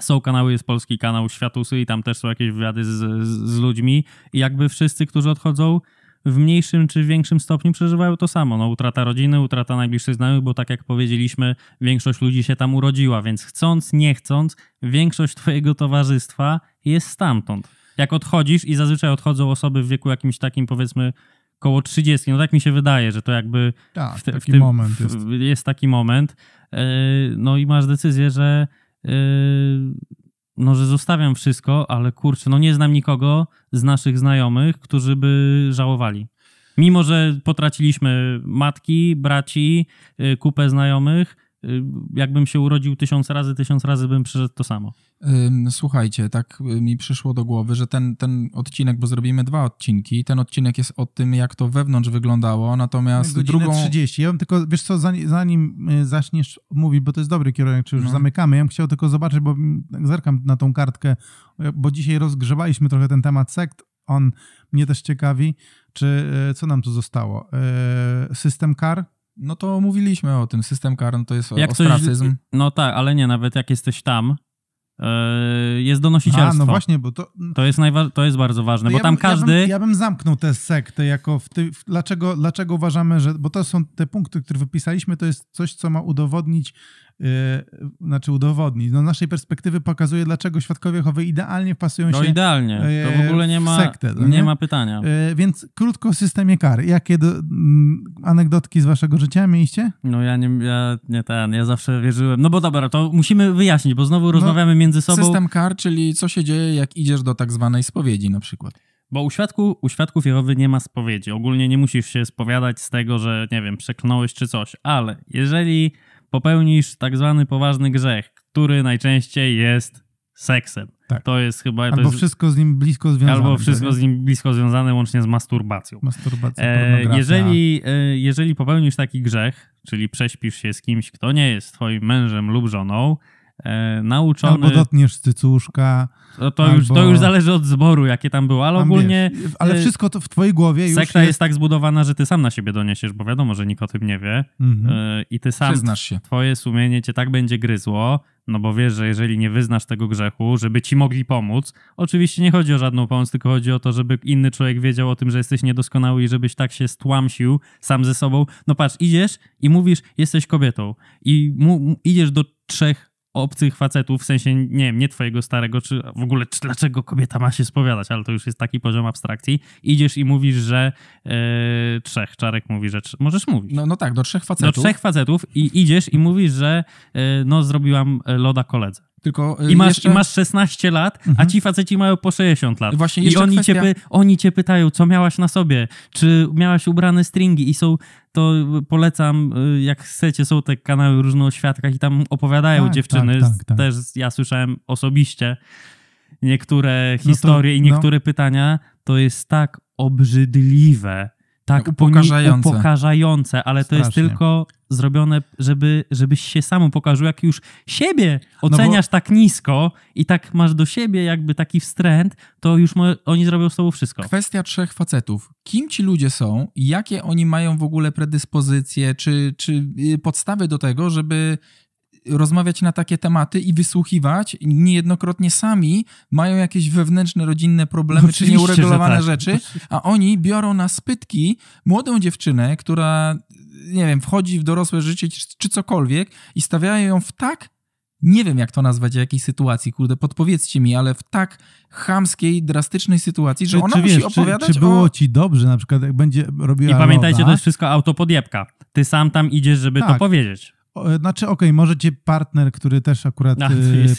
są kanały, jest polski kanał Światusy i tam też są jakieś wywiady z, z, z ludźmi i jakby wszyscy, którzy odchodzą, w mniejszym czy większym stopniu przeżywają to samo. No, utrata rodziny, utrata najbliższych znajomych, bo tak jak powiedzieliśmy, większość ludzi się tam urodziła, więc chcąc, nie chcąc, większość twojego towarzystwa jest stamtąd. Jak odchodzisz i zazwyczaj odchodzą osoby w wieku jakimś takim powiedzmy koło 30, no tak mi się wydaje, że to jakby tak, w, te, taki w tym, moment jest. W, jest taki moment. Yy, no i masz decyzję, że yy, no, że zostawiam wszystko, ale kurczę, no nie znam nikogo z naszych znajomych, którzy by żałowali. Mimo, że potraciliśmy matki, braci, y, kupę znajomych, Y, jakbym się urodził tysiąc razy, tysiąc razy bym przeszedł to samo. Słuchajcie, tak y, mi przyszło do głowy, że ten, ten odcinek, bo zrobimy dwa odcinki, ten odcinek jest o tym, jak to wewnątrz wyglądało, natomiast drugą... 30. Ja bym tylko, wiesz co, zanim, zanim y, zaczniesz mówić, bo to jest dobry kierunek, czy już no. zamykamy, ja bym chciał tylko zobaczyć, bo tak zerkam na tą kartkę, bo dzisiaj rozgrzewaliśmy trochę ten temat sekt, on mnie też ciekawi, czy co nam tu zostało? System kar, no to mówiliśmy o tym, system karny to jest jak ostracyzm. Coś, no tak, ale nie, nawet jak jesteś tam, e, jest donosicielstwo. A, no właśnie, bo to... To jest, najwa- to jest bardzo ważne, bo ja tam bym, każdy... Ja bym, ja bym, zamknął tę sektę jako... W ty, w, dlaczego, dlaczego uważamy, że... Bo to są te punkty, które wypisaliśmy, to jest coś, co ma udowodnić Y, znaczy udowodnić. No, z naszej perspektywy pokazuje, dlaczego świadkowie Jehowy idealnie wpasują no, się idealnie. To w e, ogóle nie ma, sektę, tak, nie, nie ma pytania. E, więc krótko o systemie kar. Jakie do, m, mm, anegdotki z waszego życia mieliście? No ja nie, ja nie ten, ja zawsze wierzyłem. No bo dobra, to musimy wyjaśnić, bo znowu rozmawiamy no, między sobą. System kar, czyli co się dzieje, jak idziesz do tak zwanej spowiedzi na przykład. Bo u, świadku, u świadków Jehowy nie ma spowiedzi. Ogólnie nie musisz się spowiadać z tego, że, nie wiem, przeklnąłeś czy coś. Ale jeżeli popełnisz tak zwany poważny grzech, który najczęściej jest seksem. Tak. To jest chyba. Albo jest, wszystko z nim blisko związane. Albo tak, wszystko z nim blisko związane, łącznie z masturbacją. Masturbacja. E, jeżeli, e, jeżeli popełnisz taki grzech, czyli prześpisz się z kimś, kto nie jest twoim mężem lub żoną, E, nauczony. Albo dotniesz cycuszka. To, to albo... już, to już zależy od zboru, jakie tam było, ale tam ogólnie... Wiesz, ale e, wszystko to w twojej głowie już Sekta jest... jest... tak zbudowana, że ty sam na siebie doniesiesz, bo wiadomo, że nikt o tym nie wie. Mhm. E, I ty sam, Przyznasz się. twoje sumienie cię tak będzie gryzło, no bo wiesz, że jeżeli nie wyznasz tego grzechu, żeby ci mogli pomóc, oczywiście nie chodzi o żadną pomoc, tylko chodzi o to, żeby inny człowiek wiedział o tym, że jesteś niedoskonały i żebyś tak się stłamsił sam ze sobą. No patrz, idziesz i mówisz, jesteś kobietą i mu, idziesz do trzech obcych facetów, w sensie, nie wiem, nie twojego starego, czy w ogóle czy dlaczego kobieta ma się spowiadać, ale to już jest taki poziom abstrakcji. Idziesz i mówisz, że yy, trzech, Czarek mówi, że trz... możesz mówić. No, no tak, do trzech facetów. Do trzech facetów i idziesz i mówisz, że yy, no zrobiłam e, loda koledze. Tylko e, I masz, jeszcze... i masz 16 lat, mhm. a ci mhm. faceci mają po 60 lat. Właśnie I oni, kwestia... cię, oni cię pytają, co miałaś na sobie, czy miałaś ubrane stringi i są, to polecam, y, jak chcecie, są te kanały różne o świadkach i tam opowiadają tak, dziewczyny, tak, tak, tak. też ja słyszałem osobiście niektóre historie no to, i no. niektóre no. pytania, to jest tak obrzydliwe, tak upokarzające. upokarzające, ale Strasznie. to jest tylko zrobione, żeby, żebyś się sam pokażył, jak już siebie oceniasz no bo... tak nisko i tak masz do siebie jakby taki wstręt, to już mo- oni zrobią z tobą wszystko. Kwestia trzech facetów. Kim ci ludzie są? Jakie oni mają w ogóle predyspozycje, czy, czy y, podstawy do tego, żeby rozmawiać na takie tematy i wysłuchiwać, niejednokrotnie sami mają jakieś wewnętrzne, rodzinne problemy no czy nieuregulowane tak. rzeczy, a oni biorą na spytki młodą dziewczynę, która, nie wiem, wchodzi w dorosłe życie czy, cokolwiek i stawiają ją w tak nie wiem jak to nazwać, jakiej sytuacji, kurde, podpowiedzcie mi, ale w tak chamskiej, drastycznej sytuacji, że czy, ona czy musi wiesz, opowiadać czy, czy było o... ci dobrze, na przykład jak będzie robiła I pamiętajcie, to jest wszystko autopodjebka. Ty sam tam idziesz, żeby tak. to powiedzieć. E, znaczy, okej, okay, może ci partner, który też akurat no, e,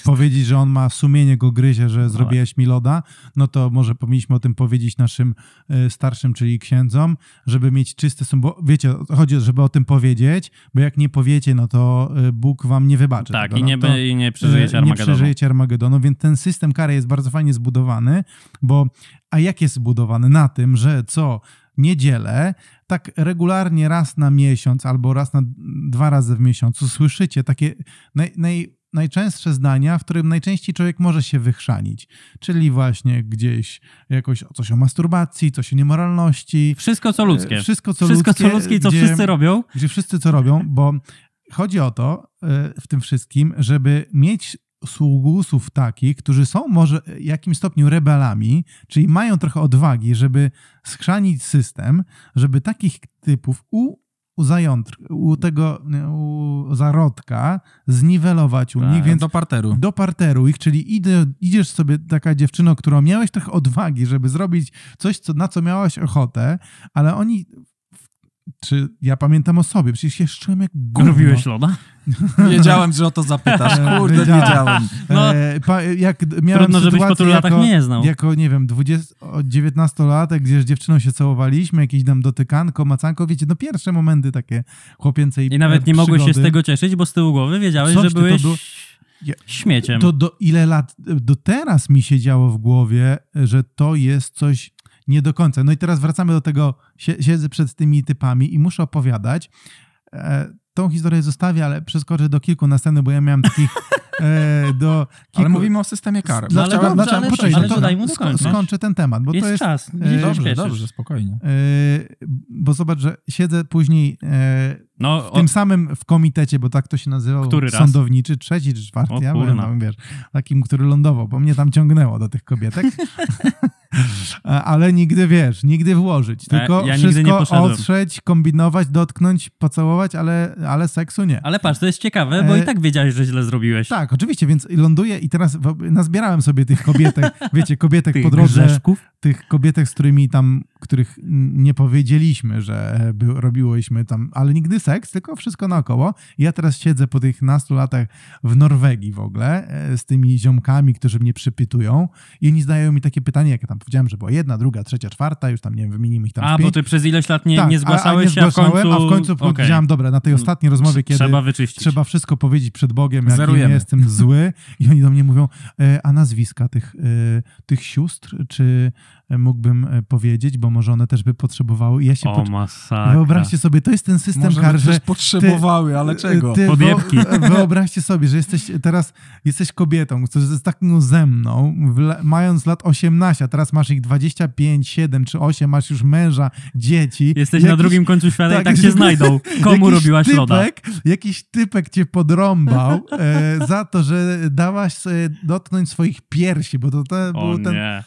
powiedzieć, że on ma sumienie go gryzie, że no. zrobiłeś mi loda, no to może powinniśmy o tym powiedzieć naszym e, starszym, czyli księdzom, żeby mieć czyste sumienie, bo wiecie, chodzi, o żeby o tym powiedzieć, bo jak nie powiecie, no to Bóg wam nie wybaczy. Tak, tego, i, nie, no to, i nie przeżyjecie Armagedonu. Nie przeżyjecie Armagedonu, więc ten system kary jest bardzo fajnie zbudowany, bo a jak jest zbudowany? Na tym, że co niedzielę, tak regularnie raz na miesiąc albo raz na dwa razy w miesiącu słyszycie takie naj, naj, najczęstsze zdania, w którym najczęściej człowiek może się wychrzanić. Czyli właśnie gdzieś jakoś coś o masturbacji, coś o niemoralności. Wszystko co ludzkie. E, wszystko co wszystko, ludzkie, co ludzkie i co gdzie, wszyscy robią. Gdzie wszyscy co robią, bo chodzi o to e, w tym wszystkim, żeby mieć sługusów takich, którzy są może w jakimś stopniu rebelami, czyli mają trochę odwagi, żeby schrzanić system, żeby takich typów u, u, zajątr, u tego u zarodka zniwelować u tak, nich. Więc do parteru. Do parteru ich, czyli idę, idziesz sobie taka dziewczyno, którą miałeś trochę odwagi, żeby zrobić coś, co, na co miałaś ochotę, ale oni czy ja pamiętam o sobie? Przecież się szczułem jak gówno. Robiłeś loda? Wiedziałem, że o to zapytasz. Kurde, wiedziałem. No, pa, jak miałem trudno, żebyś po tylu latach jako, nie znał. Jako, nie wiem, 20, 19-latek, gdzie z dziewczyną się całowaliśmy, jakieś tam dotykanko, macanko, wiecie, no pierwsze momenty takie chłopięce i I nawet nie mogłeś się z tego cieszyć, bo z tyłu głowy wiedziałeś, Coś, że byłeś... śmieciem. To do ile lat do teraz mi się działo w głowie, że to jest coś nie do końca. No i teraz wracamy do tego, siedzę przed tymi typami i muszę opowiadać. E, tą historię zostawię, ale przeskoczę do kilku następnych, bo ja miałem takich e, do kilku... Ale mówimy o systemie kar. No, no ale dobrze, ale, poczekaj, ale to, daj mu no, sko skończę ten temat, bo jest to jest... czas. E, dobrze, dobrze, spokojnie. Bo zobacz, że siedzę później no, w tym samym w komitecie, bo tak to się nazywało, który raz? sądowniczy, trzeci czy czwarty, o, ja byłem, no, wiesz, takim, który lądował, bo mnie tam ciągnęło do tych kobietek. Ale nigdy, wiesz, nigdy włożyć, e, tylko ja wszystko otrzeć, kombinować, dotknąć, pocałować, ale, ale seksu nie. Ale patrz, to jest ciekawe, bo i e, tak wiedziałeś, że źle zrobiłeś. Tak, oczywiście, więc ląduję i teraz nazbierałem sobie tych kobietek, wiecie, kobietek tych po drodze, grzeszków? tych kobietek, z którymi tam których nie powiedzieliśmy, że e, by, robiłyśmy tam, ale nigdy seks, tylko wszystko naokoło. Ja teraz siedzę po tych nastu latach w Norwegii w ogóle e, z tymi ziomkami, którzy mnie przypytują i oni zdają mi takie pytanie, jak ja tam powiedziałem, że była jedna, druga, trzecia, czwarta, już tam nie wiem, wymienimy ich tam A, bo ty przez ileś lat nie, tak, nie zgłaszałeś a, a zgłaszałem, a w końcu... A w końcu okay. powiedziałem, dobra, na tej mm, ostatniej rozmowie, kiedy trzeba, wyczyścić. trzeba wszystko powiedzieć przed Bogiem, jak nie jestem zły i oni do mnie mówią, e, a nazwiska tych, tych sióstr, czy mógłbym powiedzieć, bo może one też by potrzebowały. I ja się o, masakra. Wyobraźcie sobie, to jest ten system może kar, że... potrzebowały, ty, ale czego? Ty, Podjebki. Wyobraźcie sobie, że jesteś teraz jesteś kobietą, która jest taką ze mną, mając lat 18, a teraz masz ich 25, 7 czy 8, masz już męża, dzieci. Jesteś jakiś, na drugim końcu świata tak, i tak, tak się znajdą. Komu robiłaś typek, loda? Jakiś typek cię podrąbał e, za to, że dałaś dotknąć swoich piersi, bo to, to był ten... E,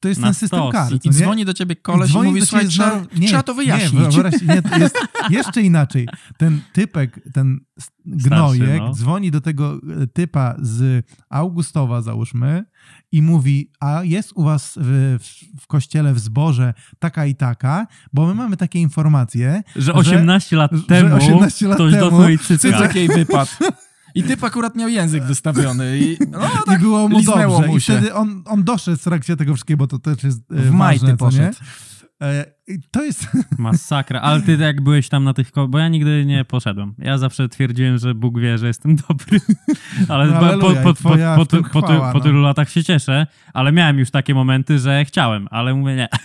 to jest ten system kar. I no nie? dzwoni do ciebie koleś i, i mówi, słuchaj, trzeba, nie, trzeba to wyjaśnić. Nie, wyobraź, nie, jest jeszcze inaczej. Ten typek, ten gnojek Starszy, no. dzwoni do tego e, typa z Augustowa, załóżmy, i mówi, a jest u was w, w, w kościele w zborze taka i taka, bo my mamy takie informacje, że 18 że, lat temu 18 lat ktoś temu, dotknął jej cycka. Cycek wypadł. I typ akurat miał język wystawiony i, no, tak I było mu dobrze. Mu I wtedy on, on doszedł w trakcie tego wszystkiego, bo to też jest e, W ważne, maj ty poszedł. E, to jest. Masakra, ale ty jak byłeś tam na tych. Bo ja nigdy nie poszedłem. Ja zawsze twierdziłem, że Bóg wie, że jestem dobry. Ale no, po, po, po, po, chwała, po, no. tylu latach się cieszę, ale miałem już takie momenty, że chciałem, ale mówię nie.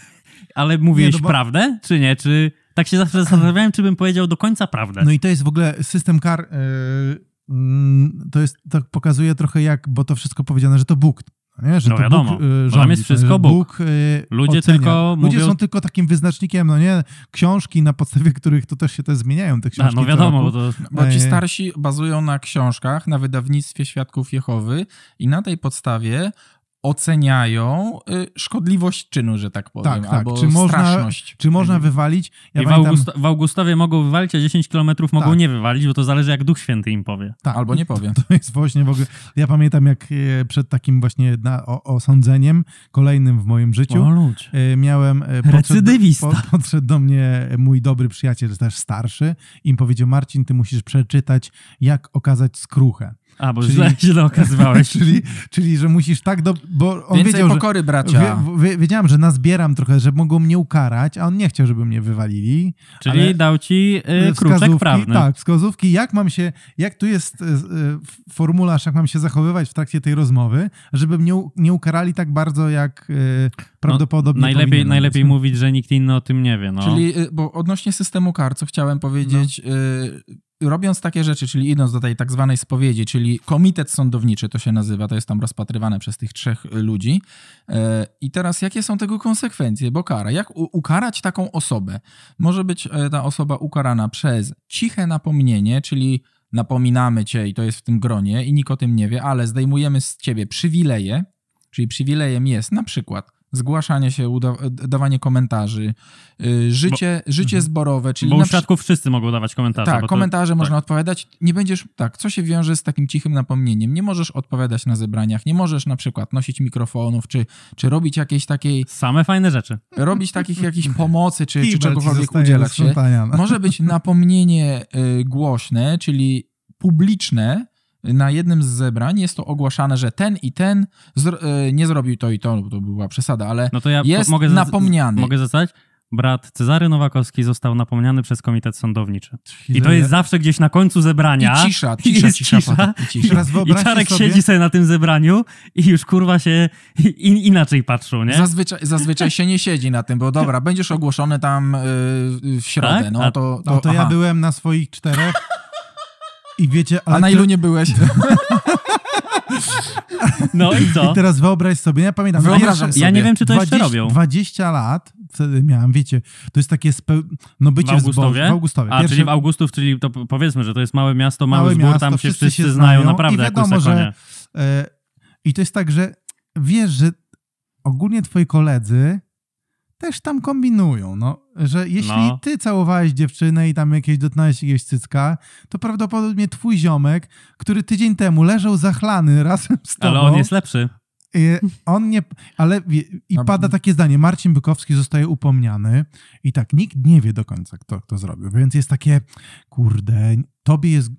Ale mówiłeś nie, no bo... prawdę, czy nie? Czy tak się zawsze zastanawiałem, czy bym powiedział do końca prawdę. No i to jest w ogóle system kar. Yy Mm, to jest, to pokazuje trochę jak, bo to wszystko powiedziane, że to Bóg. No nie? Że no to wiadomo, Bóg, y, jest wszystko Bóg. Bóg y, Ludzie ocenia. tylko Ludzie mówią... są tylko takim wyznacznikiem, no nie? Książki, na podstawie których to też się te zmieniają, te książki. A, no, no wiadomo, bo, to... bo ci y, starsi bazują na książkach, na wydawnictwie Świadków Jehowy i na tej podstawie oceniają y, szkodliwość czynu, że tak powiem, tak, tak. albo można, straszność. Czy można wywalić? Ja I w, w, Augustowie mogą wywalić, a 10 kilometrów mogą tak. nie wywalić, bo to zależy jak Duch Święty im powie. Tak, albo nie powie. To, to jest właśnie w ogóle... Ja pamiętam jak e, przed takim właśnie na, o, osądzeniem kolejnym w moim życiu o, e, miałem... Recydywista. Podszedł, podszedł do mnie mój dobry przyjaciel, też starszy i powiedział Marcin, ty musisz przeczytać jak okazać skruchę. A, bo czyli, źle, źle okazywałeś. czyli, czyli, że musisz tak do... Bo on Więcej wiedział, pokory, że, bracia. Wie, wiedziałem, że nazbieram trochę, że mogą mnie ukarać, a on nie chciał, żeby mnie wywalili. Czyli dał ci yy, kruczek prawny. Tak, wskazówki, jak mam się, jak tu jest yy, formularz, jak mam się zachowywać w trakcie tej rozmowy, żeby mnie nie ukarali tak bardzo, jak y, no, prawdopodobnie no, Najlepiej, najlepiej mówić, że nikt inny o tym nie wie. No. Czyli, y, bo odnośnie systemu kar, co chciałem powiedzieć, no robiąc takie rzeczy, czyli idąc do tej tak zwanej spowiedzi, czyli komitet sądowniczy to się nazywa, to jest tam rozpatrywane przez tych trzech ludzi. E, I teraz jakie są tego konsekwencje, bo kara, jak ukarać taką osobę? Może być e, ta osoba ukarana przez ciche napomnienie, czyli napominamy cię i to jest w tym gronie i nikt o tym nie wie, ale zdejmujemy z ciebie przywileje, czyli przywilejem jest na przykład zgłaszanie się, dawanie komentarzy, y, życie, bo, życie mhm. zborowe, czyli... Bo u świadków wszyscy mogą dawać komentarze. Tak, komentarze to, tak. można tak. odpowiadać. Nie będziesz... Tak, co się wiąże z takim cichym napomnieniem? Nie możesz odpowiadać na zebraniach, nie możesz na przykład nosić mikrofonów, czy, czy robić jakiejś takiej... Same fajne rzeczy. Robić takich jakichś pomocy, czy, czy czegokolwiek udzielać się. No. Może być napomnienie y, głośne, czyli publiczne, na jednym z zebrań jest to ogłaszane, że ten i ten e, nie zrobił to i to, bo to była przesada, ale no to ja jest mogę napomniany. Mogę zostać? brat Cezary Nowakowski został napomniany przez Komitet Sądowniczy. I to jest zawsze gdzieś na końcu zebrania. I cisza, cisza, jest cisza. cisza. I, cisza. I Czarek sobie... siedzi sobie na tym zebraniu i już kurwa się in, inaczej patrzą, nie? Zazwyczaj, zazwyczaj się nie siedzi na tym, bo dobra, będziesz ogłoszony tam yy, w środę. Tak? No, to, to, no to ja byłem na swoich czterech. I wiecie, A na ilu nie byłeś? No i co? I teraz wyobraź sobie, ja pamiętam. Wyobrażam sobie. Ja nie wiem, czy to 20, jeszcze robią. 20 lat wtedy miałem, wiecie, to jest takie speł... no bycie w Augustowie. w Augustowie. A, czyli w Augustów, czyli to powiedzmy, że to jest małe miasto, mały małe zbór, miasto, tam się wszyscy, wszyscy się znają, naprawdę i wiadomo, jak że, e, I to jest tak, że wiesz, że ogólnie twoi koledzy też tam kombinują, no, że jeśli no. ty całowałeś dziewczynę i tam jakieś dotknąłeś jakiegoś cycka, to prawdopodobnie twój ziomek, który tydzień temu leżał zachlany razem z tobą... Ale on jest lepszy. E, on nie, ale i pada takie zdanie, Marcin Bykowski zostaje upomniany i tak nikt nie wie do końca, kto to zrobił, więc jest takie, kurde, tobie jest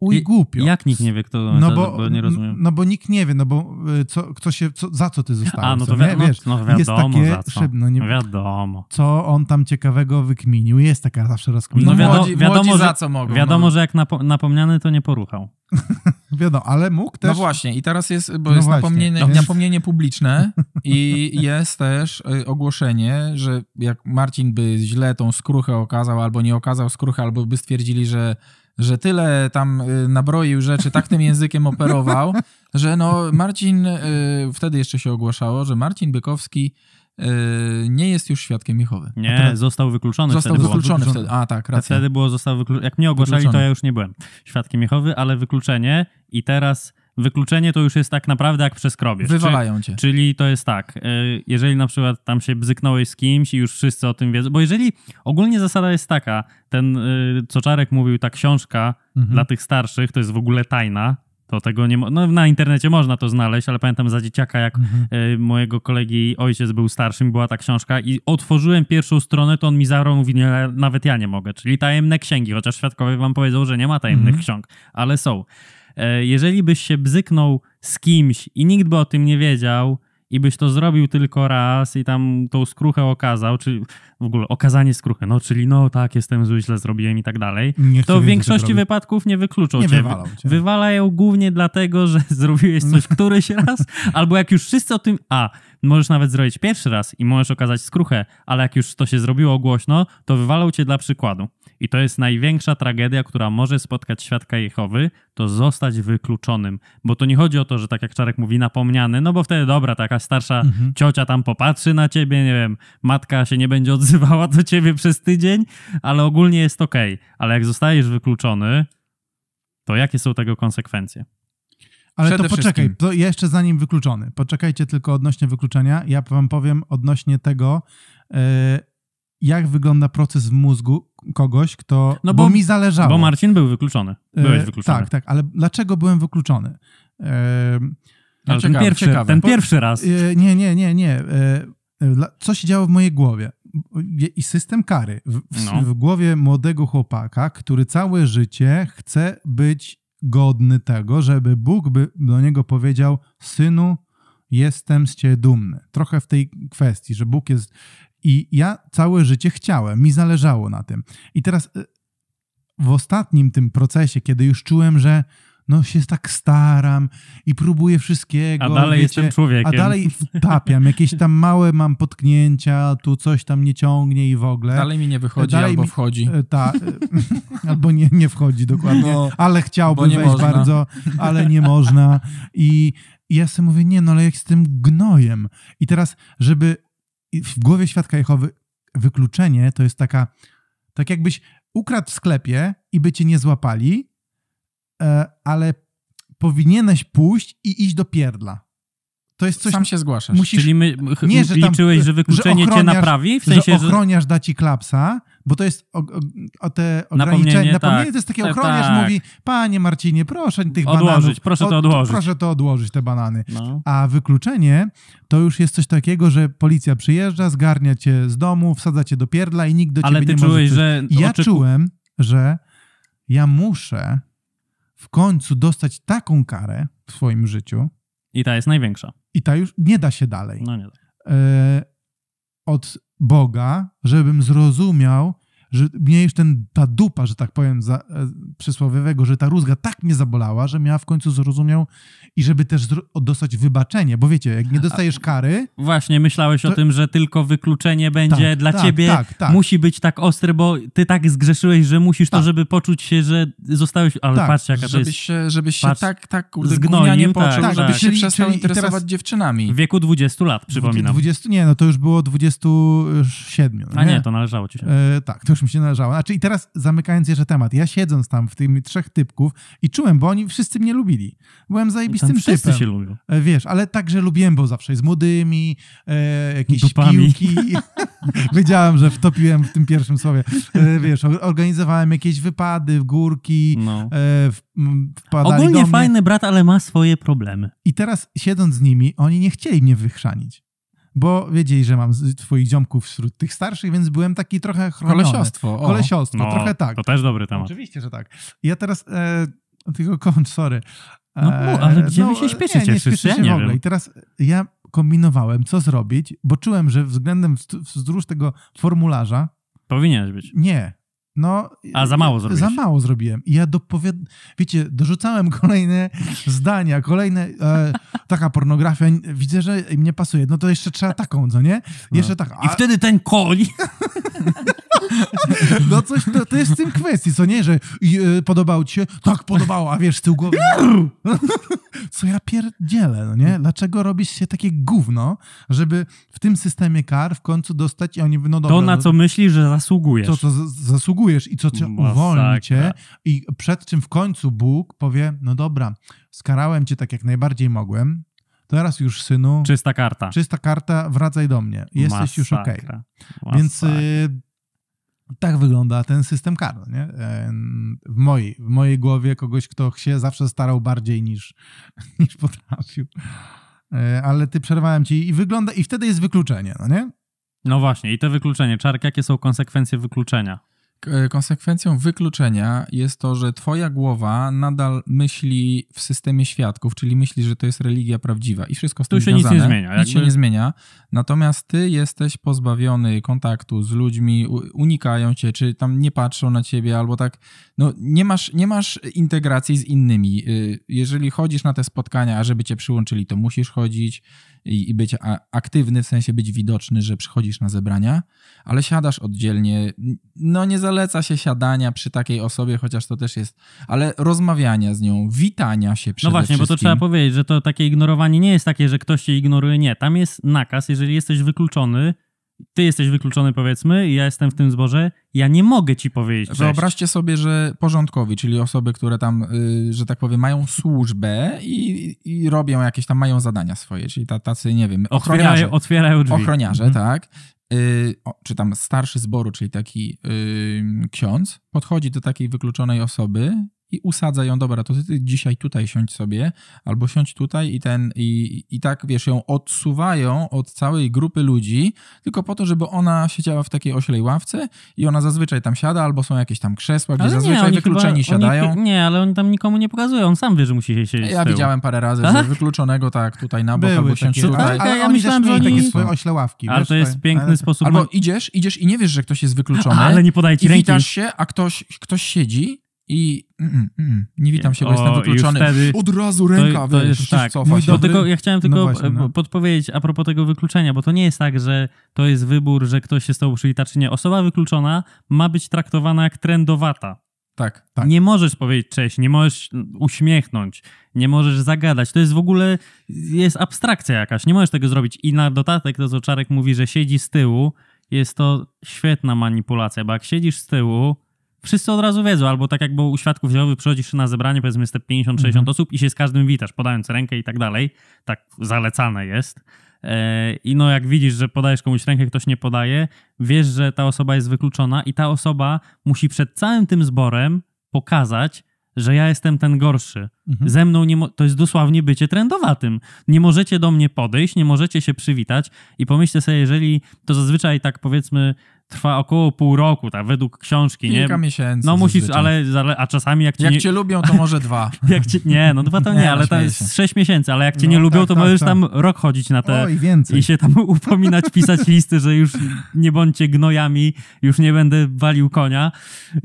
uj głupio. Jak nikt nie wie, kto no bo, bo nie rozumiem. No bo nikt nie wie, no bo y, co, kto się, co, za co ty zostałeś. A, no to wi- no, wiesz, no, wiadomo jest takie, za co. nie, wiadomo. Co on tam ciekawego wykminił, jest taka zawsze rozkmina. No, no wiadomo, młodzi, wiadomo młodzi że, za co mogą. Wiadomo, no. że jak napo napomniany, to nie poruchał. wiadomo, ale mógł też... No właśnie i teraz jest, bo jest napomnienie, jest napomnienie publiczne i jest też y, ogłoszenie, że jak Marcin by źle tą skruchę okazał albo nie okazał skruchy, albo by stwierdzili, że że tyle tam y, nabroił rzeczy, tak tym językiem operował, że no Marcin, y, wtedy jeszcze się ogłaszało, że Marcin Bykowski y, nie jest już świadkiem Jehowy. Nie, został wykluczony. Został wtedy wykluczony, wykluczony wtedy. A tak, racja. Wtedy było, został wykluczony. Jak mnie ogłaszali, wykluczony. to ja już nie byłem świadkiem Jehowy, ale wykluczenie i teraz Wykluczenie to już jest tak naprawdę jak przeskrobiesz. Wywalają cię. Czyli, czyli to jest tak, y, jeżeli na przykład tam się bzyknąłeś z kimś i już wszyscy o tym wiedzą, bo jeżeli ogólnie zasada jest taka, ten, y, co Czarek mówił, ta książka mhm. dla tych starszych, to jest w ogóle tajna, to tego nie no, na internecie można to znaleźć, ale pamiętam za dzieciaka, jak mhm. Y, mojego kolegi ojciec był starszym, była ta książka i otworzyłem pierwszą stronę, to on mi zabrał, mówi, nie, nawet ja nie mogę, czyli tajemne księgi, chociaż świadkowie wam powiedzą, że nie ma tajemnych mhm. ksiąg, ale są. E, jeżeli byś się bzyknął z kimś i nikt by o tym nie wiedział, i byś to zrobił tylko raz i tam tą skruchę okazał, czy w ogóle okazanie skruchy, no czyli no tak, jestem zły, źle zrobiłem i tak dalej, nie to w większości wypadków nie wykluczą nie cię. cię. Wywalają głównie dlatego, że zrobiłeś coś no. któryś raz, albo jak już wszyscy o tym, a, możesz nawet zrobić pierwszy raz i możesz okazać skruchę, ale jak już to się zrobiło głośno, to wywalą cię dla przykładu. I to jest największa tragedia, która może spotkać świadka Jehowy, to zostać wykluczonym. Bo to nie chodzi o to, że tak jak Czarek mówi, napomniany, no bo wtedy dobra, taka starsza mhm. ciocia tam popatrzy na ciebie, nie wiem, matka się nie będzie odzywała do ciebie przez tydzień, ale ogólnie jest okej. Okay. Ale jak zostajesz wykluczony, to jakie są tego konsekwencje? Ale Przede to poczekaj, to ja jeszcze zanim wykluczony. Poczekajcie tylko odnośnie wykluczenia. Ja wam powiem odnośnie tego, e, jak wygląda proces w mózgu kogoś, kto. No bo, bo mi zależało. Bo Marcin był wykluczony. E, Byłeś wykluczony. tak, tak, ale dlaczego byłem wykluczony? No, ale ten, pierwszy, ciekawe. ten pierwszy raz. E, nie, nie, nie, nie. Co się działo w mojej głowie? I system kary. W, no. w, głowie młodego chłopaka, który całe życie chce być godny tego, żeby Bóg by do niego powiedział: Synu, jestem z ciebie dumny. Trochę w tej kwestii, że Bóg jest i ja całe życie chciałem, mi zależało na tym. I teraz e, w ostatnim tym procesie, kiedy już czułem, że no się tak staram i próbuję wszystkiego. A dalej wiecie, jestem człowiekiem. A dalej wtapiam jakieś tam małe mam potknięcia, tu coś tam nie ciągnie i w ogóle. Dalej mi nie wychodzi dalej albo mi, wchodzi. E, ta, e, albo nie, nie wchodzi dokładnie, no, ale chciałbym wejść można. bardzo, ale nie można. I, I ja sobie mówię, nie no, ale jak z tym gnojem. I teraz, żeby w głowie świadka Jehowy wykluczenie to jest taka, tak jakbyś ukradł w sklepie i by cię nie złapali, e, ale powinieneś pójść i iść do pierdla to jest coś... Sam się zgłaszasz. Musisz... Czyli my, nie, że tam, liczyłeś, że wykluczenie że cię naprawi? W sensie, że ochroniarz da ci klapsa, bo to jest o, o te ograniczenia. Napomnienie, napomnienie tak. to jest takie tak, ochroniarz tak. mówi, panie Marcinie, proszę tych odłożyć, bananów. Proszę to odłożyć. Proszę to odłożyć, te banany. No. A wykluczenie to już jest coś takiego, że policja przyjeżdża, zgarnia cię z domu, wsadza cię do pierdla i nikt do ciebie Ale ty nie czułeś, może... Że... Ja czułem, że ja muszę w końcu dostać taką karę w swoim życiu. I ta jest największa. I ta już nie da się dalej. No nie da. E, od Boga, żebym zrozumiał, że mnie już ten, ta dupa, że tak powiem, za, e, przysłowiowego, że ta rózga tak mnie zabolała, że miała w końcu zrozumiał i żeby też dostać wybaczenie, bo wiecie, jak nie dostajesz kary... A, właśnie, myślałeś to... o tym, że tylko wykluczenie będzie tak, dla tak, ciebie, tak, tak, musi być tak ostre, bo ty tak zgrzeszyłeś, że musisz to, tak. żeby poczuć się, że zostałeś... Ale tak, patrzcie, jaka żebyś, to jest... Się, żebyś się patrz, tak, tak, kurde, zgnoił, nie tak, poczuł, tak, żebyś się przestał interesować dziewczynami. W wieku 20 lat, przypominam. 20, nie, no to już było 27. A nie, nie to należało ci się. E, tak, to już mi się należało. Znaczy i teraz zamykając jeszcze temat, ja siedząc tam w tych trzech typków i czułem, bo oni wszyscy mnie lubili. Byłem zajebistym tam wszyscy typem. się lubią. E, wiesz, ale także lubiłem, bo zawsze z młodymi, e, jakieś Dupami. piłki. Wiedziałem, że wtopiłem w tym pierwszym słowie. E, wiesz, organizowałem jakieś wypady, górki, no. e, Ogólnie fajny brat, ale ma swoje problemy. I teraz siedząc z nimi, oni nie chcieli mnie wychrzanić bo wiedzieli, że mam twoich ziomków wśród tych starszych, więc byłem taki trochę chroniony. Kolesiostwo. O. Kolesiostwo, no, trochę tak. To też dobry temat. Oczywiście, że tak. Ja teraz, e, tylko kończ, sorry. No e, no, ale gdzie no, wy się no, śpieszycie? Nie, nie śpieszę się ja w ogóle. Wiem. I teraz ja kombinowałem, co zrobić, bo czułem, że względem wzdłuż tego formularza Powinieneś być. Nie, no, A za mało zrobiłem. Za mało zrobiłem. I ja dopowiad... Wiecie, dorzucałem kolejne zdania, kolejne... E, taka pornografia, widzę, że im nie pasuje. No to jeszcze trzeba taką, co nie? No. Jeszcze no. A... I wtedy ten koń. No coś, to, to jest w tym kwestii, co nie, że e, podobał ci się? Tak, podobało, a wiesz, tył tyłu głowy... co ja pierdzielę, no nie? Dlaczego robisz się takie gówno, żeby w tym systemie kar w końcu dostać i oni... No dobra, to, na no co myślisz, że zasługujesz. To, co zasługujesz i co cię uwolni cię i przed czym w końcu Bóg powie, no dobra, skarałem cię tak, jak najbardziej mogłem, teraz już synu. Czysta karta. Czysta karta, wracaj do mnie. Jesteś Masakra. już okej. Okay. Więc y, tak wygląda ten system karny. Nie? W, mojej, w mojej głowie kogoś, kto się zawsze starał bardziej niż, niż potrafił. E, ale ty przerwałem ci i wygląda, i wtedy jest wykluczenie, no nie? No właśnie, i to wykluczenie. Czark, jakie są konsekwencje wykluczenia? E, konsekwencją wykluczenia jest to, że twoja głowa nadal myśli w systemie świadków, czyli myśli, że to jest religia prawdziwa i wszystko z tym Tu się związane. nic nie zmienia. Jakby... Nic się nie zmienia. Natomiast ty jesteś pozbawiony kontaktu z ludźmi, unikają cię, czy tam nie patrzą na ciebie, albo tak, no nie masz, nie masz integracji z innymi. Y, jeżeli chodzisz na te spotkania, a żeby cię przyłączyli, to musisz chodzić i, i być aktywny, w sensie być widoczny, że przychodzisz na zebrania, ale siadasz oddzielnie. No nie zaleca się siadania przy takiej osobie, chociaż to też jest, ale rozmawiania z nią, witania się przede No właśnie, wszystkim. bo to trzeba powiedzieć, że to takie ignorowanie nie jest takie, że ktoś się ignoruje. Nie, tam jest nakaz, jeżeli jesteś wykluczony, ty jesteś wykluczony, powiedzmy, ja jestem w tym zborze, ja nie mogę ci powiedzieć. Cześć. Wyobraźcie sobie, że porządkowi, czyli osoby, które tam, y, że tak powiem, mają służbę i, i, robią jakieś tam, mają zadania swoje, czyli tacy, nie wiem, ochroniarze. Otwierają, otwierają drzwi. Ochroniarze, mhm. tak. Y, o, czy tam starszy zboru, czyli taki y, ksiądz, podchodzi do takiej wykluczonej osoby i usadza ją, dobra, to ty dzisiaj tutaj siądź sobie, albo siądź tutaj i ten, i, i tak, wiesz, ją odsuwają od całej grupy ludzi, tylko po to, żeby ona siedziała w takiej oślej ławce i ona zazwyczaj tam siada, albo są jakieś tam krzesła, gdzie zazwyczaj wykluczeni chyba, siadają. Oni, nie, ale on tam nikomu nie pokazuje, on sam wie, że musi się siedzieć Ja widziałem parę razy, tak? że wykluczonego tak tutaj na bok, Były albo siądź tutaj. Ale, ale ja myślałem, że oni... takie swoje ośle ławki. Ale wiesz, to jest piękny ale... sposób... Albo no- idziesz, idziesz i nie wiesz, że ktoś jest wykluczony. Ale nie ci ręki. I witasz się, a ktoś, ktoś siedzi i Mm, mm, mm, nie witam się, bo o, jestem wykluczony. Wtedy, Od razu ręka, to, to wiesz, jest, tak. dobry, no tylko, ja chciałem no tylko no właśnie, e, no. podpowiedzieć a propos tego wykluczenia, bo to nie jest tak, że to jest wybór, że ktoś się z tobą przywita, czy nie. Osoba wykluczona ma być traktowana jak trendowata. Tak, tak. Nie możesz powiedzieć cześć, nie możesz uśmiechnąć, nie możesz zagadać. To jest w ogóle, jest abstrakcja jakaś, nie możesz tego zrobić. I na dodatek to, co Czarek mówi, że siedzi z tyłu, jest to świetna manipulacja, bo jak siedzisz z tyłu, wszyscy od razu wiedzą, albo tak jak było u świadków ziołowych, przychodzisz na zebranie, powiedzmy jest 50-60 mhm. osób i się z każdym witasz, podając rękę i tak dalej, tak zalecane jest. E, I no, jak widzisz, że podajesz komuś rękę, ktoś nie podaje, wiesz, że ta osoba jest wykluczona, i ta osoba musi przed całym tym zborem pokazać, że ja jestem ten gorszy. Mhm. Ze mną nie mo- to jest dosłownie bycie trendowatym. Nie możecie do mnie podejść, nie możecie się przywitać i pomyślcie sobie, jeżeli to zazwyczaj tak powiedzmy trwa około pół roku, tak, według książki, Kilka nie? miesięcy. No musisz, ale, ale, a czasami jak cię Jak nie... cię lubią, to może dwa. jak cię, nie, no dwa to nie, nie no ale to jest sześć miesięcy, ale jak cię no, nie lubią, tak, to tak, możesz tak. tam rok chodzić na te... O, i więcej. I się tam upominać, pisać listy, że już nie bądźcie gnojami, już nie będę walił konia. Yy,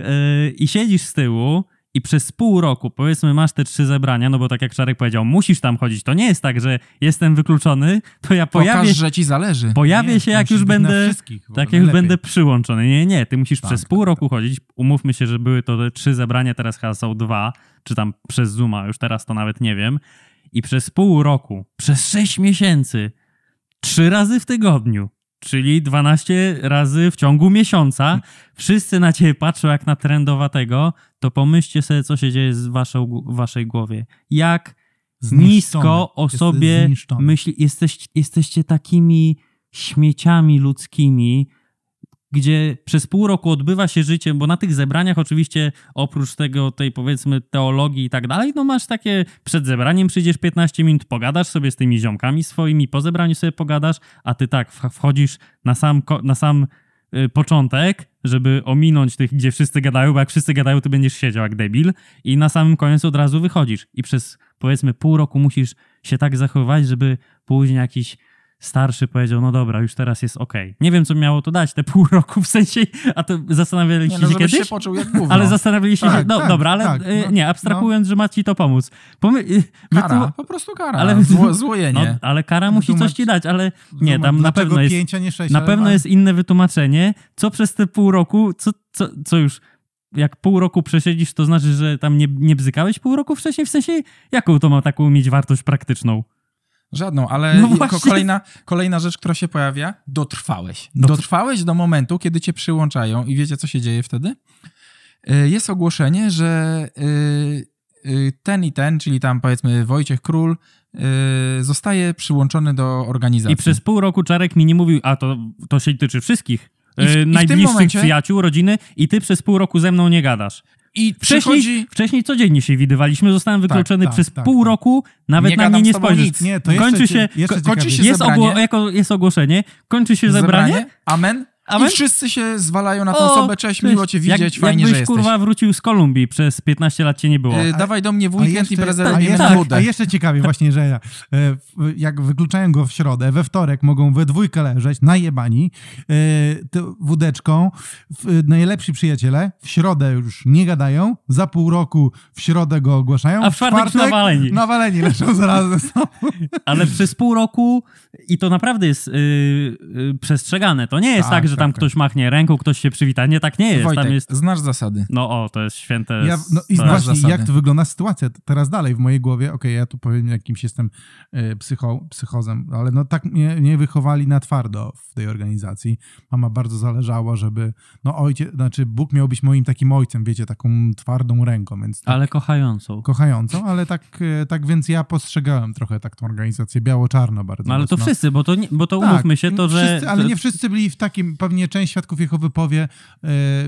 I siedzisz z tyłu i przez pół roku, powiedzmy, masz te trzy zebrania, no bo tak jak Czarek powiedział, musisz tam chodzić. To nie jest tak, że jestem wykluczony, to ja pojawię Pokaż, że ci zależy. Pojawię nie, się, jak już będę. Tak, jak już będę przyłączony. Nie, nie, ty musisz tak, przez tak, pół tak, roku tak. chodzić. Umówmy się, że były to trzy zebrania, teraz chyba są dwa, czy tam przez Zooma, już teraz to nawet nie wiem. I przez pół roku, przez sześć miesięcy, trzy razy w tygodniu, czyli 12 razy w ciągu miesiąca. Wszyscy na ciebie patrzą jak na trendowatego, to pomyślcie sobie, co się dzieje z waszą, waszej głowie. Jak Zniszczone. nisko o sobie myśli, jesteś, jesteście takimi śmieciami ludzkimi, gdzie przez pół roku odbywa się życie, bo na tych zebraniach oczywiście oprócz tego tej powiedzmy teologii i tak dalej, no masz takie przed zebraniem przyjdziesz 15 minut, pogadasz sobie z tymi ziomkami swoimi, po zebraniu sobie pogadasz, a ty tak wchodzisz na sam, na sam Y, początek, żeby ominąć tych, gdzie wszyscy gadają, bo jak wszyscy gadają, to będziesz siedział jak debil i na samym końcu od razu wychodzisz i przez powiedzmy pół roku musisz się tak zachowywać, żeby później jakiś starszy powiedział, no dobra, już teraz jest ok. Nie wiem, co miało to dać, te pół roku w sensie, a to zastanawialiście nie, no, się kiedyś? się poczuł jak gówno. Ale zastanawialiście tak, się, no tak, dobra, ale tak, y, no, nie, no. abstrahując, no. że ma ci to pomóc. Pomy... Y, kara, po prostu kara, ale, Zło, złojenie. No, ale kara musi coś ci dać, ale nie, tam na pewno jest, nie sześć, na pewno jest inne wytłumaczenie, co przez te pół roku, co, co, co już jak pół roku przesiedzisz, to znaczy, że tam nie, nie bzykałeś pół roku wcześniej? W sensie, jaką to ma taką mieć wartość praktyczną? Żadną, ale no kolejna, kolejna rzecz, która się pojawia, dotrwałeś. Dotrwałeś do momentu, kiedy cię przyłączają i wiecie, co się dzieje wtedy? Y, jest ogłoszenie, że y, y, ten i ten, czyli tam powiedzmy Wojciech Król, zostaje przyłączony do organizacji. I przez pół roku Czarek mi nie mówił, a to, to się tyczy wszystkich. I w, najbliższych i w tym momencie... przyjaciół, rodziny i ty przez pół roku ze mną nie gadasz. I wcześniej, przychodzi... wcześniej codziennie się widywaliśmy, zostałem tak, wykluczony tak, przez tak, pół tak. roku, nawet nie na mnie nie spojrzysz. Nie, to kończy jeszcze, się, jeszcze kończy się jest, ogło, jako, jest ogłoszenie, kończy się zebranie, zebranie amen, Amen? I wszyscy się zwalają na tę osobę. Cześć, cześć, miło cię widzieć, Jak, fajnie, jakbyś, że jesteś. kurwa wrócił z Kolumbii, przez 15 lat cię nie było. E, dawaj do mnie w weekend jeszcze, i prezent tak, tak, A jeszcze ciekawie właśnie, że ja, e, jak wykluczają go w środę, we wtorek mogą we dwójkę leżeć, najebani, e, wódeczką, najlepsi przyjaciele, w środę już nie gadają, za pół roku w środę go ogłaszają. A w czwartek, czwartek nawaleni. Nawaleni leżą zaraz ze sobą. Ale przez pół roku i to naprawdę jest y, y, przestrzegane. To nie jest tak, tak że że tam ktoś machnie ręką, ktoś się przywita. Nie, tak nie jest. Wojtek, tam jest... znasz zasady. No o, to jest święte... Ja, no i znasz właśnie, zasady. jak to wygląda sytuacja teraz dalej w mojej głowie, okej, okay, ja tu powiem jakimś jestem e, psycho, psychozem, ale no tak mnie, wychowali na twardo w tej organizacji. Mama bardzo zależała, żeby, no ojciec, znaczy Bóg miał być moim takim ojcem, wiecie, taką twardą ręką, więc... Tak, ale kochającą. Kochającą, ale tak, e, tak więc ja postrzegałem trochę tak tą organizację biało-czarno bardzo. No ale mocno. to wszyscy, bo to, nie, bo to tak, umówmy się, to że... Wszyscy, ale nie wszyscy byli w takim pewnie część świadków Jehowy powie, e,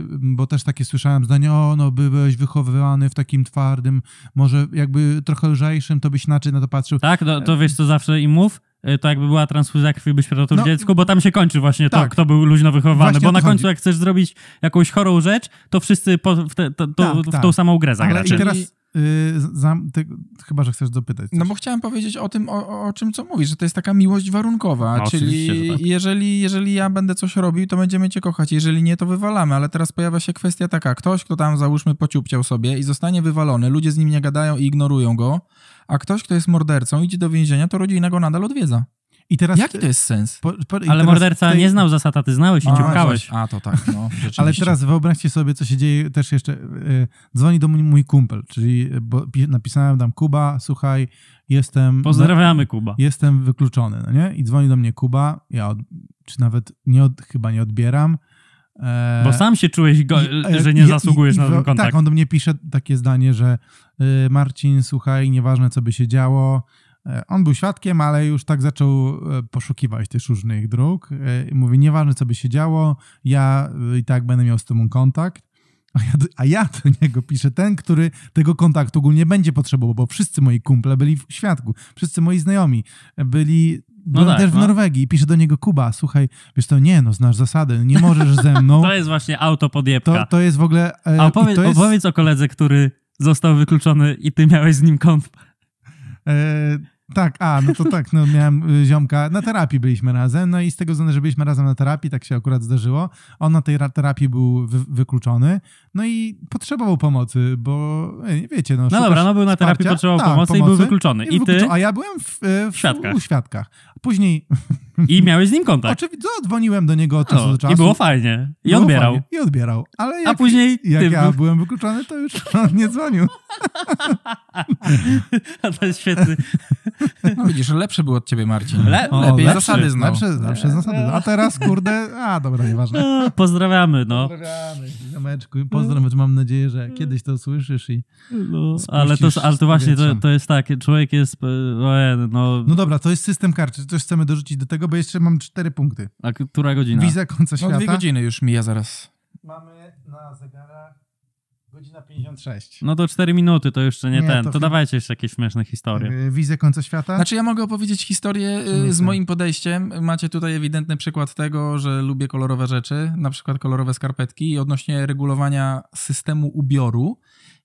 bo też takie słyszałem zdanie, o no byłeś wychowywany w takim twardym, może jakby trochę lżejszym, to byś inaczej na to patrzył. Tak, to, no, to wiesz co zawsze im mów? Y, to jakby była transfuzja krwi, byś ratownił no, dziecku, bo tam się kończy właśnie tak. to, kto był luźno wychowany. Właśnie bo na końcu, jak chcesz zrobić jakąś chorą rzecz, to wszyscy po, w, te, to, to, tak, w tak. tą samą grę zagracie. I teraz, yy, za, ty, chyba, że chcesz dopytać. No coś. No bo chciałem powiedzieć o tym, o, o, czym co mówisz, że to jest taka miłość warunkowa, no, czyli tak. jeżeli, jeżeli ja będę coś robił, to będziemy cię kochać, jeżeli nie, to wywalamy, ale teraz pojawia się kwestia taka, ktoś, kto tam załóżmy pociupciał sobie i zostanie wywalony, ludzie z nim nie gadają i ignorują go, a ktoś, kto jest mordercą, idzie do więzienia, to rodzina go nadal odwiedza. I teraz, Jaki to jest sens? Po, po, ale morderca tej... nie znał zasad, a ty znałeś i ciupkałeś. A, to tak, no, Ale teraz wyobraźcie sobie, co się dzieje też jeszcze. Yy, dzwoni do mnie mój kumpel, czyli e, bo, napisałem tam Kuba, słuchaj, jestem... Pozdrawiamy na, Kuba. Jestem wykluczony, no nie? I dzwoni do mnie Kuba, ja od, czy nawet nie od, chyba nie odbieram. E, bo sam się czułeś, go, e, że nie zasługujesz I, i, na ten tak, kontakt. Tak, on do mnie pisze takie zdanie, że e, Marcin, słuchaj, nieważne co by się działo, on był świadkiem, ale już tak zaczął poszukiwać też różnych dróg. Mówi, nieważne co by się działo, ja i tak będę miał z tym kontakt. A ja, do, a ja do niego piszę, ten, który tego kontaktu ogólnie będzie potrzebował, bo wszyscy moi kumple byli w świadku, wszyscy moi znajomi byli no tak, w no. Norwegii pisze do niego Kuba, słuchaj, wiesz to nie, no znasz zasady, nie możesz ze mną. to jest właśnie auto podjebka. To, to jest w ogóle... E, A opowiedz, jest... opowiedz o koledze, który został wykluczony i ty miałeś z nim kąt. E, tak, a, no to tak, no miałem y, ziomka, na terapii byliśmy razem, no i z tego względu, że byliśmy razem na terapii, tak się akurat zdarzyło, on na tej terapii był wy wykluczony, no i potrzebował pomocy, bo e, wiecie, no No dobra, no był na terapii, wsparcia, potrzebował tak, pomocy, i był wykluczony. I, I ty? A ja byłem w, e, w, świadkach. Później i miałeś z nim kontakt. Oczywiście, dzwoniłem do niego od no, czasu do czasu. I było fajnie. I było odbierał. Fajnie. I odbierał. Ale jak, A później jak ja byłem wykluczony, to już on nie dzwonił. A to jest świetny. No widzisz, lepszy był od ciebie, Marcin. Le o, lepiej lepszy, zasady znał. No, lepsze, lepsze zasady. A teraz, kurde, a dobra, nieważne. No, pozdrawiamy, no. Pozdrawiamy, zameczku. Pozdrawiam, mam nadzieję, że kiedyś to słyszysz i no, ale, to, ale to właśnie, to, to, jest tak, człowiek jest... E, no, no dobra, to jest system karczy. Czy coś chcemy dorzucić do tego? bo jeszcze mam cztery punkty. A która godzina? Wiza końca świata. No dwie godziny już mija zaraz. Mamy na zegarach godzina 56. No to cztery minuty, to jeszcze nie, nie ten. To, to dawajcie jeszcze jakieś śmieszne historie. Y, Wizję końca świata? Znaczy ja mogę opowiedzieć historię y, z moim podejściem. Macie tutaj ewidentny przykład tego, że lubię kolorowe rzeczy, na przykład kolorowe skarpetki i odnośnie regulowania systemu ubioru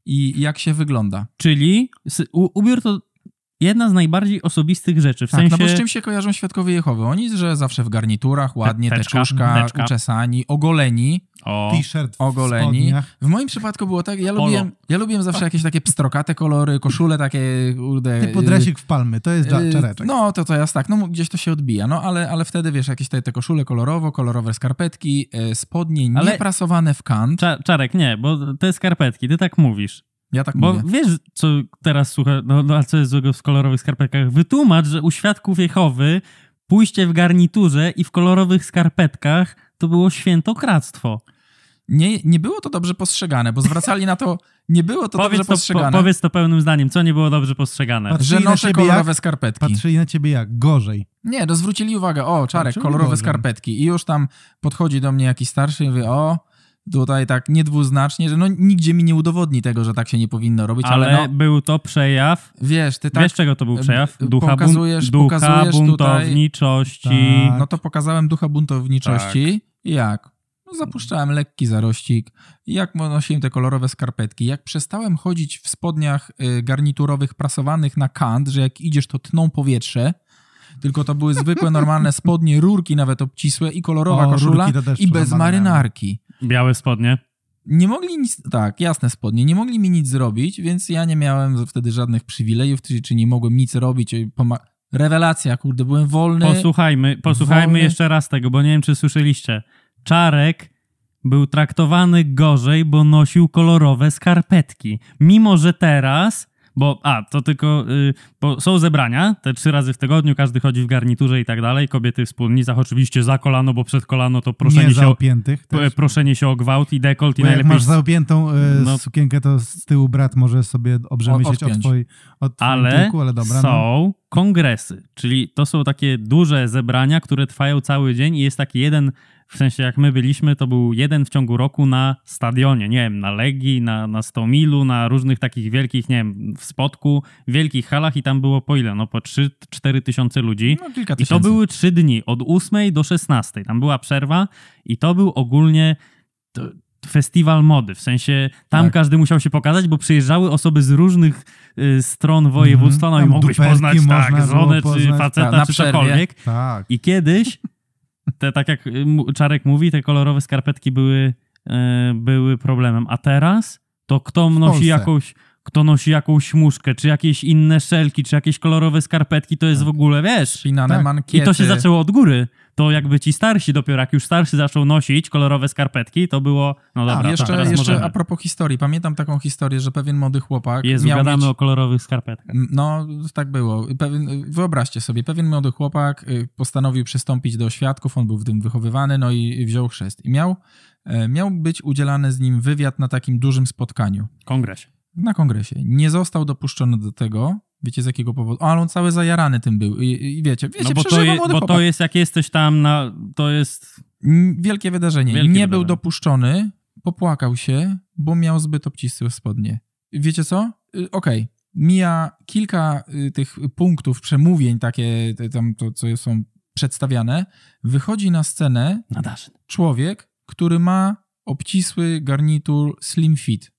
i jak się wygląda. Czyli ubiór to jedna z najbardziej osobistych rzeczy. W tak, sensie... no bo z czym się kojarzą świadkowie Jehowy? Oni, że zawsze w garniturach, ładnie, Te, teczka, teczuszka, teczka. uczesani, ogoleni. O, t-shirt ogoleni. W, moim przypadku było tak, ja lubiłem, ja lubiłem zawsze jakieś takie pstrokate kolory, koszule takie, kurde... Typu y, dresik w palmy, to jest y, czareczek. No, to to jest tak, no gdzieś to się odbija, no ale, ale wtedy, wiesz, jakieś te, te koszule kolorowo, kolorowe skarpetki, y, spodnie ale... nieprasowane w kant. Czarek, nie, bo te skarpetki, ty tak mówisz. Ja tak Bo mówię. wiesz, co teraz słuchaj, no, no a co jest złego w kolorowych skarpetkach? Wytłumacz, że u świadków Jehowy pójście w garniturze i w kolorowych skarpetkach to było świętokradztwo. Nie, nie było to dobrze postrzegane, bo zwracali na to, nie było to powiedz dobrze to, postrzegane. Po, powiedz to pełnym zdaniem, co nie było dobrze postrzegane? Patrzyli że noszę kolorowe jak, skarpetki. Patrzyli na ciebie jak? Gorzej. Nie, no zwrócili uwagę, o Czarek, Patrzyli kolorowe gorzej. skarpetki i już tam podchodzi do mnie jakiś starszy i mówi, o tutaj tak niedwuznacznie, że no nigdzie mi nie udowodni tego, że tak się nie powinno robić. Ale, ale no, był to przejaw. Wiesz, ty tak. Wiesz, czego to był e, przejaw? E, ducha, pokazujesz, bun ducha pokazujesz buntowniczości. Tak. No to pokazałem ducha buntowniczości. Tak. Jak? No, zapuszczałem lekki zarościk, jak nosiłem te kolorowe skarpetki, jak przestałem chodzić w spodniach y, garniturowych prasowanych na kant, że jak idziesz to tną powietrze, tylko to były zwykłe, normalne spodnie, rurki nawet obcisłe i kolorowa o, koszula i bez marynarki. Białe spodnie. Nie mogli nic, tak, jasne spodnie, nie mogli mi nic zrobić, więc ja nie miałem wtedy żadnych przywilejów, czy nie mogłem nic robić. Rewelacja, kurde, byłem wolny. Posłuchajmy, posłuchajmy wolny. jeszcze raz tego, bo nie wiem, czy słyszeliście. Czarek był traktowany gorzej, bo nosił kolorowe skarpetki. Mimo, że teraz bo a, to tylko, y, bo są zebrania, te trzy razy w tygodniu, każdy chodzi w garniturze i tak dalej, kobiety w wspólnicach oczywiście za kolano, bo przed kolano to proszenie, nie się, o, też. proszenie się o gwałt i dekolt i bo najlepiej... masz zaopiętą y, no, sukienkę, to z tyłu brat może sobie dobrze od, od, od twoim ale, tyłku, ale dobra. No. są no. kongresy, czyli to są takie duże zebrania, które trwają cały dzień i jest taki jeden w sensie jak my byliśmy, to był jeden w ciągu roku na stadionie, nie wiem, na Legii, na, na Stomilu, na różnych takich wielkich, nie wiem, w Spodku, wielkich halach i tam było po ile? No po 3-4 tysiące ludzi. No, kilka tysięcy. I to były trzy dni, od 8 do 16. Tam była przerwa i to był ogólnie... To, festiwal mody, w sensie tam tak. każdy musiał się pokazać, bo przyjeżdżały osoby z różnych y, stron mhm. województwa, mm, no i mogłeś poznać tak, żonę poznać, czy faceta, ta, czy cokolwiek. Tak. I kiedyś te, tak jak y, Czarek mówi, te kolorowe skarpetki były, e, były problemem. A teraz to kto nosi jakąś kto nosi jakąś muszkę, czy jakieś inne szelki, czy jakieś kolorowe skarpetki, to jest w ogóle, wiesz... Spinane tak. mankiety. I to się zaczęło od góry. To jakby ci starsi dopiero, jak już starsi zaczął nosić kolorowe skarpetki, to było... No dobra, a, jeszcze, teraz jeszcze a propos historii. Pamiętam taką historię, że pewien młody chłopak Jezu, miał gadamy mieć... o kolorowych skarpetkach. No, tak było. Pewien, wyobraźcie sobie, pewien młody chłopak y, postanowił przystąpić do świadków, on był w tym wychowywany, no i wziął chrzest. I miał, e, miał być udzielany z nim wywiad na takim dużym spotkaniu. Kongres na kongresie. Nie został dopuszczony do tego, Wiecie z jakiego powodu? Ale on cały zajarany tym był. I, i wiecie, wiecie, no bo, to, je, bo to jest, jak jesteś tam, na, to jest. Wielkie wydarzenie. Wielkie nie wydarzenie. był dopuszczony, popłakał się, bo miał zbyt obcisłe spodnie. Wiecie co? Y, okej. Okay. Mija kilka y, tych punktów, przemówień, takie tam to, co są przedstawiane. Wychodzi na scenę człowiek, który ma obcisły garnitur Slim Fit.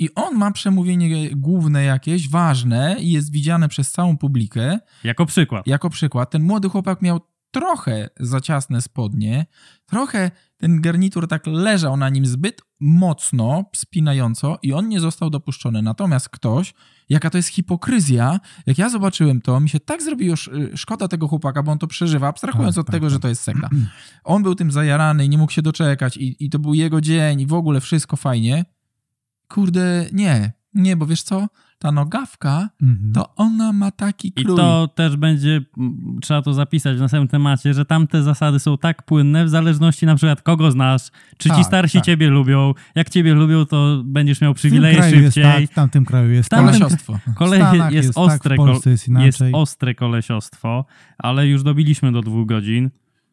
I on ma przemówienie główne jakieś, ważne i jest widziane przez całą publikę. Jako przykład. Jako przykład. Ten młody chłopak miał trochę za ciasne spodnie, trochę ten garnitur tak leżał na nim zbyt mocno, spinająco i on nie został dopuszczony. Natomiast ktoś, jaka to jest hipokryzja, jak ja zobaczyłem to, mi się tak zrobiło szkoda tego chłopaka, bo on to przeżywa, abstrahując tak, od tak, tego, tak. że tak. to jest sekta. On był tym zajarany, nie mógł się doczekać i, i to był jego dzień i w ogóle wszystko fajnie kurde, nie, nie, bo wiesz co, ta nogawka, mhm. to ona ma taki krój. I to też będzie, trzeba to zapisać w następnym temacie, że tamte zasady są tak płynne w zależności na przykład kogo znasz, czy tak, ci starsi tak. ciebie lubią, jak ciebie lubią, to będziesz miał przywileje szybciej. Jest tak, w tamtym kraju jest tamtym, kolesiostwo. Kole, jest, jest, tak, ostre, tak, jest, jest ostre kolesiostwo, ale już dobiliśmy do dwóch godzin.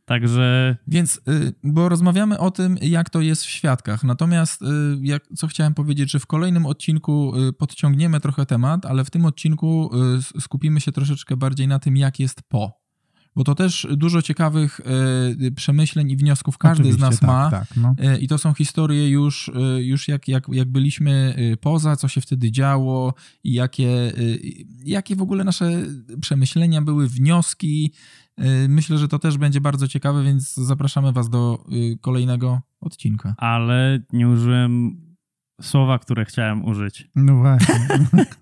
Także. Więc, y, bo rozmawiamy o tym, jak to jest w świadkach. Natomiast, y, jak, co chciałem powiedzieć, że w kolejnym odcinku y, podciągniemy trochę temat, ale w tym odcinku skupimy się troszeczkę bardziej na tym, jak jest po bo to też dużo ciekawych y, przemyśleń i wniosków każdy Oczywiście, z nas tak, ma. Tak, no. y, I to są historie już, y, już jak, jak, jak byliśmy poza, co się wtedy działo i jakie, jakie w ogóle nasze przemyślenia były, wnioski Y, myślę, że to też będzie bardzo ciekawe, więc zapraszamy Was do y, kolejnego odcinka. Ale nie użyłem słowa, które chciałem użyć. No właśnie.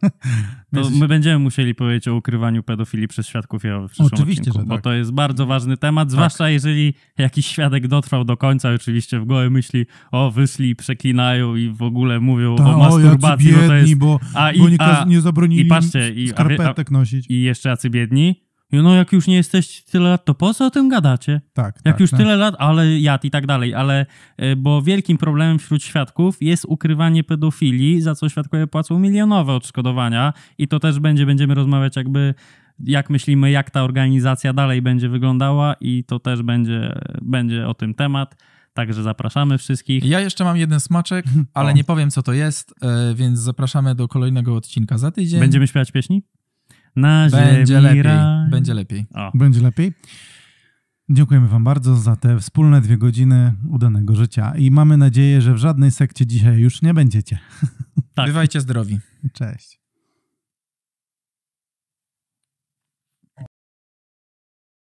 to my będziemy musieli powiedzieć o ukrywaniu pedofilii przez świadków Jehowy w przyszłym oczywiście, odcinku, że tak. bo to jest bardzo ważny temat, tak. zwłaszcza jeżeli jakiś świadek dotrwał do końca oczywiście w głowie myśli, o wyszli, przeklinają i w ogóle mówią Ta, o masturbacji, o, biedni, bo to jest... A, bo nie, a, nie zabronili i patrzcie, i, skarpetek nosić. I jeszcze jacy biedni, no jak już nie jesteś tyle lat, to po co o tym gadacie? Tak. Jak tak, już tak. tyle lat, ale jad i tak dalej, ale e, bo wielkim problemem wśród świadków jest ukrywanie pedofilii, za co świadkowie płacą milionowe odszkodowania i to też będzie, będziemy rozmawiać jakby jak myślimy, jak ta organizacja dalej będzie wyglądała i to też będzie, będzie o tym temat. Także zapraszamy wszystkich. Ja jeszcze mam jeden smaczek, ale o. nie powiem co to jest, e, więc zapraszamy do kolejnego odcinka za tydzień. Będziemy śpiewać pieśni? na Będzie ziemi lepiej. Będzie lepiej. O. Będzie lepiej. Dziękujemy Wam bardzo za te wspólne dwie godziny udanego życia i mamy nadzieję, że w żadnej sekcie dzisiaj już nie będziecie. Tak. Bywajcie zdrowi. Cześć.